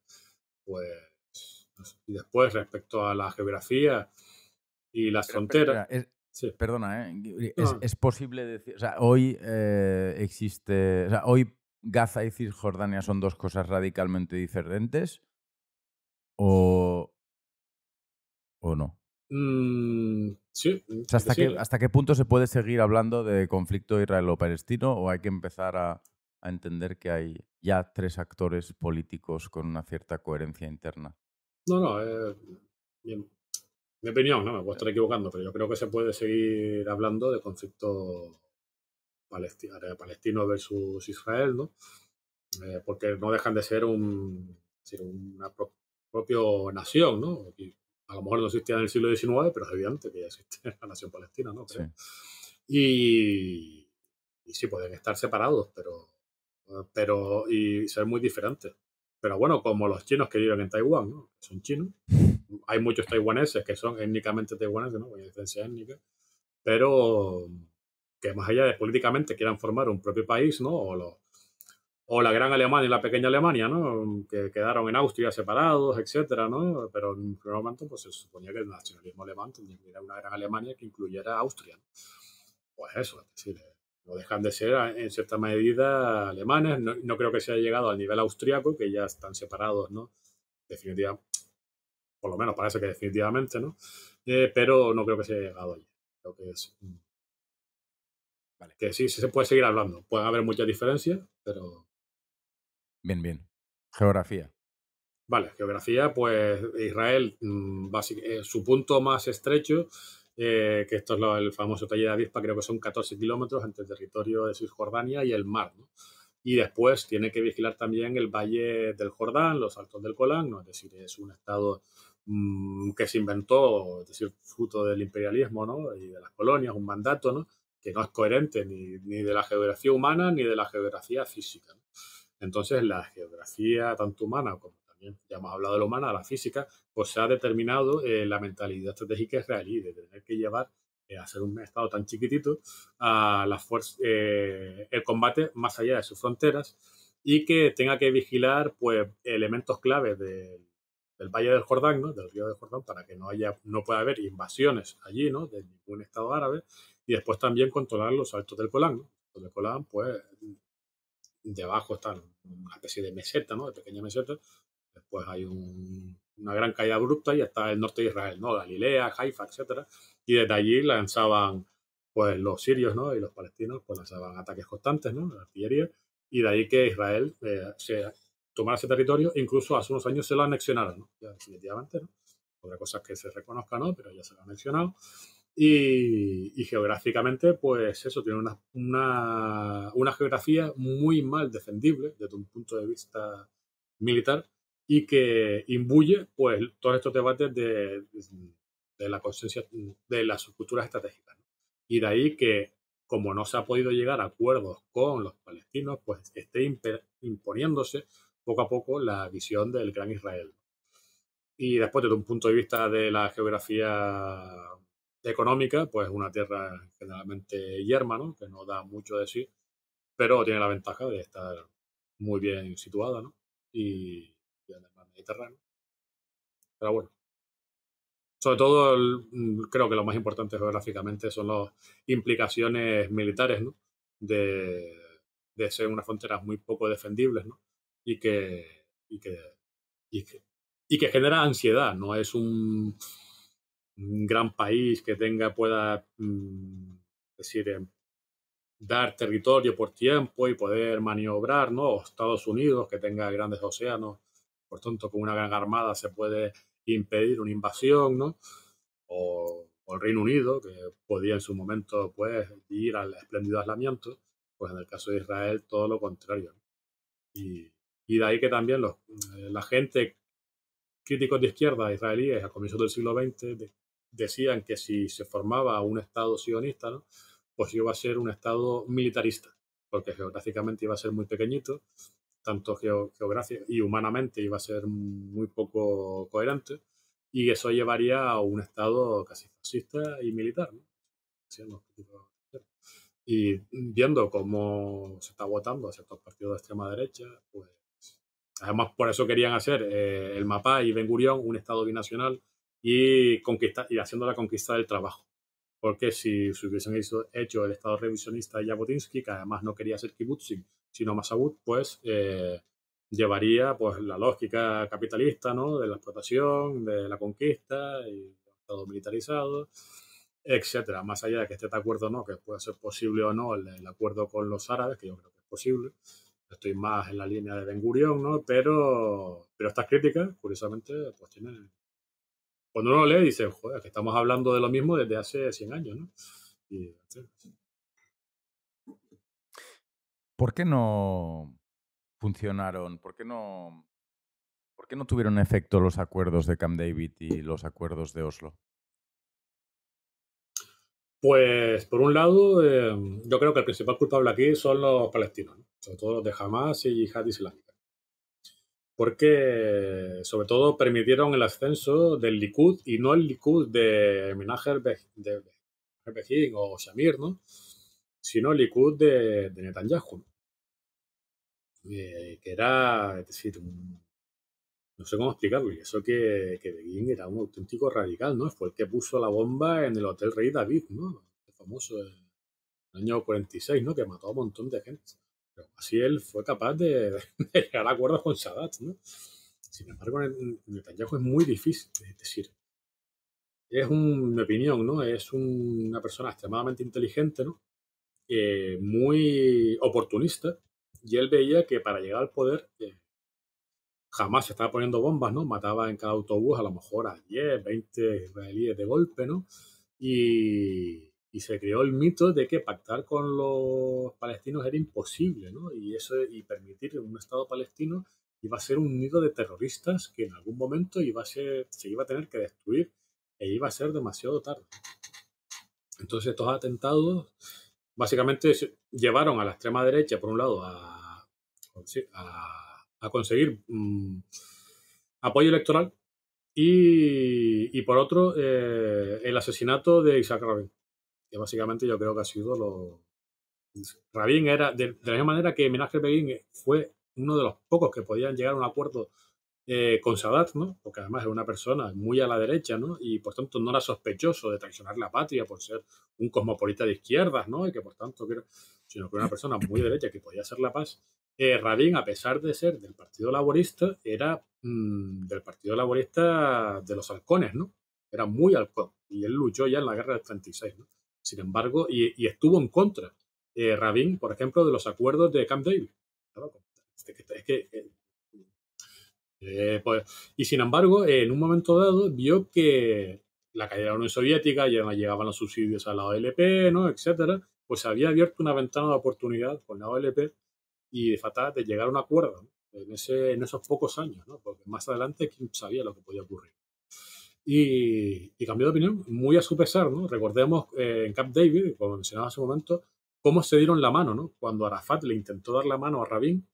pues... Y después, respecto a la geografía y las fronteras... Perdona, es, posible decir. O sea, hoy eh, existe. hoy Gaza y Cisjordania son dos cosas radicalmente diferentes. O, ¿O no? Mm, sí. Mm, ¿hasta, Qué, ¿Hasta qué punto se puede seguir hablando de conflicto israelo-palestino o hay que empezar a, entender que hay ya tres actores políticos con una cierta coherencia interna? No, no, eh, mi opinión, no me puedo estar equivocando, pero yo creo que se puede seguir hablando de conflicto eh, palestino versus Israel, ¿no? Eh, porque no dejan de ser un, una propia nación, ¿no? a lo mejor no existía en el siglo XIX, pero es evidente que ya existe la nación palestina, ¿no? Sí. Y, y, sí, pueden estar separados, pero, pero y ser muy diferentes. Pero bueno, como los chinos que viven en Taiwán, ¿no? Son chinos. Hay muchos taiwaneses que son étnicamente taiwaneses, ¿no? Hay diferencia étnica. Pero que más allá de políticamente quieran formar un propio país, ¿no? O los, o la gran Alemania y la pequeña Alemania, ¿no? Que quedaron en Austria separados, etcétera, ¿no? Pero en un momento pues se suponía que el nacionalismo alemán tenía una gran Alemania que incluyera a Austria. Pues eso, es decir, eh, no dejan de ser eh, en cierta medida alemanes, no, creo que se haya llegado al nivel austriaco, que ya están separados, ¿no? Definitivamente, por lo menos parece que definitivamente, ¿no? Eh, pero no creo que se haya llegado allí. que Que sí, se puede seguir hablando. Pueden haber muchas diferencias, pero Bien, bien. Geografía. Vale, geografía, pues Israel, mm, eh, su punto más estrecho, eh, que esto es el famoso Taller de Avispa, creo que son 14 kilómetros entre el territorio de Cisjordania y el mar. Y después tiene que vigilar también el valle del Jordán, los altos del Colán, ¿no? es decir, es un estado mm, que se inventó, es decir, fruto del imperialismo ¿no? y de las colonias, un mandato ¿no? que no es coherente ni, ni de la geografía humana ni de la geografía física. Entonces, la geografía, tanto humana como también, ya hemos hablado de la humana, la física, pues se ha determinado eh, la mentalidad estratégica israelí de tener que llevar eh, a ser un estado tan chiquitito, a la fuerza, eh, el combate más allá de sus fronteras y que tenga que vigilar pues, elementos claves del Valle del Jordán, ¿no? del río del Jordán, para que no, haya, no pueda haber invasiones allí ¿no? de ningún estado árabe y después también controlar los altos del Colán. ¿no? Colán, pues debajo está una especie de meseta, ¿no? De pequeña meseta. Después hay una gran caída abrupta y está el norte de Israel, ¿no? Galilea, Haifa, etc. Y desde allí lanzaban, pues, los sirios, ¿no? Y los palestinos, pues, lanzaban ataques constantes, ¿no? La artillería. Y de ahí que Israel eh, se tomara ese territorio, incluso hace unos años se lo anexionaron, definitivamente, Otra cosa que se reconozca, Pero ya se lo han mencionado. Y, geográficamente, pues eso, tiene una, geografía muy mal defendible desde un punto de vista militar y que imbuye pues, todos estos debates de, la conciencia de las estructuras estratégicas. Y de ahí que, como no se ha podido llegar a acuerdos con los palestinos, pues esté imponiéndose poco a poco la visión del gran Israel. Y después, desde un punto de vista de la geografía económica, pues una tierra generalmente yerma, ¿no? que no da mucho de sí, pero tiene la ventaja de estar muy bien situada ¿no? y, y mar mediterráneo. Pero bueno, sobre todo mm, creo que lo más importante geográficamente son las implicaciones militares ¿no? de, ser unas fronteras muy poco defendibles ¿no? y, que, y, que, y que genera ansiedad, no es un un gran país que tenga, pueda, mm, decir, eh, dar territorio por tiempo y poder maniobrar, ¿no? O Estados Unidos que tenga grandes océanos, por tanto, con una gran armada se puede impedir una invasión, ¿no? O, el Reino Unido, que podía en su momento, pues, ir al espléndido aislamiento, pues en el caso de Israel, todo lo contrario. Y, de ahí que también los, eh, la gente críticos de izquierda israelíes a comienzos del siglo XX decían que si se formaba un Estado sionista, pues iba a ser un Estado militarista, porque geográficamente iba a ser muy pequeñito, tanto geográfico y humanamente iba a ser muy poco coherente, y eso llevaría a un Estado casi fascista y militar. Y viendo cómo se está votando a ciertos partidos de extrema derecha, pues, además por eso querían hacer eh, el MAPA y Ben Gurión un Estado binacional y, conquista, y haciendo la conquista del trabajo. Porque si se hubiesen hecho, el Estado revisionista de Jabotinsky, que además no quería ser Kibbutz sino Masabut, pues eh, llevaría pues, la lógica capitalista ¿no? de la explotación, de la conquista, y todo militarizado, etcétera. Más allá de que esté de acuerdo o no, que puede ser posible o no el, el, acuerdo con los árabes, que yo creo que es posible. Estoy más en la línea de Ben Gurión, ¿no? Pero, pero estas críticas, curiosamente, pues tienen cuando uno lo lee dice, joder, que estamos hablando de lo mismo desde hace 100 años, ¿no? ¿Por qué no funcionaron? ¿Por qué no, ¿Por qué no tuvieron efecto los acuerdos de Camp David y los acuerdos de Oslo? Pues por un lado, eh, yo creo que el principal culpable aquí son los palestinos, sobre todo los de Hamas y Jihad Islámica porque sobre todo permitieron el ascenso del Likud y no el Likud de Menager de Begin o Shamir, ¿no? sino el Likud de, Netanyahu, que era, es decir, no sé cómo explicarlo, y eso que, que Begin era un auténtico radical, ¿no? fue el que puso la bomba en el Hotel Rey David, ¿no? el famoso el eh, año 46, ¿no? que mató a un montón de gente así él fue capaz de, llegar a acuerdos con Sadat, ¿no? Sin embargo, Netanyahu es muy difícil, es decir, es una opinión, ¿no? Es una persona extremadamente inteligente, ¿no? Eh, muy oportunista, y él veía que para llegar al poder eh, jamás se estaba poniendo bombas, ¿no? Mataba en cada autobús a lo mejor a 10, 20 israelíes de golpe, ¿no? Y, y se creó el mito de que pactar con los palestinos era imposible, ¿no? Y eso y permitir un Estado palestino iba a ser un nido de terroristas que en algún momento iba a ser, se iba a tener que destruir e iba a ser demasiado tarde. Entonces estos atentados básicamente llevaron a la extrema derecha, por un lado, a, conseguir mm, apoyo electoral y, por otro, eh, el asesinato de Isaac Rabin que básicamente yo creo que ha sido lo... Pues, Rabin era, de, la misma manera que Menaje Begin eh, fue uno de los pocos que podían llegar a un acuerdo eh, con Sadat, ¿no? Porque además era una persona muy a la derecha, ¿no? Y por tanto no era sospechoso de traicionar la patria por ser un cosmopolita de izquierdas, ¿no? Y que por tanto, sino que era una persona muy derecha que podía hacer la paz. Eh, Rabin, a pesar de ser del Partido Laborista, era mm, del Partido Laborista de los halcones, ¿no? Era muy halcón. Y él luchó ya en la guerra del 36, ¿no? Sin embargo, y, estuvo en contra eh, Rabin, por ejemplo, de los acuerdos de Camp David. Este eh, eh, pues, y sin embargo, en un momento dado vio que la caída de la Unión Soviética, ya no llegaban los subsidios a la OLP, e ¿no? etcétera, pues había abierto una ventana de oportunidad con la OLP e y de fatal de llegar a un acuerdo en, ese, en esos pocos años, ¿no? porque más adelante quién sabía lo que podía ocurrir y, cambió de opinión, muy a su pesar, ¿no? Recordemos eh, en Cap David, como mencionaba hace un momento, cómo se dieron la mano, ¿no? Cuando Arafat le intentó dar la mano a Rabin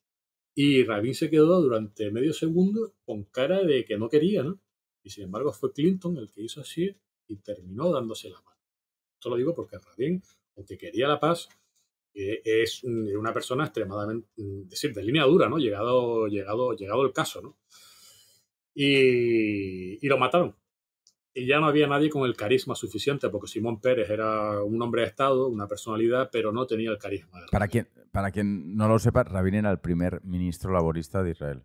y Rabin se quedó durante medio segundo con cara de que no quería, Y sin embargo fue Clinton el que hizo así y terminó dándose la mano. Esto lo digo porque Rabin, aunque quería la paz, eh, es una persona extremadamente, mm, es decir, de línea dura, ¿no? Llegado, llegado, llegado el caso, ¿no? y lo mataron, y ya no había nadie con el carisma suficiente, porque Simón Pérez era un hombre de Estado, una personalidad, pero no tenía el carisma. Para quien, para quien no lo sepa, Rabin era el primer ministro laborista de Israel.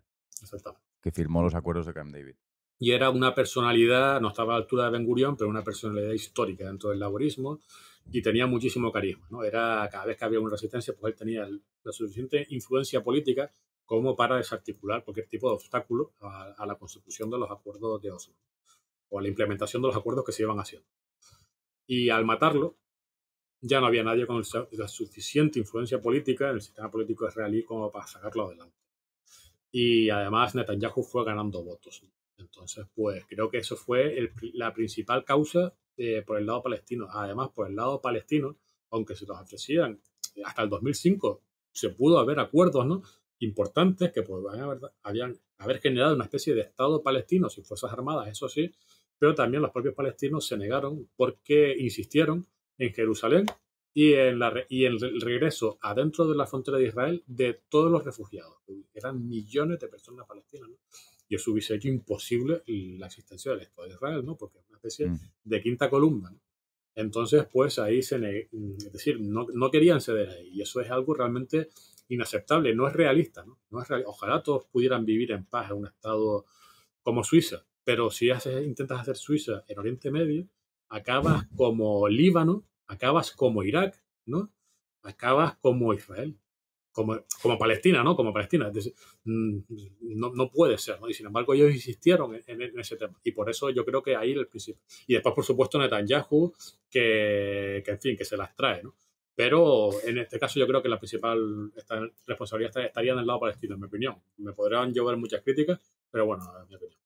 Que firmó los acuerdos de Camp David. Y era una personalidad, no estaba a la altura de Ben Gurión, pero una personalidad histórica dentro del laborismo y tenía muchísimo carisma. Era, cada vez que había una resistencia, pues él tenía la suficiente influencia política como para desarticular cualquier tipo de obstáculo a, la consecución de los acuerdos de Oslo o la implementación de los acuerdos que se iban haciendo. Y al matarlo, ya no había nadie con la suficiente influencia política en el sistema político israelí como para sacarlo adelante. Y además Netanyahu fue ganando votos. Entonces, pues creo que eso fue la principal causa eh, por el lado palestino. Además, por el lado palestino, aunque se los ofrecían eh, hasta el 2005, se pudo haber acuerdos ¿no? importantes que pues, habían, habían haber generado una especie de Estado palestino sin fuerzas armadas, eso sí, pero también los propios palestinos se negaron porque insistieron en Jerusalén y en, la y el regreso adentro de la frontera de Israel de todos los refugiados. Eran millones de personas palestinas. Y eso hubiese hecho imposible la existencia del Estado de Israel, ¿no? porque es una especie mm. de quinta columna. Entonces, pues ahí se es decir, no, querían ceder ahí. Y eso es algo realmente inaceptable, no es realista. ¿no? Ojalá todos pudieran vivir en paz en un Estado como Suiza, pero si haces, intentas hacer Suiza en Oriente Medio, acabas como Líbano, acabas como Irak, ¿no? Acabas como Israel, como, como Palestina, ¿no? Como Palestina. Mm, no, puede ser, ¿no? Y sin embargo ellos insistieron en, ese tema. Y por eso yo creo que ahí el principio. Y después, por supuesto, Netanyahu, que, en fin, que se las trae, ¿no? Pero en este caso yo creo que la principal responsabilidad estaría en el lado palestino, en mi opinión. Me podrían llover muchas críticas, pero bueno, en mi opinión.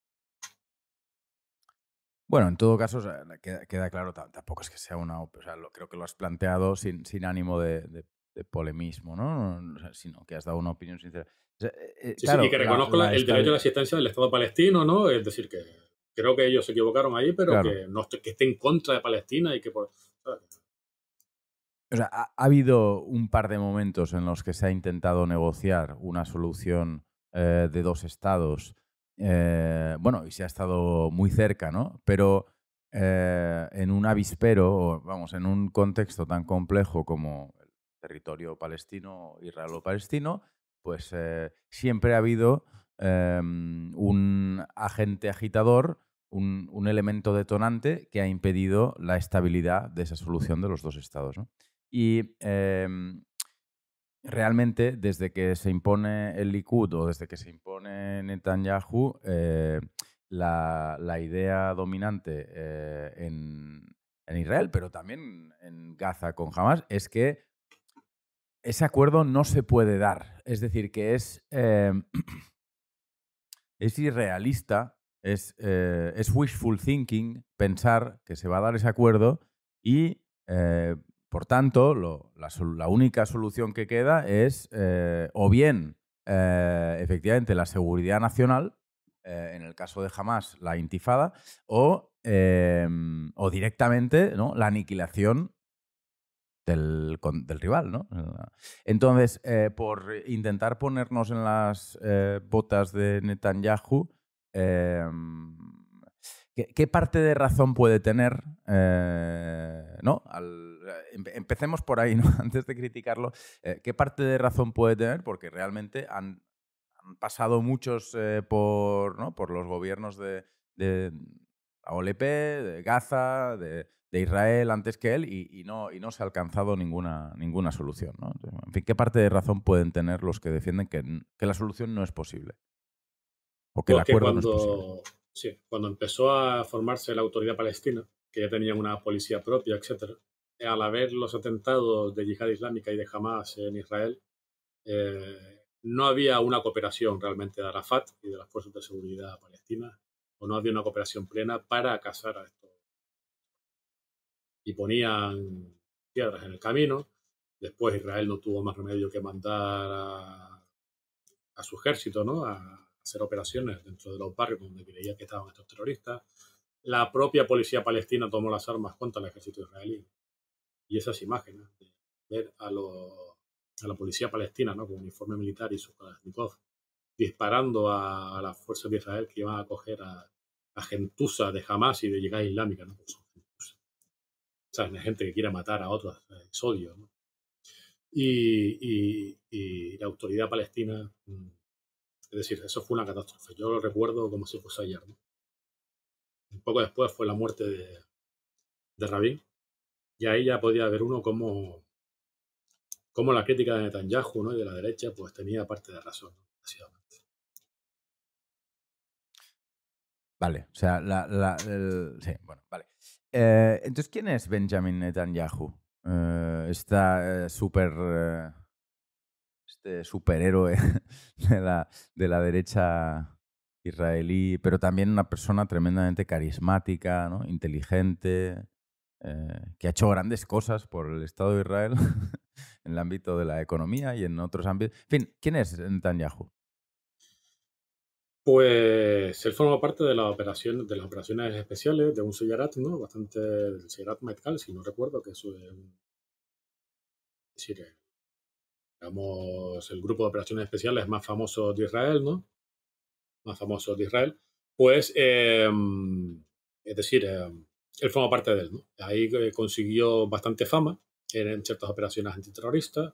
Bueno, en todo caso, queda, claro, tampoco es que sea una... O sea, creo que lo has planteado sin, ánimo de, polemismo, ¿no? sino que has dado una opinión sincera. Eh, eh, sí, sí, y que reconozco el derecho a la existencia del Estado palestino, ¿no? Es decir, que creo que ellos se equivocaron ahí, pero que, no, esté en contra de Palestina y que por... O sea, ha, habido un par de momentos en los que se ha intentado negociar una solución eh, de dos estados eh, bueno, y se ha estado muy cerca, ¿no? Pero eh, en un avispero, vamos, en un contexto tan complejo como el territorio palestino, israelo-palestino, pues eh, siempre ha habido em, un agente agitador, un, elemento detonante que ha impedido la estabilidad de esa solución de los dos estados. Y em, realmente desde que se impone el Likud o desde que se impone Netanyahu, eh, la, idea dominante eh, en, Israel, pero también en Gaza con Hamas, es que ese acuerdo no se puede dar. Es decir, que es, eh, es irrealista, es, es wishful thinking pensar que se va a dar ese acuerdo y por tanto, la, única solución que queda es eh, o bien eh, efectivamente la seguridad nacional, eh, en el caso de Hamas la intifada, o, em, o directamente ¿no? la aniquilación del, rival. ¿no? Entonces, por intentar ponernos en las botas de Netanyahu, em, ¿qué, parte de razón puede tener al empecemos por ahí, antes de criticarlo. Eh, ¿Qué parte de razón puede tener? Porque realmente han, pasado muchos eh, por, los gobiernos de, de AOLP, de Gaza, de, Israel antes que él y, no, y no se ha alcanzado ninguna, solución. ¿qué parte de razón pueden tener los que defienden que, la solución no es posible? O que el acuerdo cuando, cuando empezó a formarse la autoridad palestina, que ya tenían una policía propia, etcétera, al haber los atentados de Yihad Islámica y de Hamas en Israel, eh, no había una cooperación realmente de Arafat y de las fuerzas de seguridad palestinas, o no había una cooperación plena para cazar a estos. Y ponían piedras en el camino. Después Israel no tuvo más remedio que mandar a, su ejército ¿no? a hacer operaciones dentro de los barrios donde creía que estaban estos terroristas. La propia policía palestina tomó las armas contra el ejército israelí y esas imágenes de ver a, los, a la policía palestina ¿no? con uniforme militar y sus Kalashnikov disparando a, las fuerzas de Israel que iban a coger a, a gentuza de Hamas y de llegada islámica. ¿no? o sea, gente que quiera matar a otros, eh, odio. ¿no? Y, y, la autoridad palestina, mm, es decir, eso fue una catástrofe. Yo lo recuerdo como si fuese ayer. ¿no? Un poco después fue la muerte de, de Rabin, y ahí ya podía ver uno cómo, la crítica de Netanyahu ¿no? y de la derecha pues tenía parte de razón. Vale, o sea, la, sí, bueno, vale. Eh, entonces, ¿quién es Benjamin Netanyahu? Eh, eh, eh este superhéroe de la, de la derecha israelí, pero también una persona tremendamente carismática, ¿no? inteligente, eh, que ha hecho grandes cosas por el Estado de Israel en el ámbito de la economía y en otros ámbitos. En fin, ¿quién es Netanyahu? Pues él forma parte de, la operación, de las operaciones especiales de un Seyarat, ¿no? Bastante del Seyarat si no recuerdo, que es decir, eh, digamos, el grupo de operaciones especiales más famoso de Israel, ¿no? Más famoso de Israel. Pues, em, es decir, em, él forma parte de él. ¿no? Ahí eh, consiguió bastante fama en, ciertas operaciones antiterroristas.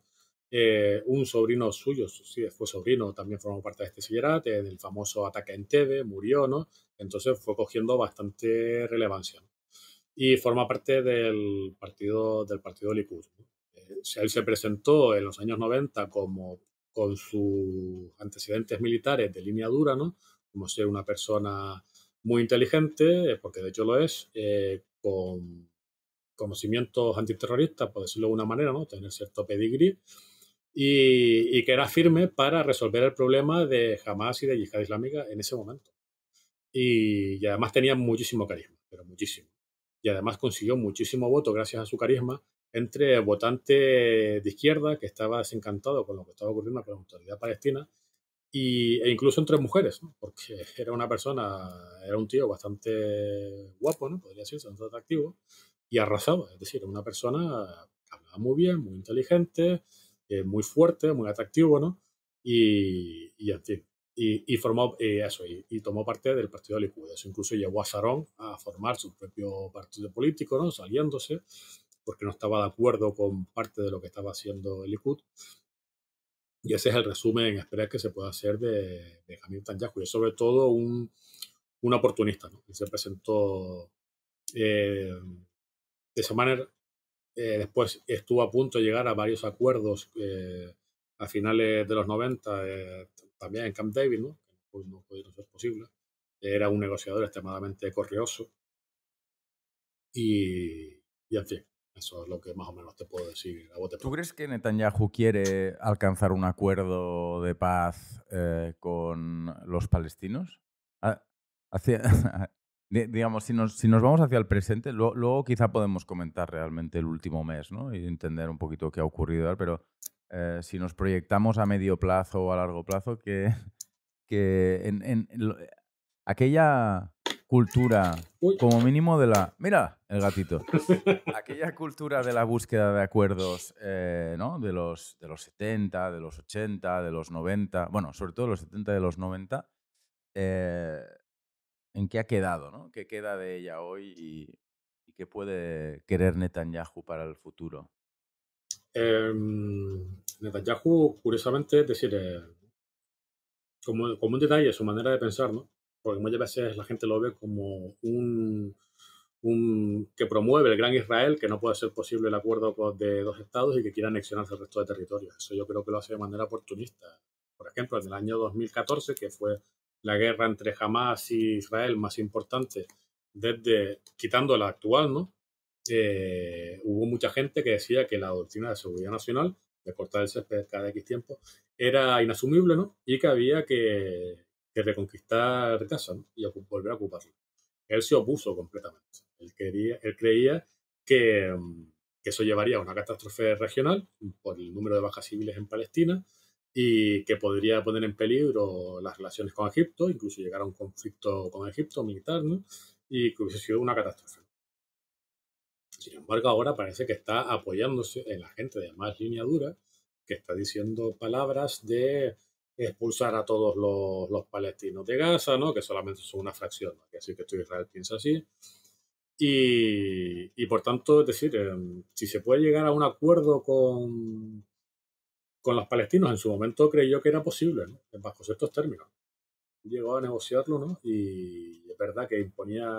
Eh, un sobrino suyo, sí, fue sobrino, también formó parte de este sillerato, en el famoso ataque en Tebe, murió, ¿no? Entonces fue cogiendo bastante relevancia. Y forma parte del partido, del partido Likud. Eh, él se presentó en los años 90 como con sus antecedentes militares de línea dura, ¿no? Como ser una persona muy inteligente, eh, porque de hecho lo es, eh, con conocimientos antiterroristas, por decirlo de una manera, ¿no? tener cierto pedigree y, y, que era firme para resolver el problema de Hamas y de Yihad Islámica en ese momento. Y, además tenía muchísimo carisma, pero muchísimo. Y además consiguió muchísimo voto gracias a su carisma entre votantes de izquierda que estaba desencantado con lo que estaba ocurriendo con la autoridad palestina e incluso entre mujeres, porque era una persona, era un tío bastante guapo, ¿no? podría decirse, bastante atractivo, y arrasaba, es decir, era una persona que hablaba muy bien, muy inteligente, eh, muy fuerte, muy atractivo, ¿no? Y, y y, formó eh, eso, y, tomó parte del partido Likud. Eso incluso llevó a Sarón a formar su propio partido político, ¿no? saliéndose, porque no estaba de acuerdo con parte de lo que estaba haciendo el Likud. Y ese es el resumen en espera que se puede hacer de, de Hamilton Y es sobre todo un, oportunista, ¿no? se presentó eh, de esa manera. Eh, después estuvo a punto de llegar a varios acuerdos eh, a finales de los 90, también en Camp David, ¿no? Pues no pudieron ser posible. Era un negociador extremadamente corrioso y en fin, eso es lo que más o menos te puedo decir. ¿Tú crees que Netanyahu quiere alcanzar un acuerdo de paz eh, con los palestinos? Ah, digamos, si nos, si nos vamos hacia el presente, luego quizá podemos comentar realmente el último mes ¿no? y entender un poquito qué ha ocurrido, pero eh, si nos proyectamos a medio plazo o a largo plazo, que, que en, aquella cultura, como mínimo de la... Mira, el gatito. Aquella cultura de la búsqueda de acuerdos, eh, ¿no? De los, de los 70, de los 80, de los 90, bueno, sobre todo los 70, de los 90, eh, ¿en qué ha quedado, ¿no? ¿Qué queda de ella hoy y, qué puede querer Netanyahu para el futuro? Em, Netanyahu, curiosamente, es decir, eh, como, como un detalle, su manera de pensar, ¿no? porque muchas veces la gente lo ve como un, un, que promueve el gran Israel, que no puede ser posible el acuerdo de dos estados y que quiera anexionarse el resto de territorios. Eso yo creo que lo hace de manera oportunista. Por ejemplo, en el año 2014, que fue la guerra entre Hamas y Israel más importante, desde quitando la actual, ¿no? Eh, hubo mucha gente que decía que la doctrina de seguridad nacional de cortar el césped cada X tiempo, era inasumible, ¿no? Y que había que que reconquistar Gaza y volver a ocuparlo. Él se opuso completamente. Él, quería, él creía que, mm, que eso llevaría a una catástrofe regional por el número de bajas civiles en Palestina y que podría poner en peligro las relaciones con Egipto, incluso llegar a un conflicto con Egipto militar, y que hubiese sido una catástrofe. Sin embargo, ahora parece que está apoyándose en la gente de más línea dura, que está diciendo palabras de expulsar a todos los, los, palestinos de Gaza, ¿no? que solamente son una fracción, ¿no? así que Israel piensa así. Y, y, por tanto, es decir, eh, si se puede llegar a un acuerdo con, con los palestinos, en su momento creyó que era posible, ¿no? bajo ciertos términos. Llegó a negociarlo, ¿no? Y es verdad que imponía,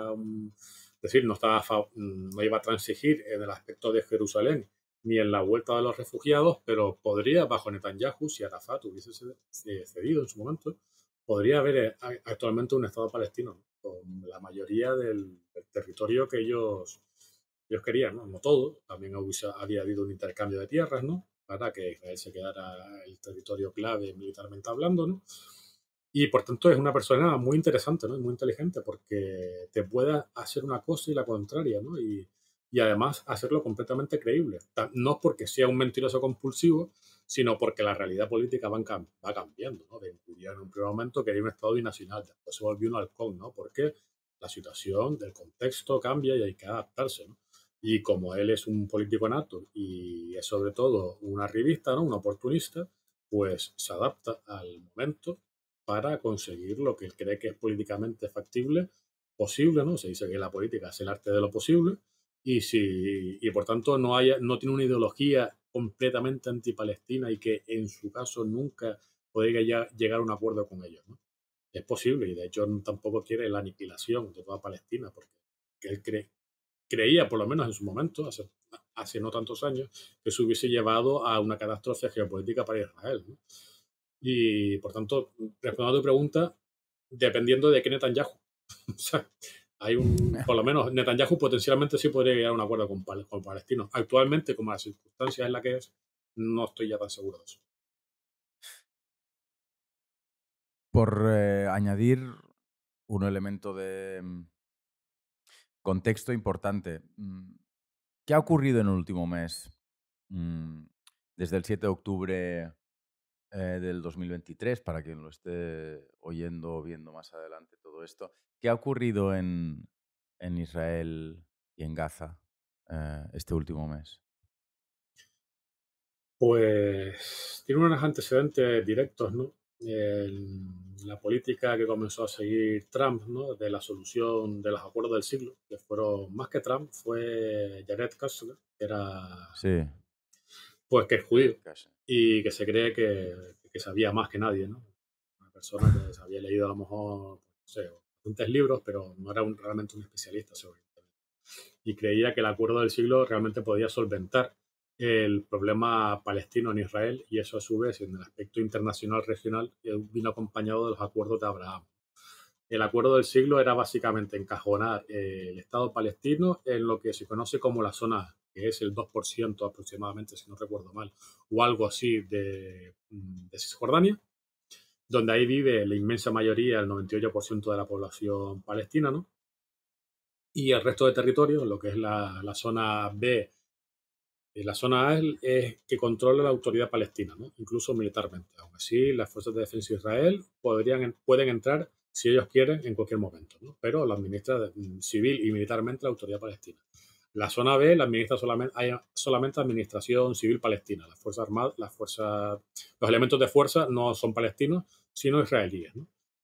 es decir, no, estaba, no iba a transigir en el aspecto de Jerusalén, ni en la vuelta de los refugiados, pero podría, bajo Netanyahu, si Arafat hubiese cedido en su momento, podría haber eh, actualmente un Estado palestino, con la mayoría del, territorio que ellos, ellos querían, ¿no? no todo, también había habido un intercambio de tierras, ¿no? para que Israel se quedara el territorio clave militarmente hablando, ¿no? Y por tanto es una persona muy interesante, ¿no? Muy inteligente porque te pueda hacer una cosa y la contraria, ¿no? Y, y además hacerlo completamente creíble. No porque sea un mentiroso compulsivo, sino porque la realidad política va, va cambiando. ¿no? De en un primer momento quería un Estado binacional, después se volvió un halcón, ¿no? porque la situación del contexto cambia y hay que adaptarse. Y como él es un político nato y es sobre todo un arribista, ¿no? un oportunista, pues se adapta al momento para conseguir lo que él cree que es políticamente factible, posible, ¿no? Se dice que la política es el arte de lo posible, y, si, y por tanto no, no tiene una ideología completamente antipalestina y que en su caso nunca podría llegar a un acuerdo con ellos. ¿no? Es posible y de hecho tampoco quiere la aniquilación de toda Palestina porque él cree, creía, por lo menos en su momento, hace, hace no tantos años, que se hubiese llevado a una catástrofe geopolítica para Israel. Y por tanto, respondiendo a tu pregunta, dependiendo de qué Netanyahu. o sea, hay un, por lo menos Netanyahu potencialmente sí podría llegar a un acuerdo con, palestinos. Actualmente, como la circunstancia en la que es, no estoy ya tan seguro de eso. Por eh, añadir un elemento de mm, contexto importante, mm, ¿qué ha ocurrido en el último mes? Mm, desde el 7 de octubre eh, del 2023, para quien lo esté oyendo o viendo más adelante todo esto. ¿Qué ha ocurrido en, Israel y en Gaza eh, este último mes? Pues tiene unos antecedentes directos, ¿no? la política que comenzó a seguir Trump, ¿no? De la solución de los acuerdos del siglo, que fueron más que Trump, fue Janet Kushner, que era. Sí. Pues que es judío. Y que se cree que, que sabía más que nadie, ¿no? Una persona que se había leído a lo mejor, libros, pero no era un, realmente un especialista sobre Y creía que el acuerdo del siglo realmente podía solventar el problema palestino en Israel y eso a su vez en el aspecto internacional regional eh, vino acompañado de los acuerdos de Abraham. El acuerdo del siglo era básicamente encajonar eh, el Estado palestino en lo que se conoce como la zona que es el 2% aproximadamente, si no recuerdo mal, o algo así de, mm, de Cisjordania, donde ahí vive la inmensa mayoría, el 98% de la población palestina, ¿no? Y el resto de territorio, lo que es la, zona B, eh, la zona A es, que controla la autoridad palestina, ¿no? incluso militarmente. Aunque sí, las fuerzas de defensa de Israel podrían, pueden entrar, si ellos quieren, en cualquier momento, ¿no? pero lo administra mm, civil y militarmente la autoridad palestina. La zona B la administra solamente, hay solamente administración civil palestina. Las fuerzas armadas, las fuerzas, los elementos de fuerza no son palestinos, sino israelíes.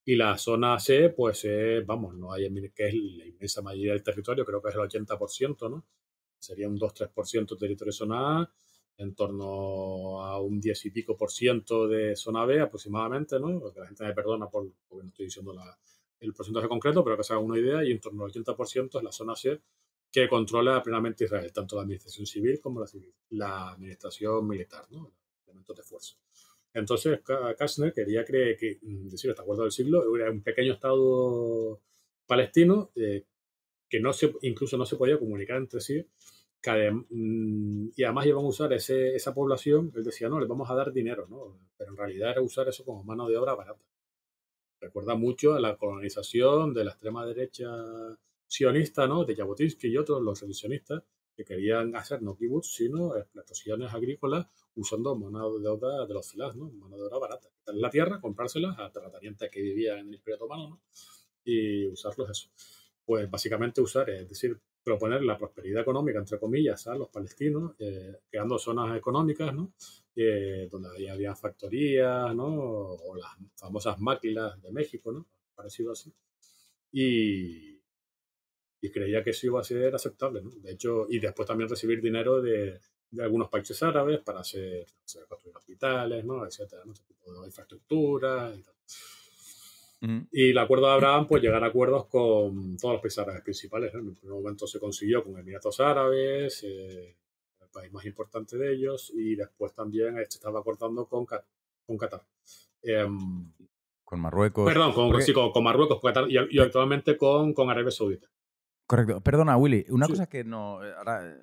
Y la zona C, pues, eh, vamos, no hay, que es la inmensa mayoría del territorio, creo que es el 80%, ¿no? Sería un 2-3% territorio zona A, en torno a un 10 y pico por ciento de zona B aproximadamente, ¿no? Porque la gente me perdona por, porque no estoy diciendo el porcentaje concreto, pero que se haga una idea, y en torno al 80% es la zona C, que controla plenamente Israel, tanto la administración civil como la, civil, la administración militar, ¿no? elementos de fuerza. Entonces, Kastner quería creer que, mm, decir, hasta acuerdo del siglo, era un pequeño estado palestino eh, que no se, incluso no se podía comunicar entre sí, mm, y además iban a usar ese, esa población, él decía, no, les vamos a dar dinero, ¿no? pero en realidad era usar eso como mano de obra barata. Recuerda mucho a la colonización de la extrema derecha sionista, ¿no? de Jabotinsky y otros, los revisionistas, que querían hacer no kibbutz, sino explotaciones agrícolas usando mano de obra de los filas, ¿no? mano de obra barata. En la tierra, comprárselas a terratenientes que vivían en el Imperio Otomano ¿no? y usarlos eso. Pues básicamente usar, es decir, proponer la prosperidad económica, entre comillas, a los palestinos, eh, creando zonas económicas, ¿no? Eh, donde había, había factorías, ¿no? o las famosas máquinas de México, ¿no? parecido así. Y, y creía que eso iba a ser aceptable, ¿no? De hecho, y después también recibir dinero de, algunos países árabes para hacer, construir hospitales, ¿no? Etcétera, tipo de infraestructura y Y el acuerdo de Abraham, pues llegar a acuerdos con todos los países árabes principales. En un momento se consiguió con Emiratos Árabes, eh, el país más importante de ellos, y después también se estaba acordando con, con Qatar. Em, con Marruecos. Perdón, con, Marruecos y, actualmente con, con Arabia Saudita. Correcto. Perdona, Willy, una cosa que no. Eh, ahora, eh,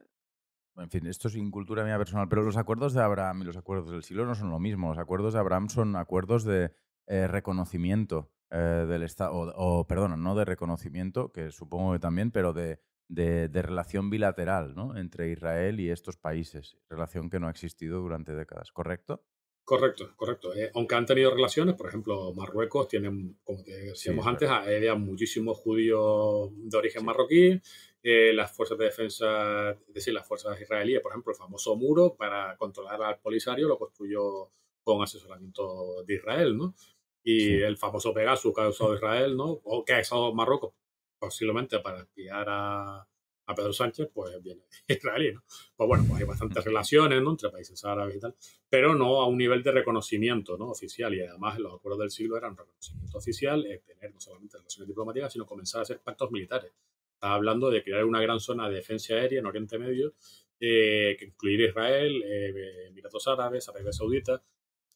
en fin, esto es incultura mía personal, pero los acuerdos de Abraham y los acuerdos del siglo no son lo mismo. Los acuerdos de Abraham son acuerdos de eh, reconocimiento del Estado, o, perdona, no de reconocimiento, que supongo que también, pero de, de, relación bilateral ¿no? entre Israel y estos países, relación que no ha existido durante décadas, ¿correcto? Correcto, correcto. Eh, aunque han tenido relaciones, por ejemplo, Marruecos tiene, como decíamos antes, claro. muchísimos judíos de origen marroquí. Eh, las fuerzas de defensa, es decir, las fuerzas israelíes, por ejemplo, el famoso muro para controlar al Polisario lo construyó con asesoramiento de Israel, ¿no? Y el famoso Pegasus que ha usado Israel, ¿no? O que ha usado Marruecos posiblemente para espiar a, a Pedro Sánchez, pues viene Israel, ¿no? Pues bueno, pues hay bastantes relaciones, Entre países árabes y tal, pero no a un nivel de reconocimiento, ¿no? Oficial, y además los acuerdos del siglo eran reconocimiento oficial, eh, tener no solamente relaciones diplomáticas, sino comenzar a hacer pactos militares. Estaba hablando de crear una gran zona de defensa aérea en Oriente Medio, eh, que incluir Israel, eh, Emiratos Árabes, Arabia Saudita,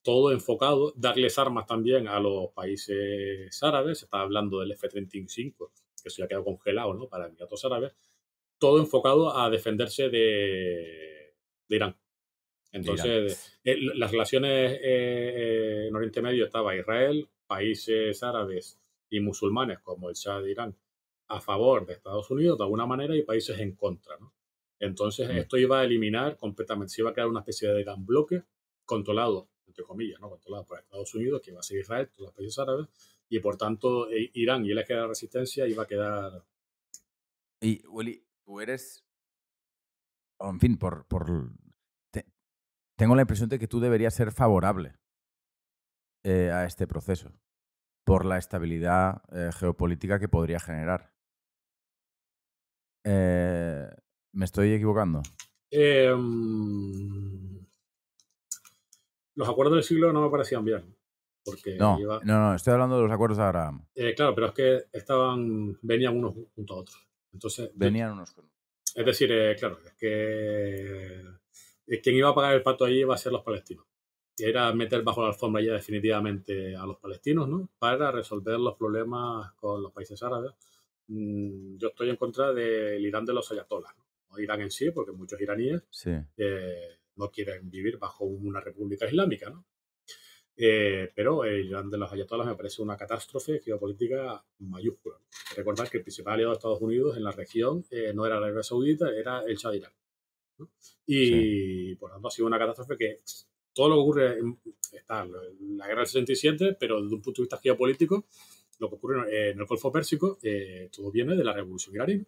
todo enfocado, darles armas también a los países árabes, está hablando del F-35, que se ya quedado congelado, ¿no? Para Emiratos Árabes, todo enfocado a defenderse de, Irán. Entonces, eh, las relaciones eh, eh, en Oriente Medio estaba Israel, países árabes y musulmanes como el Shah de Irán a favor de Estados Unidos de alguna manera y países en contra. Entonces, mm. esto iba a eliminar completamente, se iba a crear una especie de gran bloque controlado, entre comillas, ¿no? controlado por Estados Unidos, que iba a ser Israel, todos los países árabes, y por tanto Irán y él eje de la resistencia iba a quedar... Y, tú eres, en fin, por, por tengo la impresión de que tú deberías ser favorable eh, a este proceso por la estabilidad eh, geopolítica que podría generar. Eh, ¿Me estoy equivocando? Em, los acuerdos del siglo no me parecían bien. Porque no, no, estoy hablando de los acuerdos de Abraham. claro, pero es que estaban, venían unos junto a otros. Entonces, Venían unos Es decir, eh, claro, es que eh, quien iba a pagar el pato allí iba a ser los palestinos. Y era meter bajo la alfombra ya definitivamente a los palestinos, ¿no? Para resolver los problemas con los países árabes. Mm, yo estoy en contra del Irán de los ayatolas, ¿no? Irán en sí, porque muchos iraníes eh, no quieren vivir bajo una república islámica, ¿no? Eh, pero el Irán de los ayatolas me parece una catástrofe geopolítica mayúscula. Recordar que el principal aliado de Estados Unidos en la región eh, no era la Arabia Saudita, era el Shah de Y por lo tanto ha sido una catástrofe que todo lo que ocurre en, está en la guerra del 67, pero desde un punto de vista geopolítico, lo que ocurre en el Golfo Pérsico, eh, todo viene de la revolución iraní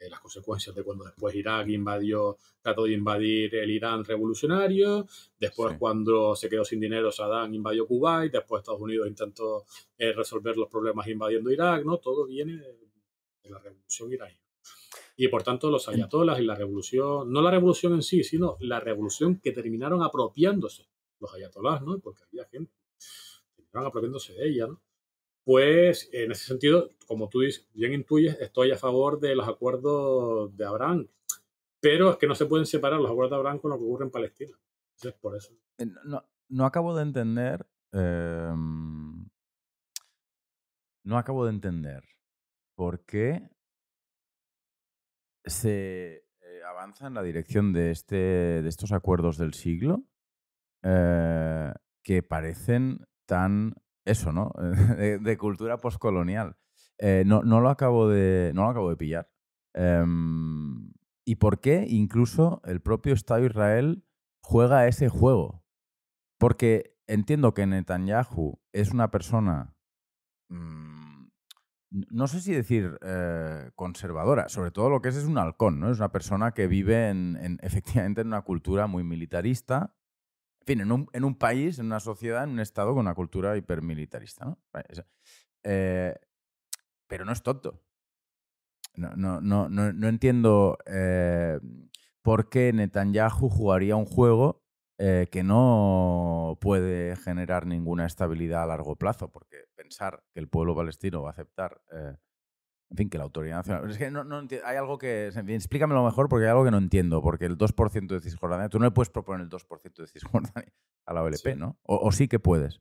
eh, las consecuencias de cuando después Irak invadió, trató de invadir el Irán revolucionario, después cuando se quedó sin dinero Saddam invadió Cuba y después Estados Unidos intentó eh, resolver los problemas invadiendo Irak, ¿no? Todo viene de la revolución iraní. Y por tanto los ayatolás y la revolución, no la revolución en sí, sino la revolución que terminaron apropiándose los ayatolás, ¿no? Porque había gente que terminaron apropiándose de ella, ¿no? pues en ese sentido, como tú bien intuyes, estoy a favor de los acuerdos de Abraham, pero es que no se pueden separar los acuerdos de Abraham con lo que ocurre en Palestina. Entonces, por eso. Eh, no, acabo de entender. Em, no acabo de entender por qué se eh, avanza en la dirección de, este, de estos acuerdos del siglo eh, que parecen tan eso, ¿no? de, cultura postcolonial. Eh, no, lo acabo de, no lo acabo de pillar. Em, ¿Y por qué incluso el propio Estado de Israel juega ese juego? Porque entiendo que Netanyahu es una persona, mm, no sé si decir eh, conservadora, sobre todo lo que es es un halcón, ¿no? Es una persona que vive efectivamente en una cultura muy militarista, en un, en un, país, en una sociedad, en un estado con una cultura hipermilitarista. ¿no? Eh, pero no es tonto. No, no, no, no, entiendo eh, por qué Netanyahu jugaría un juego eh, que no puede generar ninguna estabilidad a largo plazo, porque pensar que el pueblo palestino va a aceptar eh, en fin, que la autoridad nacional. Es que no, no hay algo que. En fin, explícamelo mejor porque hay algo que no entiendo. Porque el 2% de Cisjordania. Tú no le puedes proponer el 2% de Cisjordania a la OLP, ¿no? O, sí que puedes.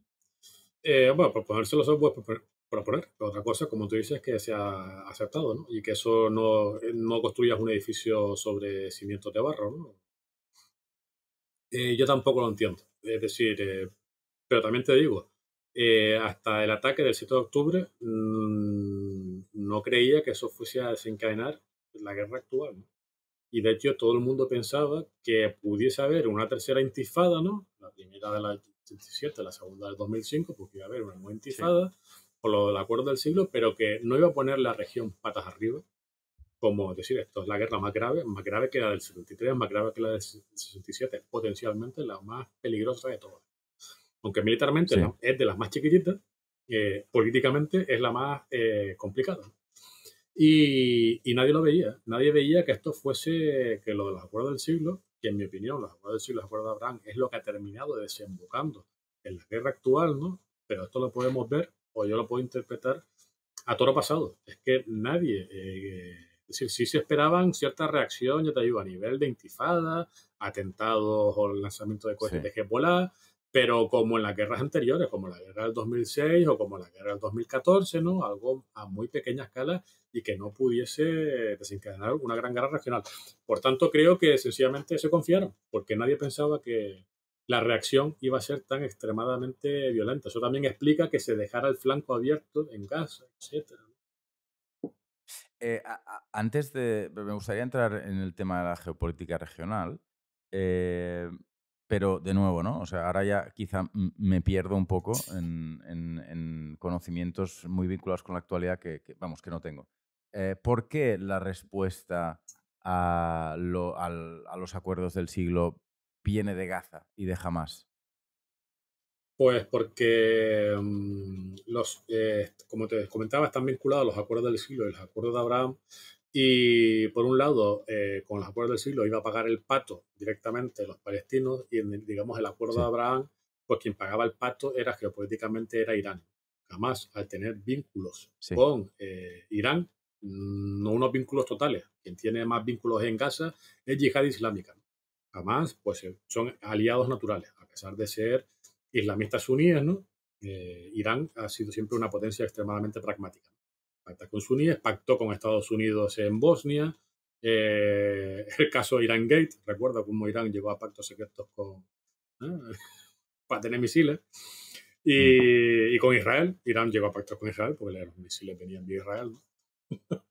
Eh, bueno, proponérselo solo puedes proponer, otra cosa, como tú dices, que sea aceptado, ¿no? Y que eso no, no construyas un edificio sobre cimientos de barro, ¿no? Eh, yo tampoco lo entiendo. Es decir, eh, pero también te digo, hasta el ataque del 7 de octubre. Mm, no creía que eso fuese a desencadenar la guerra actual. Y de hecho todo el mundo pensaba que pudiese haber una tercera intifada, ¿no? La primera de la 87, la segunda del 2005, porque iba a haber una nueva intifada por lo del acuerdo del siglo, pero que no iba a poner la región patas arriba, como decir, esto es la guerra más grave, más grave que la del 73, más grave que la del 67, potencialmente la más peligrosa de todas. Aunque militarmente es de las más chiquititas, políticamente es la más eh, complicada. Y, nadie lo veía, nadie veía que esto fuese, que lo de los acuerdos del siglo, que en mi opinión los acuerdos del siglo, los acuerdos de Abraham, es lo que ha terminado desembocando en la guerra actual, ¿no? Pero esto lo podemos ver o yo lo puedo interpretar a toro pasado. Es que nadie, eh, es decir, sí se esperaban cierta reacción, ya te digo, a nivel de intifada, atentados o lanzamiento de cohetes de Hezbollah, pero como en las guerras anteriores, como la guerra del 2006 o como la guerra del 2014, ¿no? Algo a muy pequeña escala y que no pudiese desencadenar una gran guerra regional. Por tanto, creo que sencillamente se confiaron, porque nadie pensaba que la reacción iba a ser tan extremadamente violenta. Eso también explica que se dejara el flanco abierto en Gaza, etc. Eh, antes de... Me gustaría entrar en el tema de la geopolítica regional. Eh, pero de nuevo, ¿no? O sea, ahora ya quizá me pierdo un poco en, conocimientos muy vinculados con la actualidad que, vamos, que no tengo. Eh, ¿Por qué la respuesta a, los acuerdos del siglo viene de Gaza y de Hamas? Pues porque mm, los, eh, como te comentaba, están vinculados los acuerdos del siglo. El acuerdo de Abraham y por un lado, eh, con los acuerdos del siglo iba a pagar el pato directamente los palestinos y, en, digamos, el acuerdo de Abraham, pues quien pagaba el pato era geopolíticamente era Irán. Jamás, al tener vínculos con eh, Irán, no unos vínculos totales. Quien tiene más vínculos en Gaza es Yihad Islámica. Jamás, pues eh, son aliados naturales, a pesar de ser islamistas suníes, ¿no? Irán ha sido siempre una potencia extremadamente pragmática pacta con suníes, pactó con Estados Unidos en Bosnia. Eh, el caso Irán Gate, recuerda cómo Irán llegó a pactos secretos con, ¿eh? para tener misiles. Mm. Y, con Israel, Irán llegó a pactos con Israel porque los misiles venían de Israel. ¿no?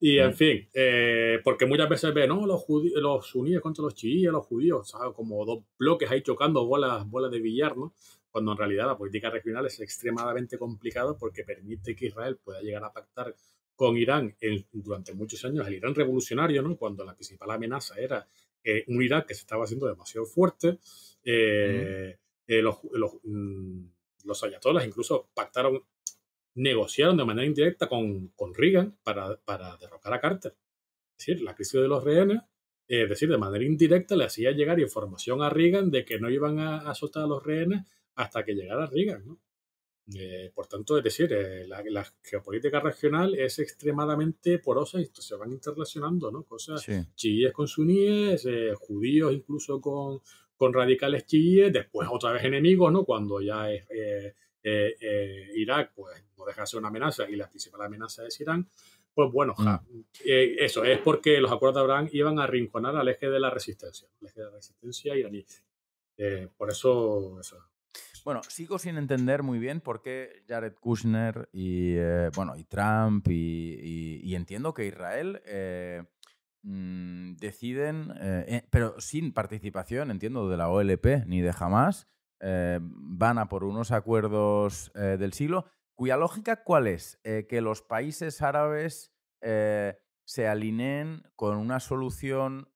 y en mm. fin, eh, porque muchas veces ve, no, los, los suníes contra los chiíes, los judíos, como dos bloques ahí chocando bolas, bolas de billar, ¿no? cuando en realidad la política regional es extremadamente complicada porque permite que Israel pueda llegar a pactar con Irán durante muchos años, el Irán revolucionario, ¿no? cuando la principal amenaza era eh, un Irán que se estaba haciendo demasiado fuerte. Eh, eh, los, los, mm, ayatolas incluso pactaron, negociaron de manera indirecta con, con Reagan para, para derrocar a Carter. Es decir, la crisis de los rehenes es decir, de manera indirecta le hacía llegar información a Reagan de que no iban a soltar a los rehenes hasta que llegara Reagan. ¿no? Eh, por tanto, es decir, eh, la, geopolítica regional es extremadamente porosa y se van interrelacionando, ¿no? Cosas chiíes con suníes, eh, judíos incluso con, con radicales chiíes, después otra vez enemigos, ¿no? Cuando ya es Irak, pues no deja de ser una amenaza y la principal amenaza es Irán. Pues bueno, mm. eso es porque los acuerdos de Abraham iban a arrinconar al eje de la resistencia, al eje de la resistencia iraní. por eso, eso bueno, sigo sin entender muy bien por qué Jared Kushner y, eh, bueno, y Trump y, entiendo que Israel eh, mm, deciden, eh, pero sin participación, entiendo, de la OLP ni de Hamas, van a por unos acuerdos del siglo cuya lógica cuál es? que los países árabes se alineen con una solución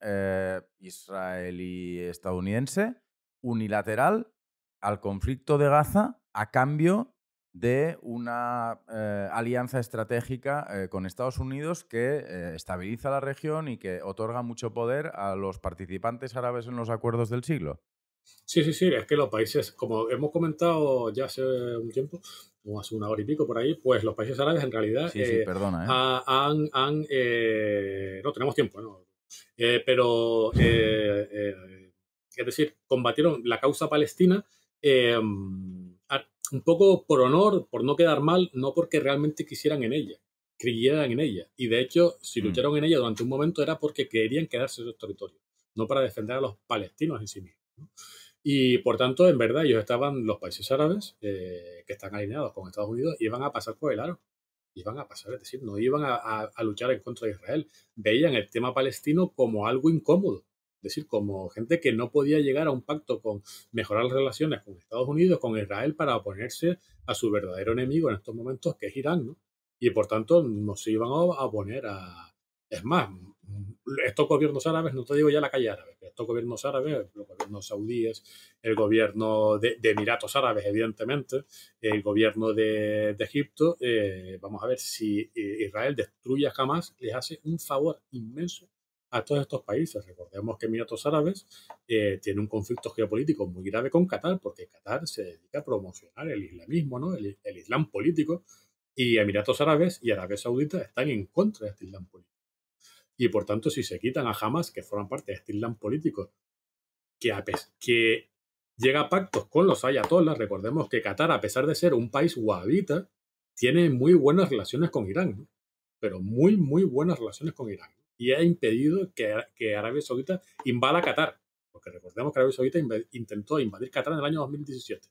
israelí-estadounidense unilateral al conflicto de Gaza a cambio de una eh, alianza estratégica eh, con Estados Unidos que eh, estabiliza la región y que otorga mucho poder a los participantes árabes en los acuerdos del siglo. Sí, sí, sí, es que los países, como hemos comentado ya hace un tiempo, o hace una hora y pico por ahí, pues los países árabes en realidad han... han no, tenemos tiempo, ¿no? pero, es decir, combatieron la causa palestina Em, un poco por honor, por no quedar mal, no porque realmente quisieran en ella, creyeran en ella. Y de hecho, si mm. lucharon en ella durante un momento era porque querían quedarse en sus territorios, no para defender a los palestinos en sí mismos. Y por tanto, en verdad, ellos estaban, los países árabes, eh, que están alineados con Estados Unidos, iban a pasar por el aro. Iban a pasar, es decir, no iban a luchar en contra de Israel. Veían el tema palestino como algo incómodo es decir, como gente que no podía llegar a un pacto con mejorar las relaciones con Estados Unidos, con Israel, para oponerse a su verdadero enemigo en estos momentos, que es Irán, ¿no? Y por tanto no se iban a oponer a... Es más, estos gobiernos árabes, no te digo ya la calle árabe, estos gobiernos árabes, los gobiernos saudíes, el gobierno de, Emiratos Árabes, evidentemente, el gobierno de, Egipto, eh, vamos a ver si eh, Israel destruye jamás, les hace un favor inmenso a todos estos países. Recordemos que Emiratos Árabes eh, tiene un conflicto geopolítico muy grave con Qatar, porque Qatar se dedica a promocionar el islamismo, ¿no? el, islam político, y Emiratos Árabes y Arabia Saudita están en contra de este islam político. Y por tanto, si se quitan a Hamas, que forman parte de este islam político, que, que llega a pactos con los ayatolas, recordemos que Qatar, a pesar de ser un país wahabita tiene muy buenas relaciones con Irán, pero muy, muy buenas relaciones con Irán y ha impedido que, que Arabia Saudita invada Qatar. Porque recordemos que Arabia Saudita intentó invadir Qatar en el año 2017.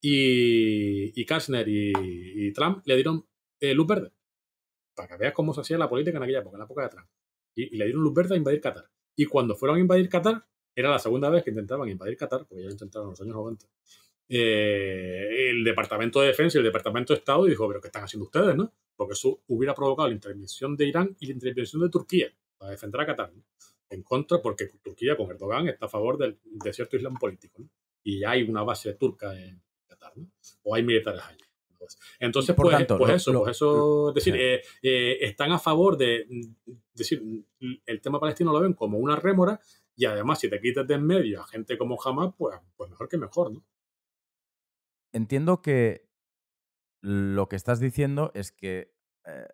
Y, y Kastner y, Trump le dieron eh, luz verde. Para que veas cómo se hacía la política en aquella época, en la época de Trump. Y, le dieron luz verde a invadir Qatar. Y cuando fueron a invadir Qatar, era la segunda vez que intentaban invadir Qatar, porque ya lo intentaron en los años 90. Eh, el Departamento de Defensa y el Departamento de Estado dijo, pero ¿qué están haciendo ustedes? no? Porque eso hubiera provocado la intervención de Irán y la intervención de Turquía para defender a Qatar. En contra, porque Turquía con Erdogan está a favor del cierto islam político. Y hay una base turca en Qatar, o hay militares allí. Entonces, pues, por pues, pues, eso, pues eso, es decir, eh, eh, están a favor de, mm, decir, mm, el tema palestino lo ven como una rémora y además si te quitas de en medio a gente como Hamas, pues, pues mejor que mejor, ¿no? entiendo que lo que estás diciendo es que eh,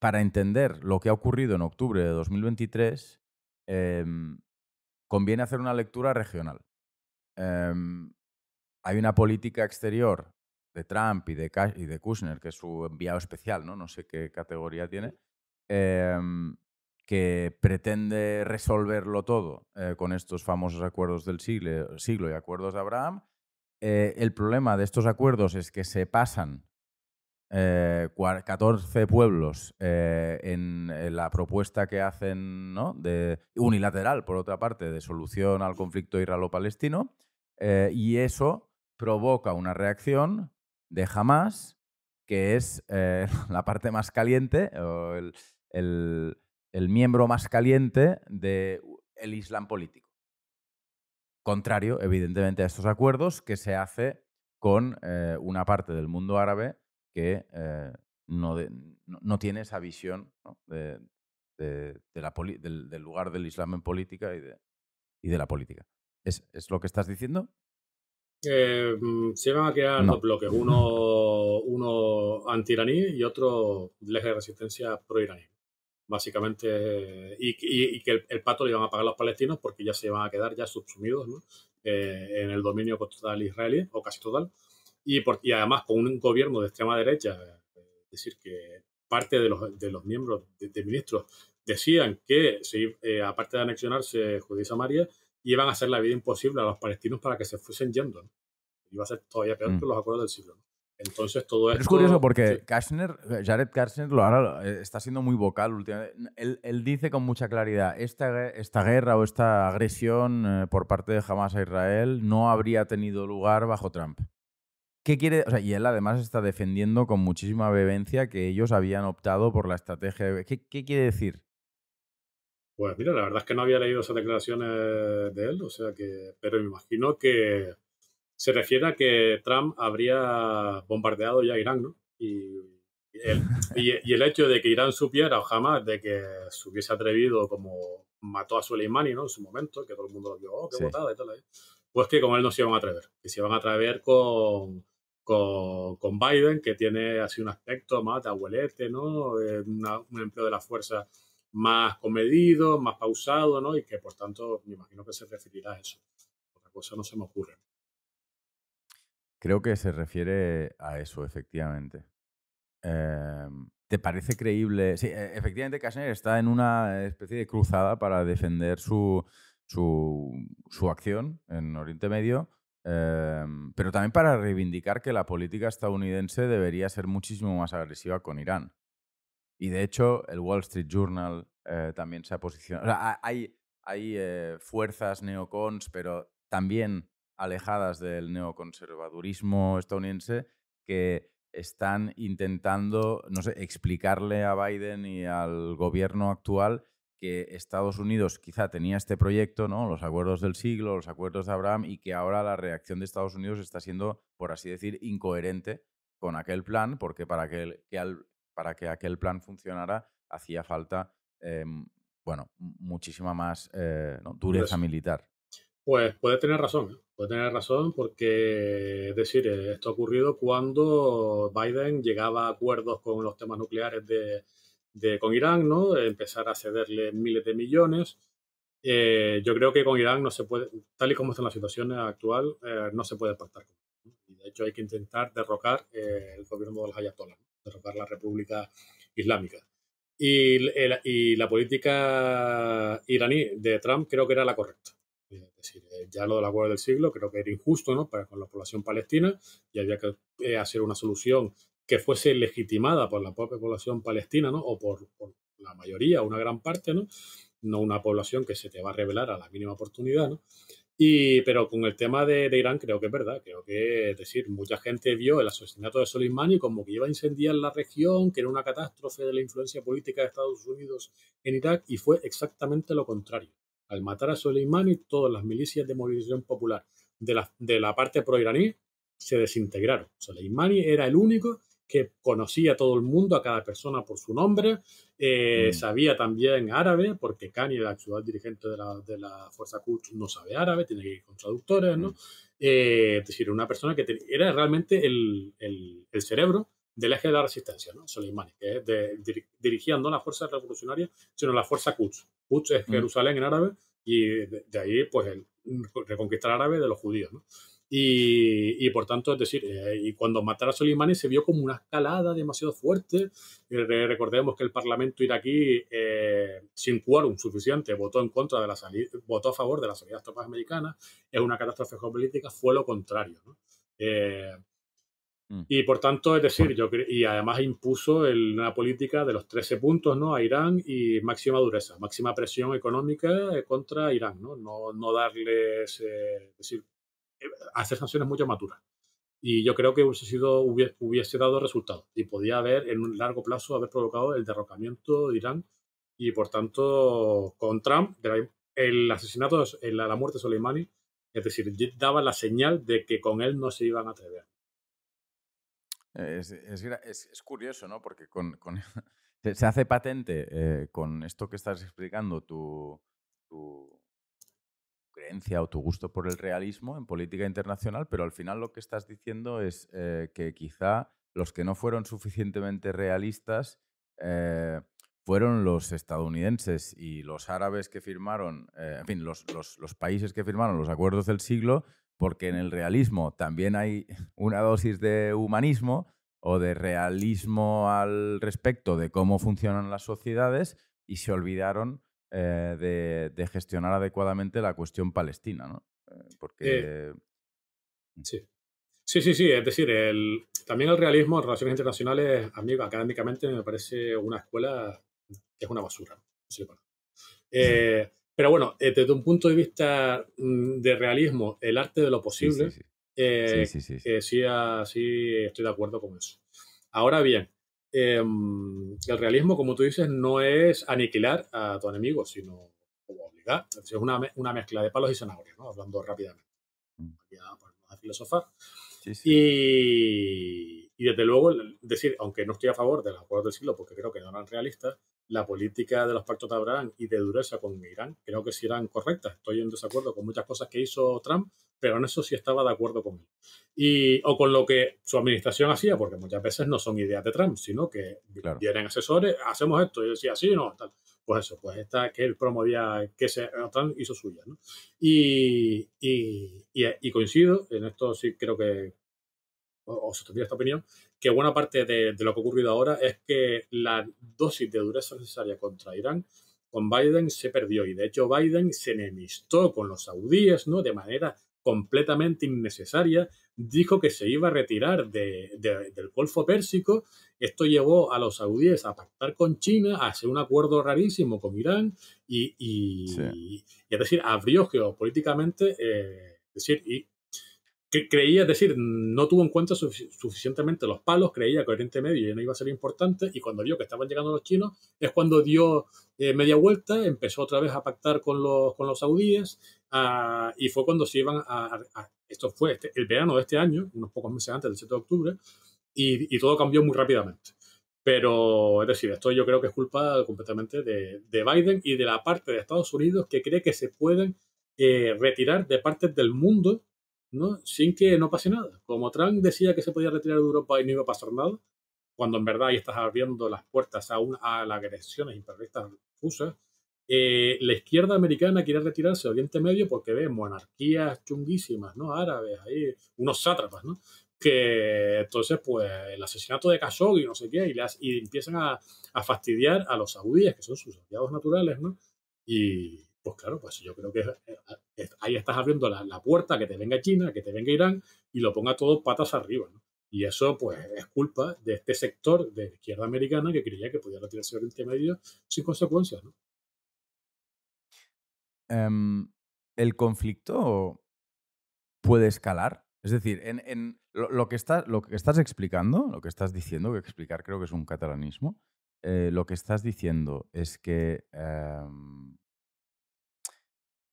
para entender lo que ha ocurrido en octubre de 2023, em, conviene hacer una lectura regional. Em, hay una política exterior de Trump y de, y de, Kushner, que es su enviado especial, no, no sé qué categoría tiene, em, que pretende resolverlo todo eh, con estos famosos acuerdos del siglo, siglo y acuerdos de Abraham eh, el problema de estos acuerdos es que se pasan 14 eh, pueblos eh, en, la propuesta que hacen unilateral, por otra parte, de solución al conflicto israelo-palestino, y eso provoca una reacción de Hamas, que es la parte más caliente, el, miembro más caliente del Islam político contrario, evidentemente, a estos acuerdos que se hace con eh, una parte del mundo árabe que eh, no, no, tiene esa visión de, la del, lugar del Islam en política y de, y la política. ¿Es, lo que estás diciendo? Eh, mm, se van a quedar dos bloques, uno, uno anti-iraní y otro del de resistencia pro-iraní básicamente, y, que el, pato le iban a pagar los palestinos porque ya se iban a quedar ya subsumidos eh, en el dominio total israelí, o casi total, y, por, y además con un gobierno de extrema derecha, eh, es decir, que parte de los, de los miembros, de, ministros, decían que, si, eh, aparte de anexionarse Judía y iban a hacer la vida imposible a los palestinos para que se fuesen yendo. Iba a ser todavía peor mm. que los acuerdos del siglo. Entonces todo esto... Es curioso porque Jared Kushner lo ahora eh, está siendo muy vocal últimamente. Él, dice con mucha claridad, esta, esta guerra o esta agresión eh, por parte de Hamas a Israel no habría tenido lugar bajo Trump. ¿Qué quiere? O y él además está defendiendo con muchísima vehemencia que ellos habían optado por la estrategia. ¿Qué, ¿Qué, quiere decir? Pues mira, la verdad es que no había leído esas declaraciones de él, o sea que, pero me imagino que se refiere a que Trump habría bombardeado ya Irán, ¿no? Y el, hecho de que Irán supiera o jamás de que se hubiese atrevido como mató a Soleimani ¿no? en su momento, que todo el mundo lo vio, oh, qué botada y tal, ¿eh? pues que con él no se iban a atrever, que se iban a atrever con, con, Biden, que tiene así un aspecto más de abuelete, ¿no? Eh, un empleo de la fuerza más comedido, más pausado, ¿no? y que por tanto me imagino que se referirá a eso. Otra cosa no se me ocurre. Creo que se refiere a eso, efectivamente. Em, ¿Te parece creíble? Sí, e, efectivamente, Kashner está en una especie de cruzada para defender su, su, su acción en Oriente Medio, em, pero también para reivindicar que la política estadounidense debería ser muchísimo más agresiva con Irán. Y de hecho, el Wall Street Journal eh, también se ha posicionado. hay, hay eh, fuerzas neocons, pero también alejadas del neoconservadurismo estadounidense que están intentando, no sé, explicarle a Biden y al gobierno actual que Estados Unidos quizá tenía este proyecto, ¿no? Los acuerdos del siglo, los acuerdos de Abraham, y que ahora la reacción de Estados Unidos está siendo, por así decir, incoherente con aquel plan, porque para que, que para que aquel plan funcionara hacía falta, em, bueno, muchísima más eh, dureza militar. Pues puede tener razón. ¿eh? Puede tener razón porque, es decir, eh, esto ha ocurrido cuando Biden llegaba a acuerdos con los temas nucleares de, con Irán, ¿no? Empezar a cederle miles de millones. Eh, yo creo que con Irán no se puede, tal y como está la situación actual, eh, no se puede apartar. con De hecho, hay que intentar derrocar el gobierno de los ayatolás, derrocar la República Islámica. y la política iraní de Trump creo que era la correcta es decir, ya lo la acuerdo del siglo creo que era injusto ¿no? para con la población palestina y había que eh, hacer una solución que fuese legitimada por la propia población palestina ¿no? o por, por la mayoría, una gran parte, ¿no? no una población que se te va a revelar a la mínima oportunidad. ¿no? Y, pero con el tema de, de, Irán creo que es verdad, creo que, es decir, mucha gente vio el asesinato de Soleimani como que iba a incendiar la región, que era una catástrofe de la influencia política de Estados Unidos en Irak y fue exactamente lo contrario al matar a Soleimani, todas las milicias de movilización popular de la, de la parte proiraní se desintegraron. Soleimani era el único que conocía a todo el mundo, a cada persona por su nombre, eh, mm. sabía también árabe, porque Kani, el actual dirigente de la, de la Fuerza Quds, no sabe árabe, tiene que ir con traductores, ¿no? Mm. Eh, es decir, una persona que era realmente el, el, cerebro del eje de la resistencia, ¿no? Soleimani, que dirigía no la Fuerza Revolucionaria, sino la Fuerza Quds. Quds es mm. Jerusalén en árabe, y de, ahí pues el reconquistar árabe de los judíos. ¿no? Y, y, por tanto, es decir, eh, y cuando matara a Soleimani se vio como una escalada demasiado fuerte. recordemos que el Parlamento iraquí, eh, sin quórum suficiente, votó en contra de la votó a favor de las salida las tropas americanas. Es una catástrofe geopolítica, fue lo contrario. ¿no? Eh, Mm. Y por tanto, es decir, yo y además impuso una política de los 13 puntos ¿no? a Irán y máxima dureza, máxima presión económica eh, contra Irán, no, no, no darles, es decir, eh, hacer sanciones mucho más Y yo creo que hubiese, sido, hubiese, dado resultado y podía haber, en un largo plazo, haber provocado el derrocamiento de Irán y por tanto, con Trump, el asesinato, la muerte de Soleimani, es decir, daba la señal de que con él no se iban a atrever. Es, curioso, ¿no? Porque se, hace patente eh, con esto que estás explicando tu, creencia o tu gusto por el realismo en política internacional, pero al final lo que estás diciendo es eh, que quizá los que no fueron suficientemente realistas eh, fueron los estadounidenses y los árabes que firmaron, en fin, los países que firmaron los acuerdos del siglo porque en el realismo también hay una dosis de humanismo o de realismo al respecto de cómo funcionan las sociedades y se olvidaron eh, de, gestionar adecuadamente la cuestión palestina, ¿no? Eh, eh, porque... Mm. sí. Sí, sí, sí. Es decir, el, también el realismo en relaciones internacionales, a mí académicamente me parece una escuela que es una basura. No sé eh, pero bueno, eh, desde un punto de vista mm, de realismo, el arte de lo posible, sí, sí, sí. Eh, eh, ah, estoy de acuerdo con eso. Ahora bien, em, el realismo, como tú dices, no es aniquilar a tu enemigo, sino obligar. Es una, mezcla de palos y zanahorias, hablando rápidamente. Mm. Y, y, desde luego, decir, aunque no estoy a favor de los acuerdos del siglo, porque creo que no eran realistas, la política de los pactos de Abraham y de dureza con Irán, creo que sí eran correctas. Estoy en desacuerdo con muchas cosas que hizo Trump, pero en eso sí estaba de acuerdo con él. Y, o con lo que su administración hacía, porque muchas veces no son ideas de Trump, sino que vienen asesores, hacemos esto, y decía, sí, no, tal. Pues eso, pues esta que él promovía, que se, eh, Trump hizo suya. Y, coincido, en esto sí creo que, o, o tendría esta opinión, que buena parte de, lo que ha ocurrido ahora es que la dosis de dureza necesaria contra Irán con Biden se perdió y de hecho Biden se enemistó con los saudíes ¿no? de manera completamente innecesaria, dijo que se iba a retirar del Golfo Pérsico, esto llevó a los saudíes a pactar con China, a hacer un acuerdo rarísimo con Irán y, es decir, abrió geopolíticamente, eh, decir, que creía, es decir, no tuvo en cuenta suficientemente los palos, creía que Oriente Medio no iba a ser importante y cuando vio que estaban llegando los chinos es cuando dio eh, media vuelta, empezó otra vez a pactar con los, con los saudíes ah, y fue cuando se iban a... esto fue este, el verano de este año, unos pocos meses antes del 7 de octubre, y, todo cambió muy rápidamente. Pero, es decir, esto yo creo que es culpa completamente de, de Biden y de la parte de Estados Unidos que cree que se pueden eh, retirar de partes del mundo ¿no? sin que no pase nada. Como Trump decía que se podía retirar de Europa y no iba a pasar nada, cuando en verdad ahí estás abriendo las puertas a, a las agresiones imperialistas rusas, eh, la izquierda americana quiere retirarse de Oriente Medio porque ve monarquías chunguísimas, ¿no? Árabes, ahí, unos sátrapas, ¿no? Que entonces, pues, el asesinato de Khashoggi, no sé qué, y, las, y empiezan a, a fastidiar a los saudíes, que son sus aliados naturales, ¿no? Y, pues claro, pues yo creo que eh, eh, ahí estás abriendo la, puerta a que te venga China, que te venga Irán y lo ponga todo patas arriba. Y eso pues es culpa de este sector de izquierda americana que creía que podía retirarse del intermedio sin consecuencias. ¿no? Em, ¿El conflicto puede escalar? Es decir, en, lo, que lo que estás explicando, lo que estás diciendo, que explicar creo que es un catalanismo, eh, lo que estás diciendo es que em,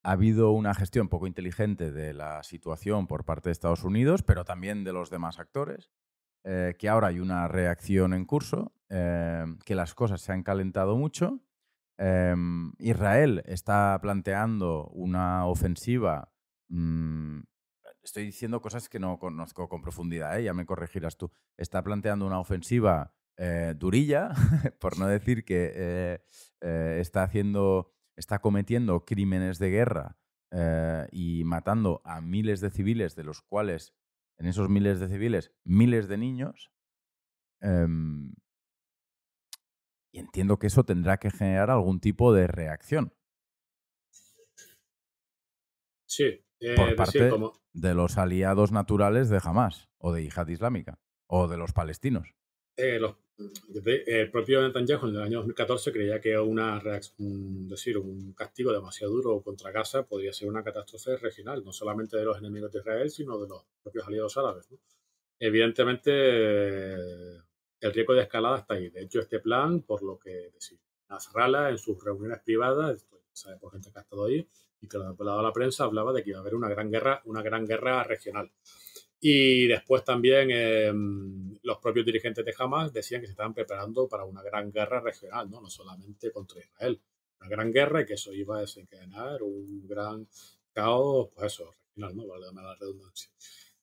ha habido una gestión poco inteligente de la situación por parte de Estados Unidos, pero también de los demás actores, eh, que ahora hay una reacción en curso, eh, que las cosas se han calentado mucho. Eh, Israel está planteando una ofensiva mm, estoy diciendo cosas que no conozco con profundidad, ya me corregirás tú. Está planteando una ofensiva durilla, por no decir que está haciendo está cometiendo crímenes de guerra eh, y matando a miles de civiles, de los cuales, en esos miles de civiles, miles de niños. Em, y entiendo que eso tendrá que generar algún tipo de reacción. Sí. Eh, por parte de los aliados naturales de Hamas o de Yihad Islámica o de los palestinos. Eh, eh, el propio Netanyahu en el año 2014 creía que una un, decir, un castigo demasiado duro contra Gaza podría ser una catástrofe regional, no solamente de los enemigos de Israel, sino de los propios aliados árabes. Evidentemente, el riesgo de escalada está ahí. De hecho, este plan, por lo que decir, Nasrallah en sus reuniones privadas, sabe por gente que ha estado ahí y que lo ha a la prensa, hablaba de que iba a haber una gran guerra, una gran guerra regional. Y después también em, los propios dirigentes de Hamas decían que se estaban preparando para una gran guerra regional, no, no solamente contra Israel, una gran guerra y que eso iba a desencadenar un gran caos, pues eso, regional, ¿no?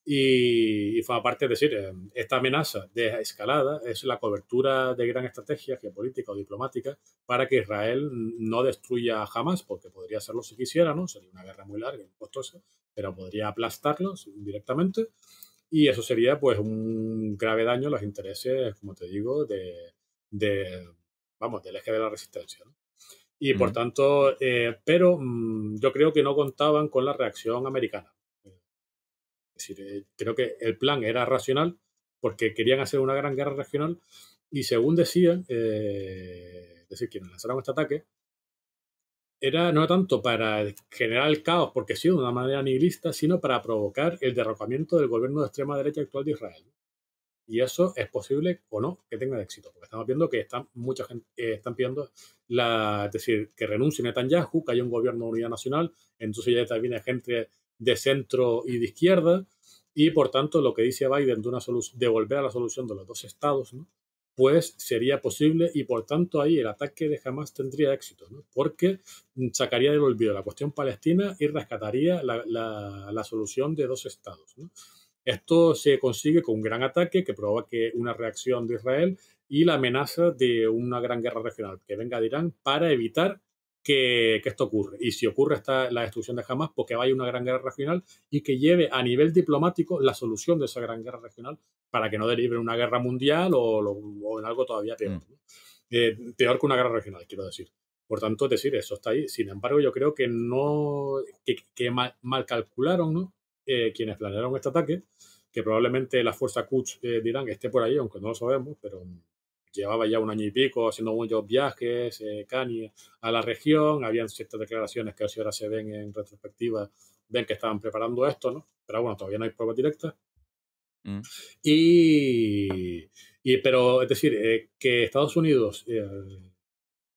Y, y fue aparte, de decir, em, esta amenaza de escalada es la cobertura de gran estrategia geopolítica o diplomática para que Israel no destruya a Hamas, porque podría hacerlo si quisiera, ¿no? Sería una guerra muy larga y costosa, pero podría aplastarlos directamente. Y eso sería pues un grave daño a los intereses, como te digo, de, de vamos, del eje de la resistencia. Y por tanto, eh, pero mm, yo creo que no contaban con la reacción americana. Eh, es decir, eh, creo que el plan era racional porque querían hacer una gran guerra regional y según decían, decir, quienes lanzaron este ataque, era no tanto para generar el caos, porque sí, de una manera nihilista, sino para provocar el derrocamiento del gobierno de extrema derecha actual de Israel. Y eso es posible o no que tenga éxito, porque estamos viendo que están, mucha gente eh, están pidiendo la, decir, que renuncie Netanyahu, que haya un gobierno de unidad nacional, entonces ya también gente de centro y de izquierda, y por tanto lo que dice Biden de una devolver a la solución de los dos estados, ¿no? pues sería posible y por tanto ahí el ataque de Hamas tendría éxito, porque mm, sacaría del olvido la cuestión palestina y rescataría la, solución de dos estados. Esto se consigue con un gran ataque que provoque una reacción de Israel y la amenaza de una gran guerra regional que venga de Irán para evitar que, esto ocurre. Y si ocurre esta, la destrucción de Hamas, porque vaya una gran guerra regional y que lleve a nivel diplomático la solución de esa gran guerra regional para que no derive una guerra mundial o, en algo todavía peor. Mm. Eh, peor que una guerra regional, quiero decir. Por tanto, decir, eso está ahí. Sin embargo, yo creo que no que, mal, calcularon ¿no? Eh, quienes planearon este ataque, que probablemente la fuerza Kuch eh, dirán que esté por ahí, aunque no lo sabemos, pero llevaba ya un año y pico haciendo muchos viajes, eh, a la región, habían ciertas declaraciones que ahora se ven en retrospectiva, ven que estaban preparando esto, ¿no? Pero bueno, todavía no hay pruebas directas. Mm. Y, y, pero, es decir, eh, que Estados Unidos eh,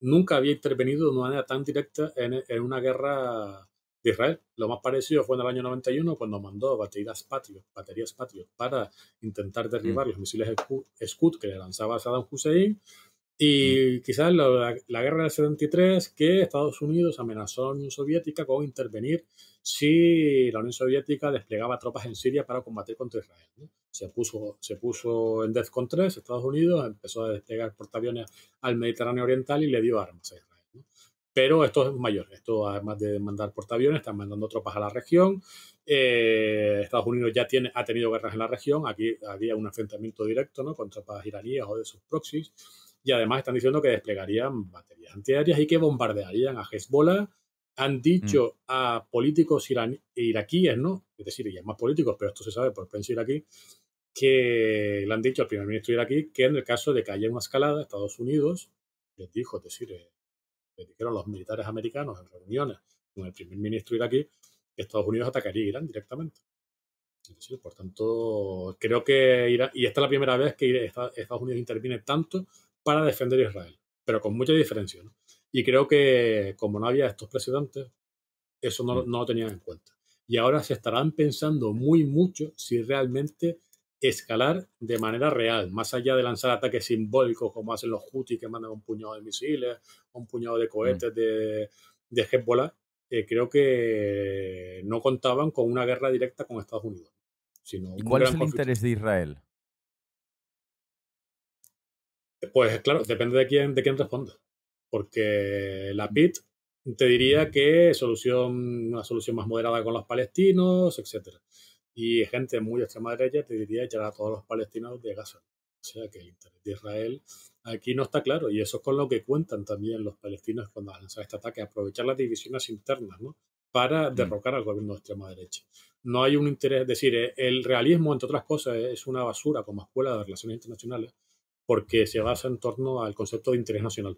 nunca había intervenido de una manera tan directa en, en una guerra Israel. Lo más parecido fue en el año 91 cuando mandó baterías Patriot, baterías para intentar derribar mm. los misiles Scud que le lanzaba Saddam Hussein. Y mm. quizás la, guerra del 73, que Estados Unidos amenazó a la Unión Soviética con intervenir si la Unión Soviética desplegaba tropas en Siria para combatir contra Israel. Se, puso, se puso en DEFCON Estados Unidos empezó a desplegar portaaviones al Mediterráneo Oriental y le dio armas a Israel. Pero esto es mayor. Esto, además de mandar portaaviones, están mandando tropas a la región. Eh, Estados Unidos ya tiene, ha tenido guerras en la región. Aquí había un enfrentamiento directo ¿no? con tropas iraníes o de sus proxies. Y además están diciendo que desplegarían baterías antiaéreas y que bombardearían a Hezbollah han dicho mm. a políticos iraquíes, ¿no? Es decir, ya más políticos, pero esto se sabe por prensa iraquí, que le han dicho al primer ministro iraquí que en el caso de que haya una escalada, Estados Unidos les dijo, es decir, eh, que dijeron los militares americanos en reuniones con el primer ministro iraquí que Estados Unidos atacaría Irán directamente. por tanto, creo que Irán, y esta es la primera vez que Estados Unidos interviene tanto para defender a Israel, pero con mucha diferencia. Y creo que como no había estos precedentes, eso mm. no lo tenían en cuenta. Y ahora se estarán pensando muy mucho si realmente escalar de manera real, más allá de lanzar ataques simbólicos como hacen los Houthis que mandan un puñado de misiles, un puñado de cohetes mm. de, de Hezbollah, eh, creo que no contaban con una guerra directa con Estados Unidos. Sino cuál es el interés de Israel? Pues claro, depende de quién, de quién responda. Porque la mm. PIT te diría que solución, una solución más moderada con los palestinos, etcétera y gente muy extrema derecha te diría echar a todos los palestinos de Gaza. O sea que el interés de Israel aquí no está claro y eso es con lo que cuentan también los palestinos cuando han lanzado este ataque, aprovechar las divisiones internas ¿no? para mm. derrocar al gobierno de extrema derecha. No hay un interés, es decir, eh, el realismo, entre otras cosas, eh, es una basura como escuela de relaciones internacionales porque se basa en torno al concepto de interés nacional.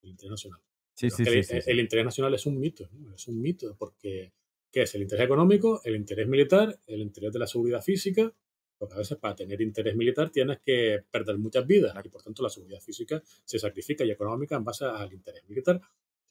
El interés nacional. Sí, sí, el, sí, el, interés nacional es un mito, es un mito porque que es el interés económico, el interés militar, el interés de la seguridad física, porque a veces para tener interés militar tienes que perder muchas vidas y por tanto la seguridad física se sacrifica y económica en base al interés militar.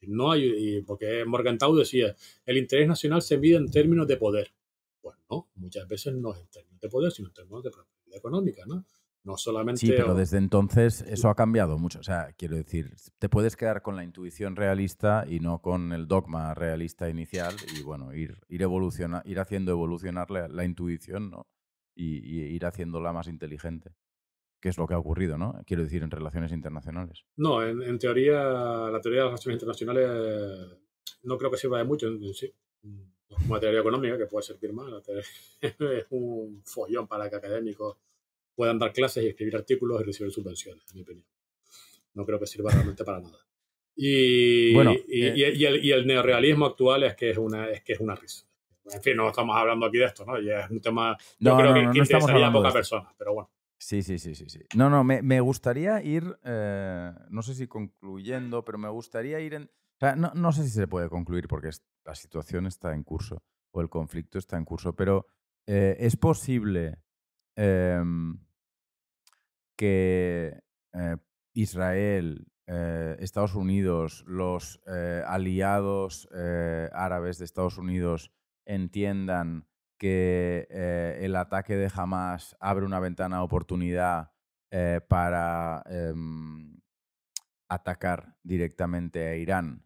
No hay, porque Morgenthau decía, el interés nacional se mide en términos de poder. Pues no, muchas veces no es en términos de poder, sino en términos de propiedad económica, ¿no? No solamente. Sí, pero desde entonces eso ha cambiado mucho. O sea, quiero decir, te puedes quedar con la intuición realista y no con el dogma realista inicial y bueno, ir, ir, evoluciona, ir haciendo evolucionar la, intuición ¿no? Y, ir haciéndola más inteligente. Que es lo que ha ocurrido, ¿no? Quiero decir, en relaciones internacionales. No, en, teoría, la teoría de las relaciones internacionales no creo que sirva de mucho en sí. Como la teoría económica, que puede servir más, es un follón para que académicos puedan dar clases y escribir artículos y recibir subvenciones, en mi opinión. No creo que sirva realmente para nada. Y, bueno, y, eh el, neorealismo actual es que es una, es que es una risa. En fin, no estamos hablando aquí de esto, ¿no? Ya es un tema no, yo creo que, no, a poca persona, pero bueno. Sí, sí, sí, sí, sí. No, no, me, me gustaría ir, eh, no sé si concluyendo, pero me gustaría ir en... no, no sé si se puede concluir porque la situación está en curso o el conflicto está en curso, pero eh, es posible Em, que eh, Israel, eh, Estados Unidos, los eh, aliados árabes de Estados Unidos entiendan que el ataque de Hamas abre una ventana de oportunidad para em, atacar directamente a Irán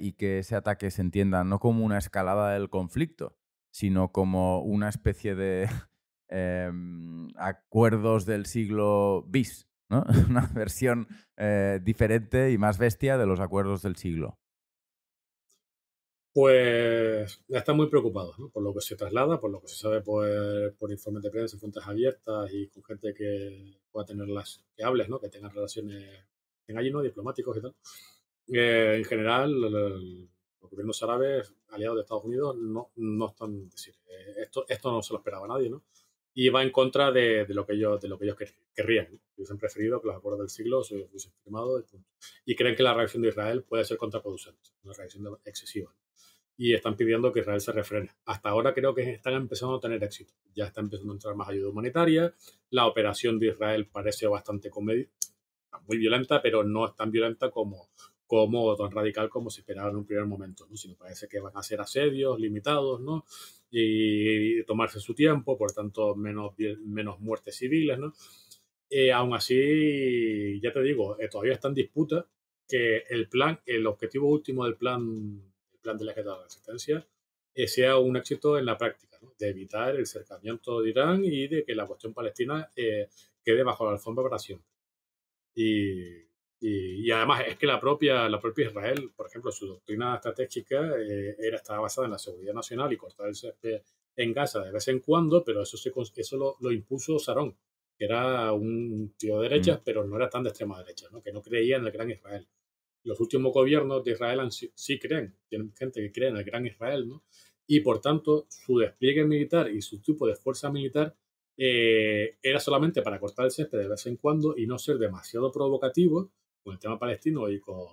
y que ese ataque se entienda no como una escalada del conflicto, sino como una especie de Em, acuerdos del siglo bis, ¿no? una versión eh, diferente y más bestia de los acuerdos del siglo. Pues están muy preocupados por lo que se traslada, por lo que se sabe por, por informes de prensa, fuentes abiertas y con gente que pueda tenerlas que hables, ¿no? que tengan relaciones, en allí no diplomáticos y tal. Eh, en general, los gobiernos árabes aliados de Estados Unidos no, no están, decir, eh, esto, esto no se lo esperaba nadie, ¿no? y va en contra de, de, lo que ellos, de lo que ellos querrían. Ellos han preferido que los acuerdos del siglo se hubiesen firmado y, creen que la reacción de Israel puede ser contraproducente, una reacción excesiva. Y están pidiendo que Israel se refrene. Hasta ahora creo que están empezando a tener éxito. Ya está empezando a entrar más ayuda humanitaria. La operación de Israel parece bastante muy violenta, pero no es tan violenta como, como tan radical como se esperaba en un primer momento, ¿no? sino parece que van a ser asedios limitados ¿no? y, tomarse su tiempo, por tanto menos, menos muertes civiles. ¿no? Eh, aún así, ya te digo, eh, todavía está en disputa que el plan, el objetivo último del plan, el plan de la de resistencia, eh, sea un éxito en la práctica, ¿no? de evitar el cercamiento de Irán y de que la cuestión palestina quede bajo la alfombra de operación Y y, además es que la propia, la propia Israel, por ejemplo, su doctrina estratégica eh, era, estaba basada en la seguridad nacional y cortar el césped en Gaza de vez en cuando, pero eso, se, eso lo, impuso Sarón, que era un tío de derecha, mm. pero no era tan de extrema derecha, que no creía en el gran Israel. Los últimos gobiernos de Israel sí, creen, tienen gente que cree en el gran Israel, ¿no? y por tanto su despliegue militar y su tipo de fuerza militar eh, era solamente para cortar el césped de vez en cuando y no ser demasiado provocativo con el tema palestino y con,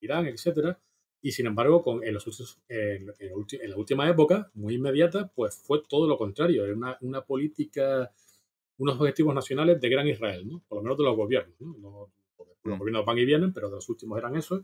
Irán, etcétera. Y sin embargo, con, en, los en, la última época, muy inmediata, pues fue todo lo contrario. Era una, una política, unos objetivos nacionales de gran Israel, ¿no? Por lo menos de los gobiernos, ¿no? los mm. gobiernos van y vienen, pero de los últimos eran esos.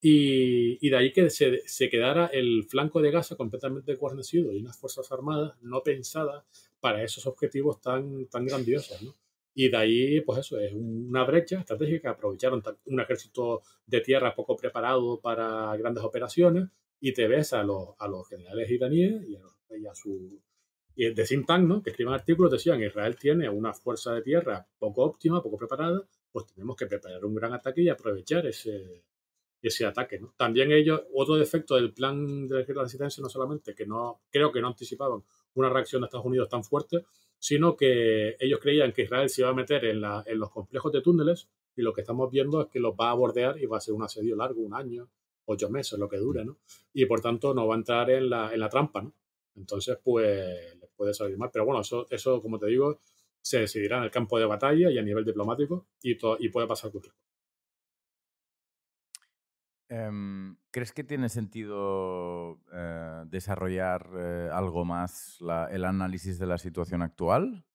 Y, y de ahí que se, se, quedara el flanco de Gaza completamente guarnecido y unas fuerzas armadas no pensadas para esos objetivos tan, tan grandiosos. ¿no? Y de ahí, pues eso, es una brecha estratégica que aprovecharon un ejército de tierra poco preparado para grandes operaciones y te ves a los, a los generales iraníes y a, su... de Sintang, ¿no? que escriban artículos, decían, Israel tiene una fuerza de tierra poco óptima, poco preparada, pues tenemos que preparar un gran ataque y aprovechar ese, ese ataque. ¿no? También ellos, otro defecto del plan de la resistencia, no solamente que no, creo que no anticipaban una reacción de Estados Unidos tan fuerte, sino que ellos creían que Israel se iba a meter en, la, en los complejos de túneles y lo que estamos viendo es que los va a bordear y va a ser un asedio largo, un año, ocho meses, lo que dure, ¿no? Y por tanto no va a entrar en la, en la trampa, ¿no? Entonces, pues les puede salir mal. Pero bueno, eso, eso, como te digo, se decidirá en el campo de batalla y a nivel diplomático y, y puede pasar cualquier Em, ¿Crees que tiene sentido eh, desarrollar eh, algo más el análisis de la situación actual?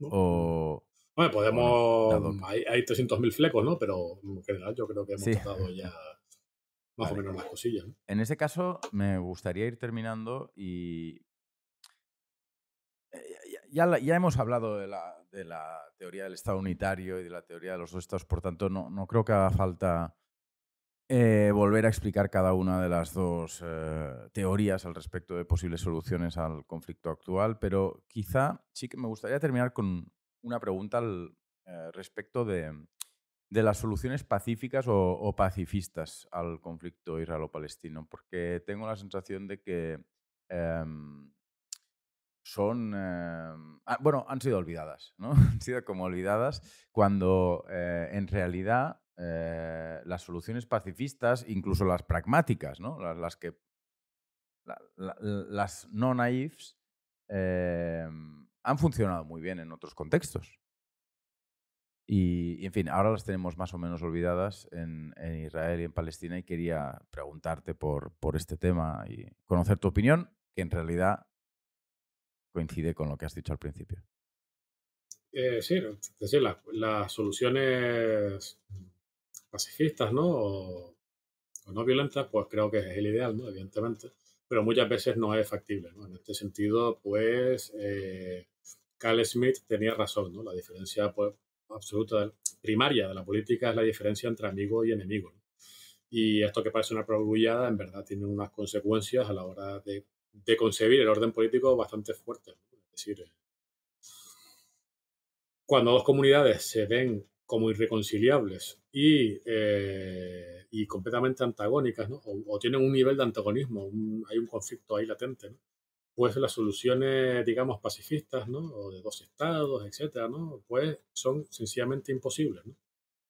O, bueno, podemos... hay, 300.000 flecos, ¿no? Pero en general yo creo que hemos ya más o menos las cosillas. En ese caso, me gustaría ir terminando y... Eh, ya, ya, hemos hablado de la, teoría del Estado unitario y de la teoría de los dos estados, por tanto, no, no creo que haga falta eh, volver a explicar cada una de las dos eh, teorías al respecto de posibles soluciones al conflicto actual, pero quizá sí que me gustaría terminar con una pregunta al, eh, respecto de, las soluciones pacíficas o, pacifistas al conflicto israelo-palestino, porque tengo la sensación de que em, son, em, ah, bueno, han sido olvidadas, ¿no? han sido como olvidadas cuando en realidad eh, las soluciones pacifistas, incluso las pragmáticas, ¿no? las, que. las no naifs eh, han funcionado muy bien en otros contextos. Y, en fin, ahora las tenemos más o menos olvidadas en, Israel y en Palestina y quería preguntarte por, por este tema y conocer tu opinión, que en realidad coincide con lo que has dicho al principio. Eh, sí, es decir, las soluciones pacifistas, ¿no? O, no violentas, pues creo que es el ideal, ¿no? Evidentemente. Pero muchas veces no es factible, En este sentido, pues, eh, Carl Smith tenía razón, ¿no? La diferencia pues, absoluta, primaria de la política es la diferencia entre amigo y enemigo, Y esto que parece una probullada, en verdad tiene unas consecuencias a la hora de, concebir el orden político bastante fuerte. Es decir, eh, cuando dos comunidades se ven como irreconciliables y, eh, y completamente antagónicas, ¿no? o, tienen un nivel de antagonismo, hay un conflicto ahí latente, pues las soluciones, digamos, pacifistas, ¿no? o de dos estados, etcétera, ¿no? pues son sencillamente imposibles.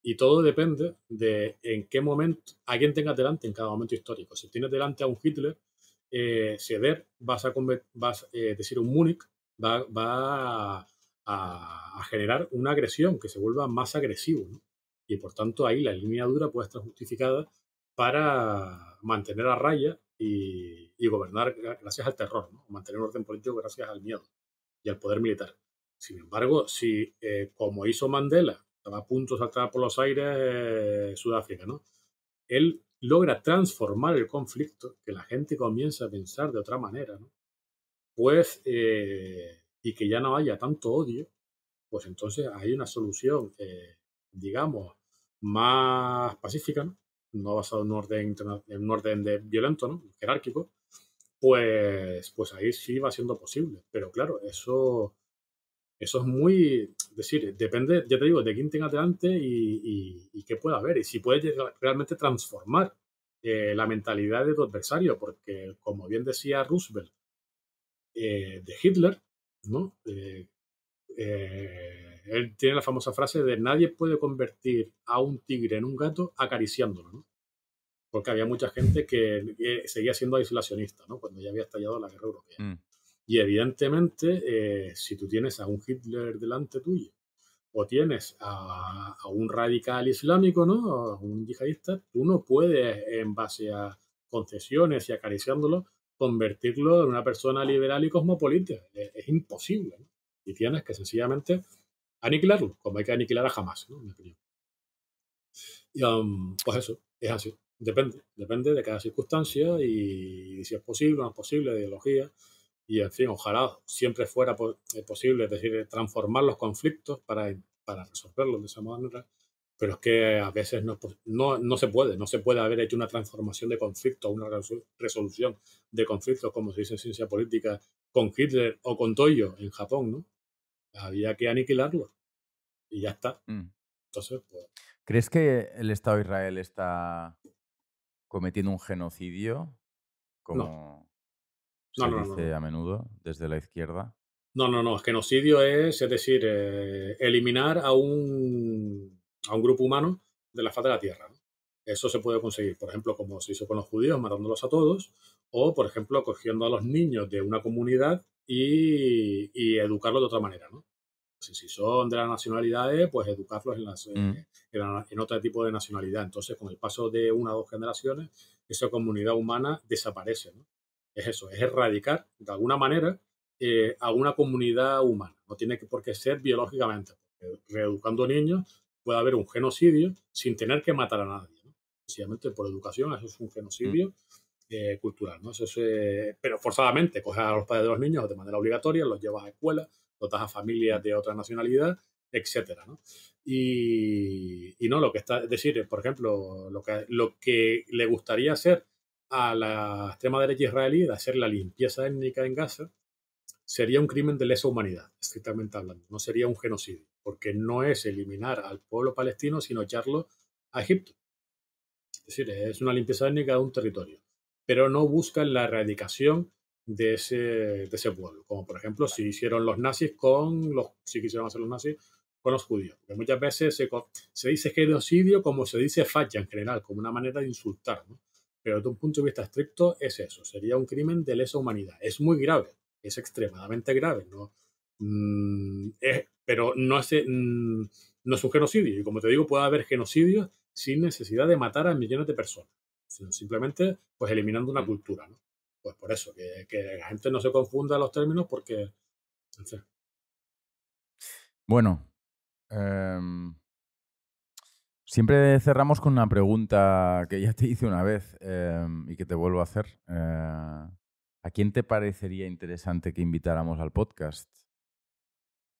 Y todo depende de en qué momento, a quién tengas delante en cada momento histórico. Si tienes delante a un Hitler, ceder, eh, vas a, vas, eh, decir un Múnich, va, va a a, generar una agresión, que se vuelva más agresivo. Y por tanto ahí la línea dura puede estar justificada para mantener a raya y, gobernar gracias al terror, ¿no? mantener un orden político gracias al miedo y al poder militar. Sin embargo, si eh, como hizo Mandela, estaba a punto de saltar por los aires eh, Sudáfrica, ¿no? Él logra transformar el conflicto, que la gente comienza a pensar de otra manera, ¿no? Pues eh, y que ya no haya tanto odio, pues entonces hay una solución, eh, digamos, más pacífica, ¿no? no basado en un orden, en un orden de violento, ¿no? jerárquico, pues, pues ahí sí va siendo posible. Pero claro, eso, eso es muy, decir, depende, ya te digo, de quién tenga delante y, y, qué pueda haber, y si puede realmente transformar eh, la mentalidad de tu adversario, porque como bien decía Roosevelt eh, de Hitler, ¿no? Eh, eh, él tiene la famosa frase de nadie puede convertir a un tigre en un gato acariciándolo, ¿no? Porque había mucha gente que, eh, seguía siendo aislacionista, ¿no? Cuando ya había estallado la guerra europea. Mm. Y evidentemente, si tú tienes a un Hitler delante tuyo, o tienes a, un radical islámico, ¿no? A un yihadista, tú no puedes, en base a concesiones y acariciándolo, convertirlo en una persona liberal y cosmopolita. Es, imposible. Y tienes que sencillamente aniquilarlo, como hay que aniquilar a jamás, ¿no? en mi opinión. Y, um, pues eso, es así. Depende, depende de cada circunstancia y, si es posible o no es posible, de ideología. Y en fin, ojalá siempre fuera eh, posible, es decir, transformar los conflictos para, para resolverlos de esa manera pero es que a veces no, pues, no, no se puede, no se puede haber hecho una transformación de conflicto, una resolución de conflictos, como se dice en ciencia política, con Hitler o con Toyo en Japón, ¿no? Había que aniquilarlo y ya está. Mm. Entonces, pues ¿Crees que el Estado de Israel está cometiendo un genocidio? Como no. se dice a menudo desde la izquierda. No, no, no. Genocidio es, es decir, eh, eliminar a un a un grupo humano de la faz de la tierra. Eso se puede conseguir, por ejemplo, como se hizo con los judíos, matándolos a todos, o, por ejemplo, cogiendo a los niños de una comunidad y, educarlos de otra manera. ¿no? si son de las nacionalidades, pues educarlos eh, mm. en, otro tipo de nacionalidad. Entonces, con el paso de una o dos generaciones, esa comunidad humana desaparece. Es eso, es erradicar de alguna manera eh, a una comunidad humana. No tiene por qué ser biológicamente. Reeducando niños, puede haber un genocidio sin tener que matar a nadie. ¿no? Sencillamente por educación, eso es un genocidio mm. eh, cultural. ¿no? Eh, pero forzadamente, coges a los padres de los niños de manera obligatoria, los llevas a escuela, los das a familias de otra nacionalidad, etcétera, ¿no? Y, no lo que está, es decir, por ejemplo, lo que, lo que le gustaría hacer a la extrema derecha israelí de hacer la limpieza étnica en Gaza sería un crimen de lesa humanidad, estrictamente hablando, no sería un genocidio porque no es eliminar al pueblo palestino, sino echarlo a Egipto. Es decir, es una limpieza étnica de un territorio, pero no buscan la erradicación de ese, de ese pueblo, como por ejemplo si hicieron los nazis con los, si hacer los nazis con los judíos, muchas veces se, se dice genocidio como se dice facha en general, como una manera de insultar, pero desde un punto de vista estricto es eso, sería un crimen de lesa humanidad, es muy grave, es extremadamente grave, no, Mm, pero no es, eh, mm, no es un genocidio. Y como te digo, puede haber genocidio sin necesidad de matar a millones de personas, sino simplemente pues eliminando una cultura. ¿no? Pues por eso, que, la gente no se confunda los términos porque... Bueno, em, siempre cerramos con una pregunta que ya te hice una vez em, y que te vuelvo a hacer. Eh, ¿A quién te parecería interesante que invitáramos al podcast?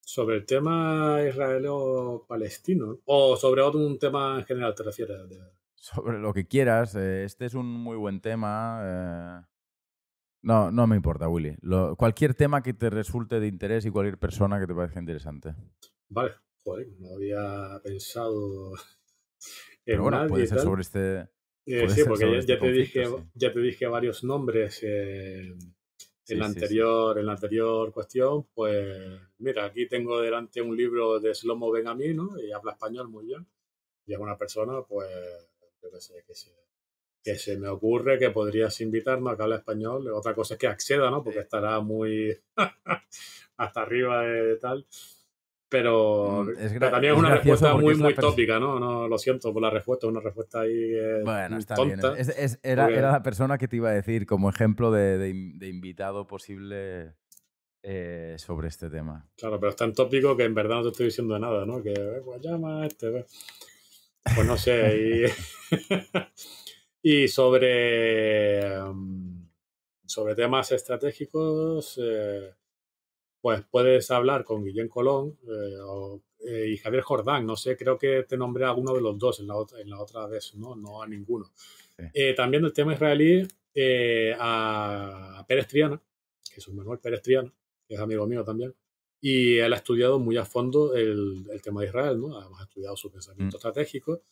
Sobre el tema israelo-palestino o sobre otro tema en general, ¿te refieres? Sobre lo que quieras. Eh, este es un muy buen tema. Eh. No, no me importa, Willy. cualquier tema que te resulte de interés y cualquier persona que te parezca interesante. Vale, joder, no había pensado en bueno, puede ser sobre este. Eh, sí, porque este ya, te dije, ya te dije varios nombres en, la anterior, en la anterior cuestión, pues mira, aquí tengo delante un libro de Slomo Benjamín, ¿no? Y habla español muy bien. Y es una persona, pues, yo qué sé, que se, que se me ocurre que podrías invitarme a que hable español. Otra cosa es que acceda, ¿no? Porque estará muy hasta arriba de tal. Pero, mm, también es una respuesta muy, muy tópica, ¿no? ¿no? Lo siento por la respuesta, una respuesta ahí eh, bueno, está Bien. era, la persona que te iba a decir como ejemplo de, invitado posible eh, sobre este tema. Claro, pero es tan tópico que en verdad no te estoy diciendo nada, ¿no? Que Guayama, eh, pues este... Pues no sé. Y, sobre, mm, sobre temas estratégicos pues puedes hablar con Guillén Colón eh, o, eh, y Javier Jordán, no sé, creo que te nombré a alguno de los dos en la, otra, en la otra vez, ¿no? No a ninguno. Eh, también del tema israelí, a, a, Pérez Triana, un Manuel Pérez Triana, que es amigo mío también, y él ha estudiado muy a fondo el, el tema de Israel, ¿no? ha estudiado su pensamiento mm. estratégico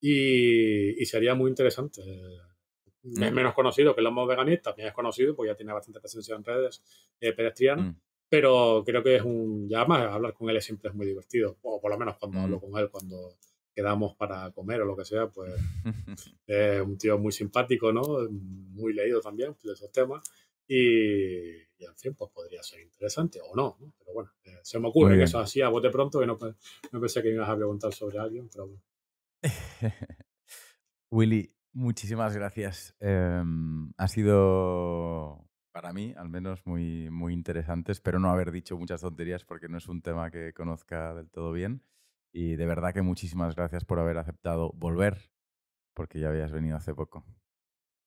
y, y, sería muy interesante. Mm. Es menos conocido que el homo veganista, también es conocido porque ya tiene bastante presencia en redes, Pérez Triana. Mm pero creo que es un. Ya más, hablar con él siempre es muy divertido, o por lo menos cuando hablo mm. con él, cuando quedamos para comer o lo que sea, pues es un tío muy simpático, ¿no? Muy leído también de esos temas. Y, y en fin, pues podría ser interesante o no, Pero bueno, eh, se me ocurre que eso así a bote pronto, que no, pensé que me ibas a preguntar sobre alguien, pero Willy, muchísimas gracias. Em, ha sido para mí, al menos, muy, muy interesantes, Espero no haber dicho muchas tonterías porque no es un tema que conozca del todo bien. Y de verdad que muchísimas gracias por haber aceptado volver, porque ya habías venido hace poco.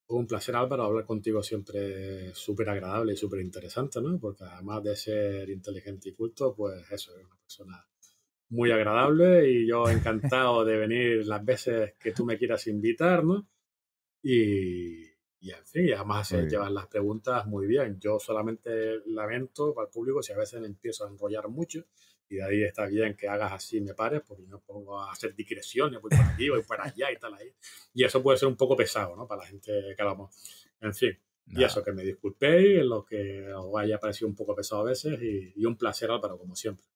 Un placer, Álvaro, hablar contigo siempre súper agradable y súper interesante, ¿no? Porque además de ser inteligente y culto, pues eso, es una persona muy agradable y yo encantado de venir las veces que tú me quieras invitar, ¿no? Y, y en fin, además se llevan las preguntas muy bien. Yo solamente lamento para el público si a veces empiezo a enrollar mucho y de ahí está bien que hagas así, me pares, porque no pongo a hacer discreciones voy para aquí, voy para allá y tal. Ahí. Y eso puede ser un poco pesado, ¿no? Para la gente que En fin, y eso, que me disculpéis en lo que os haya parecido un poco pesado a veces y, un placer, Álvaro, como siempre.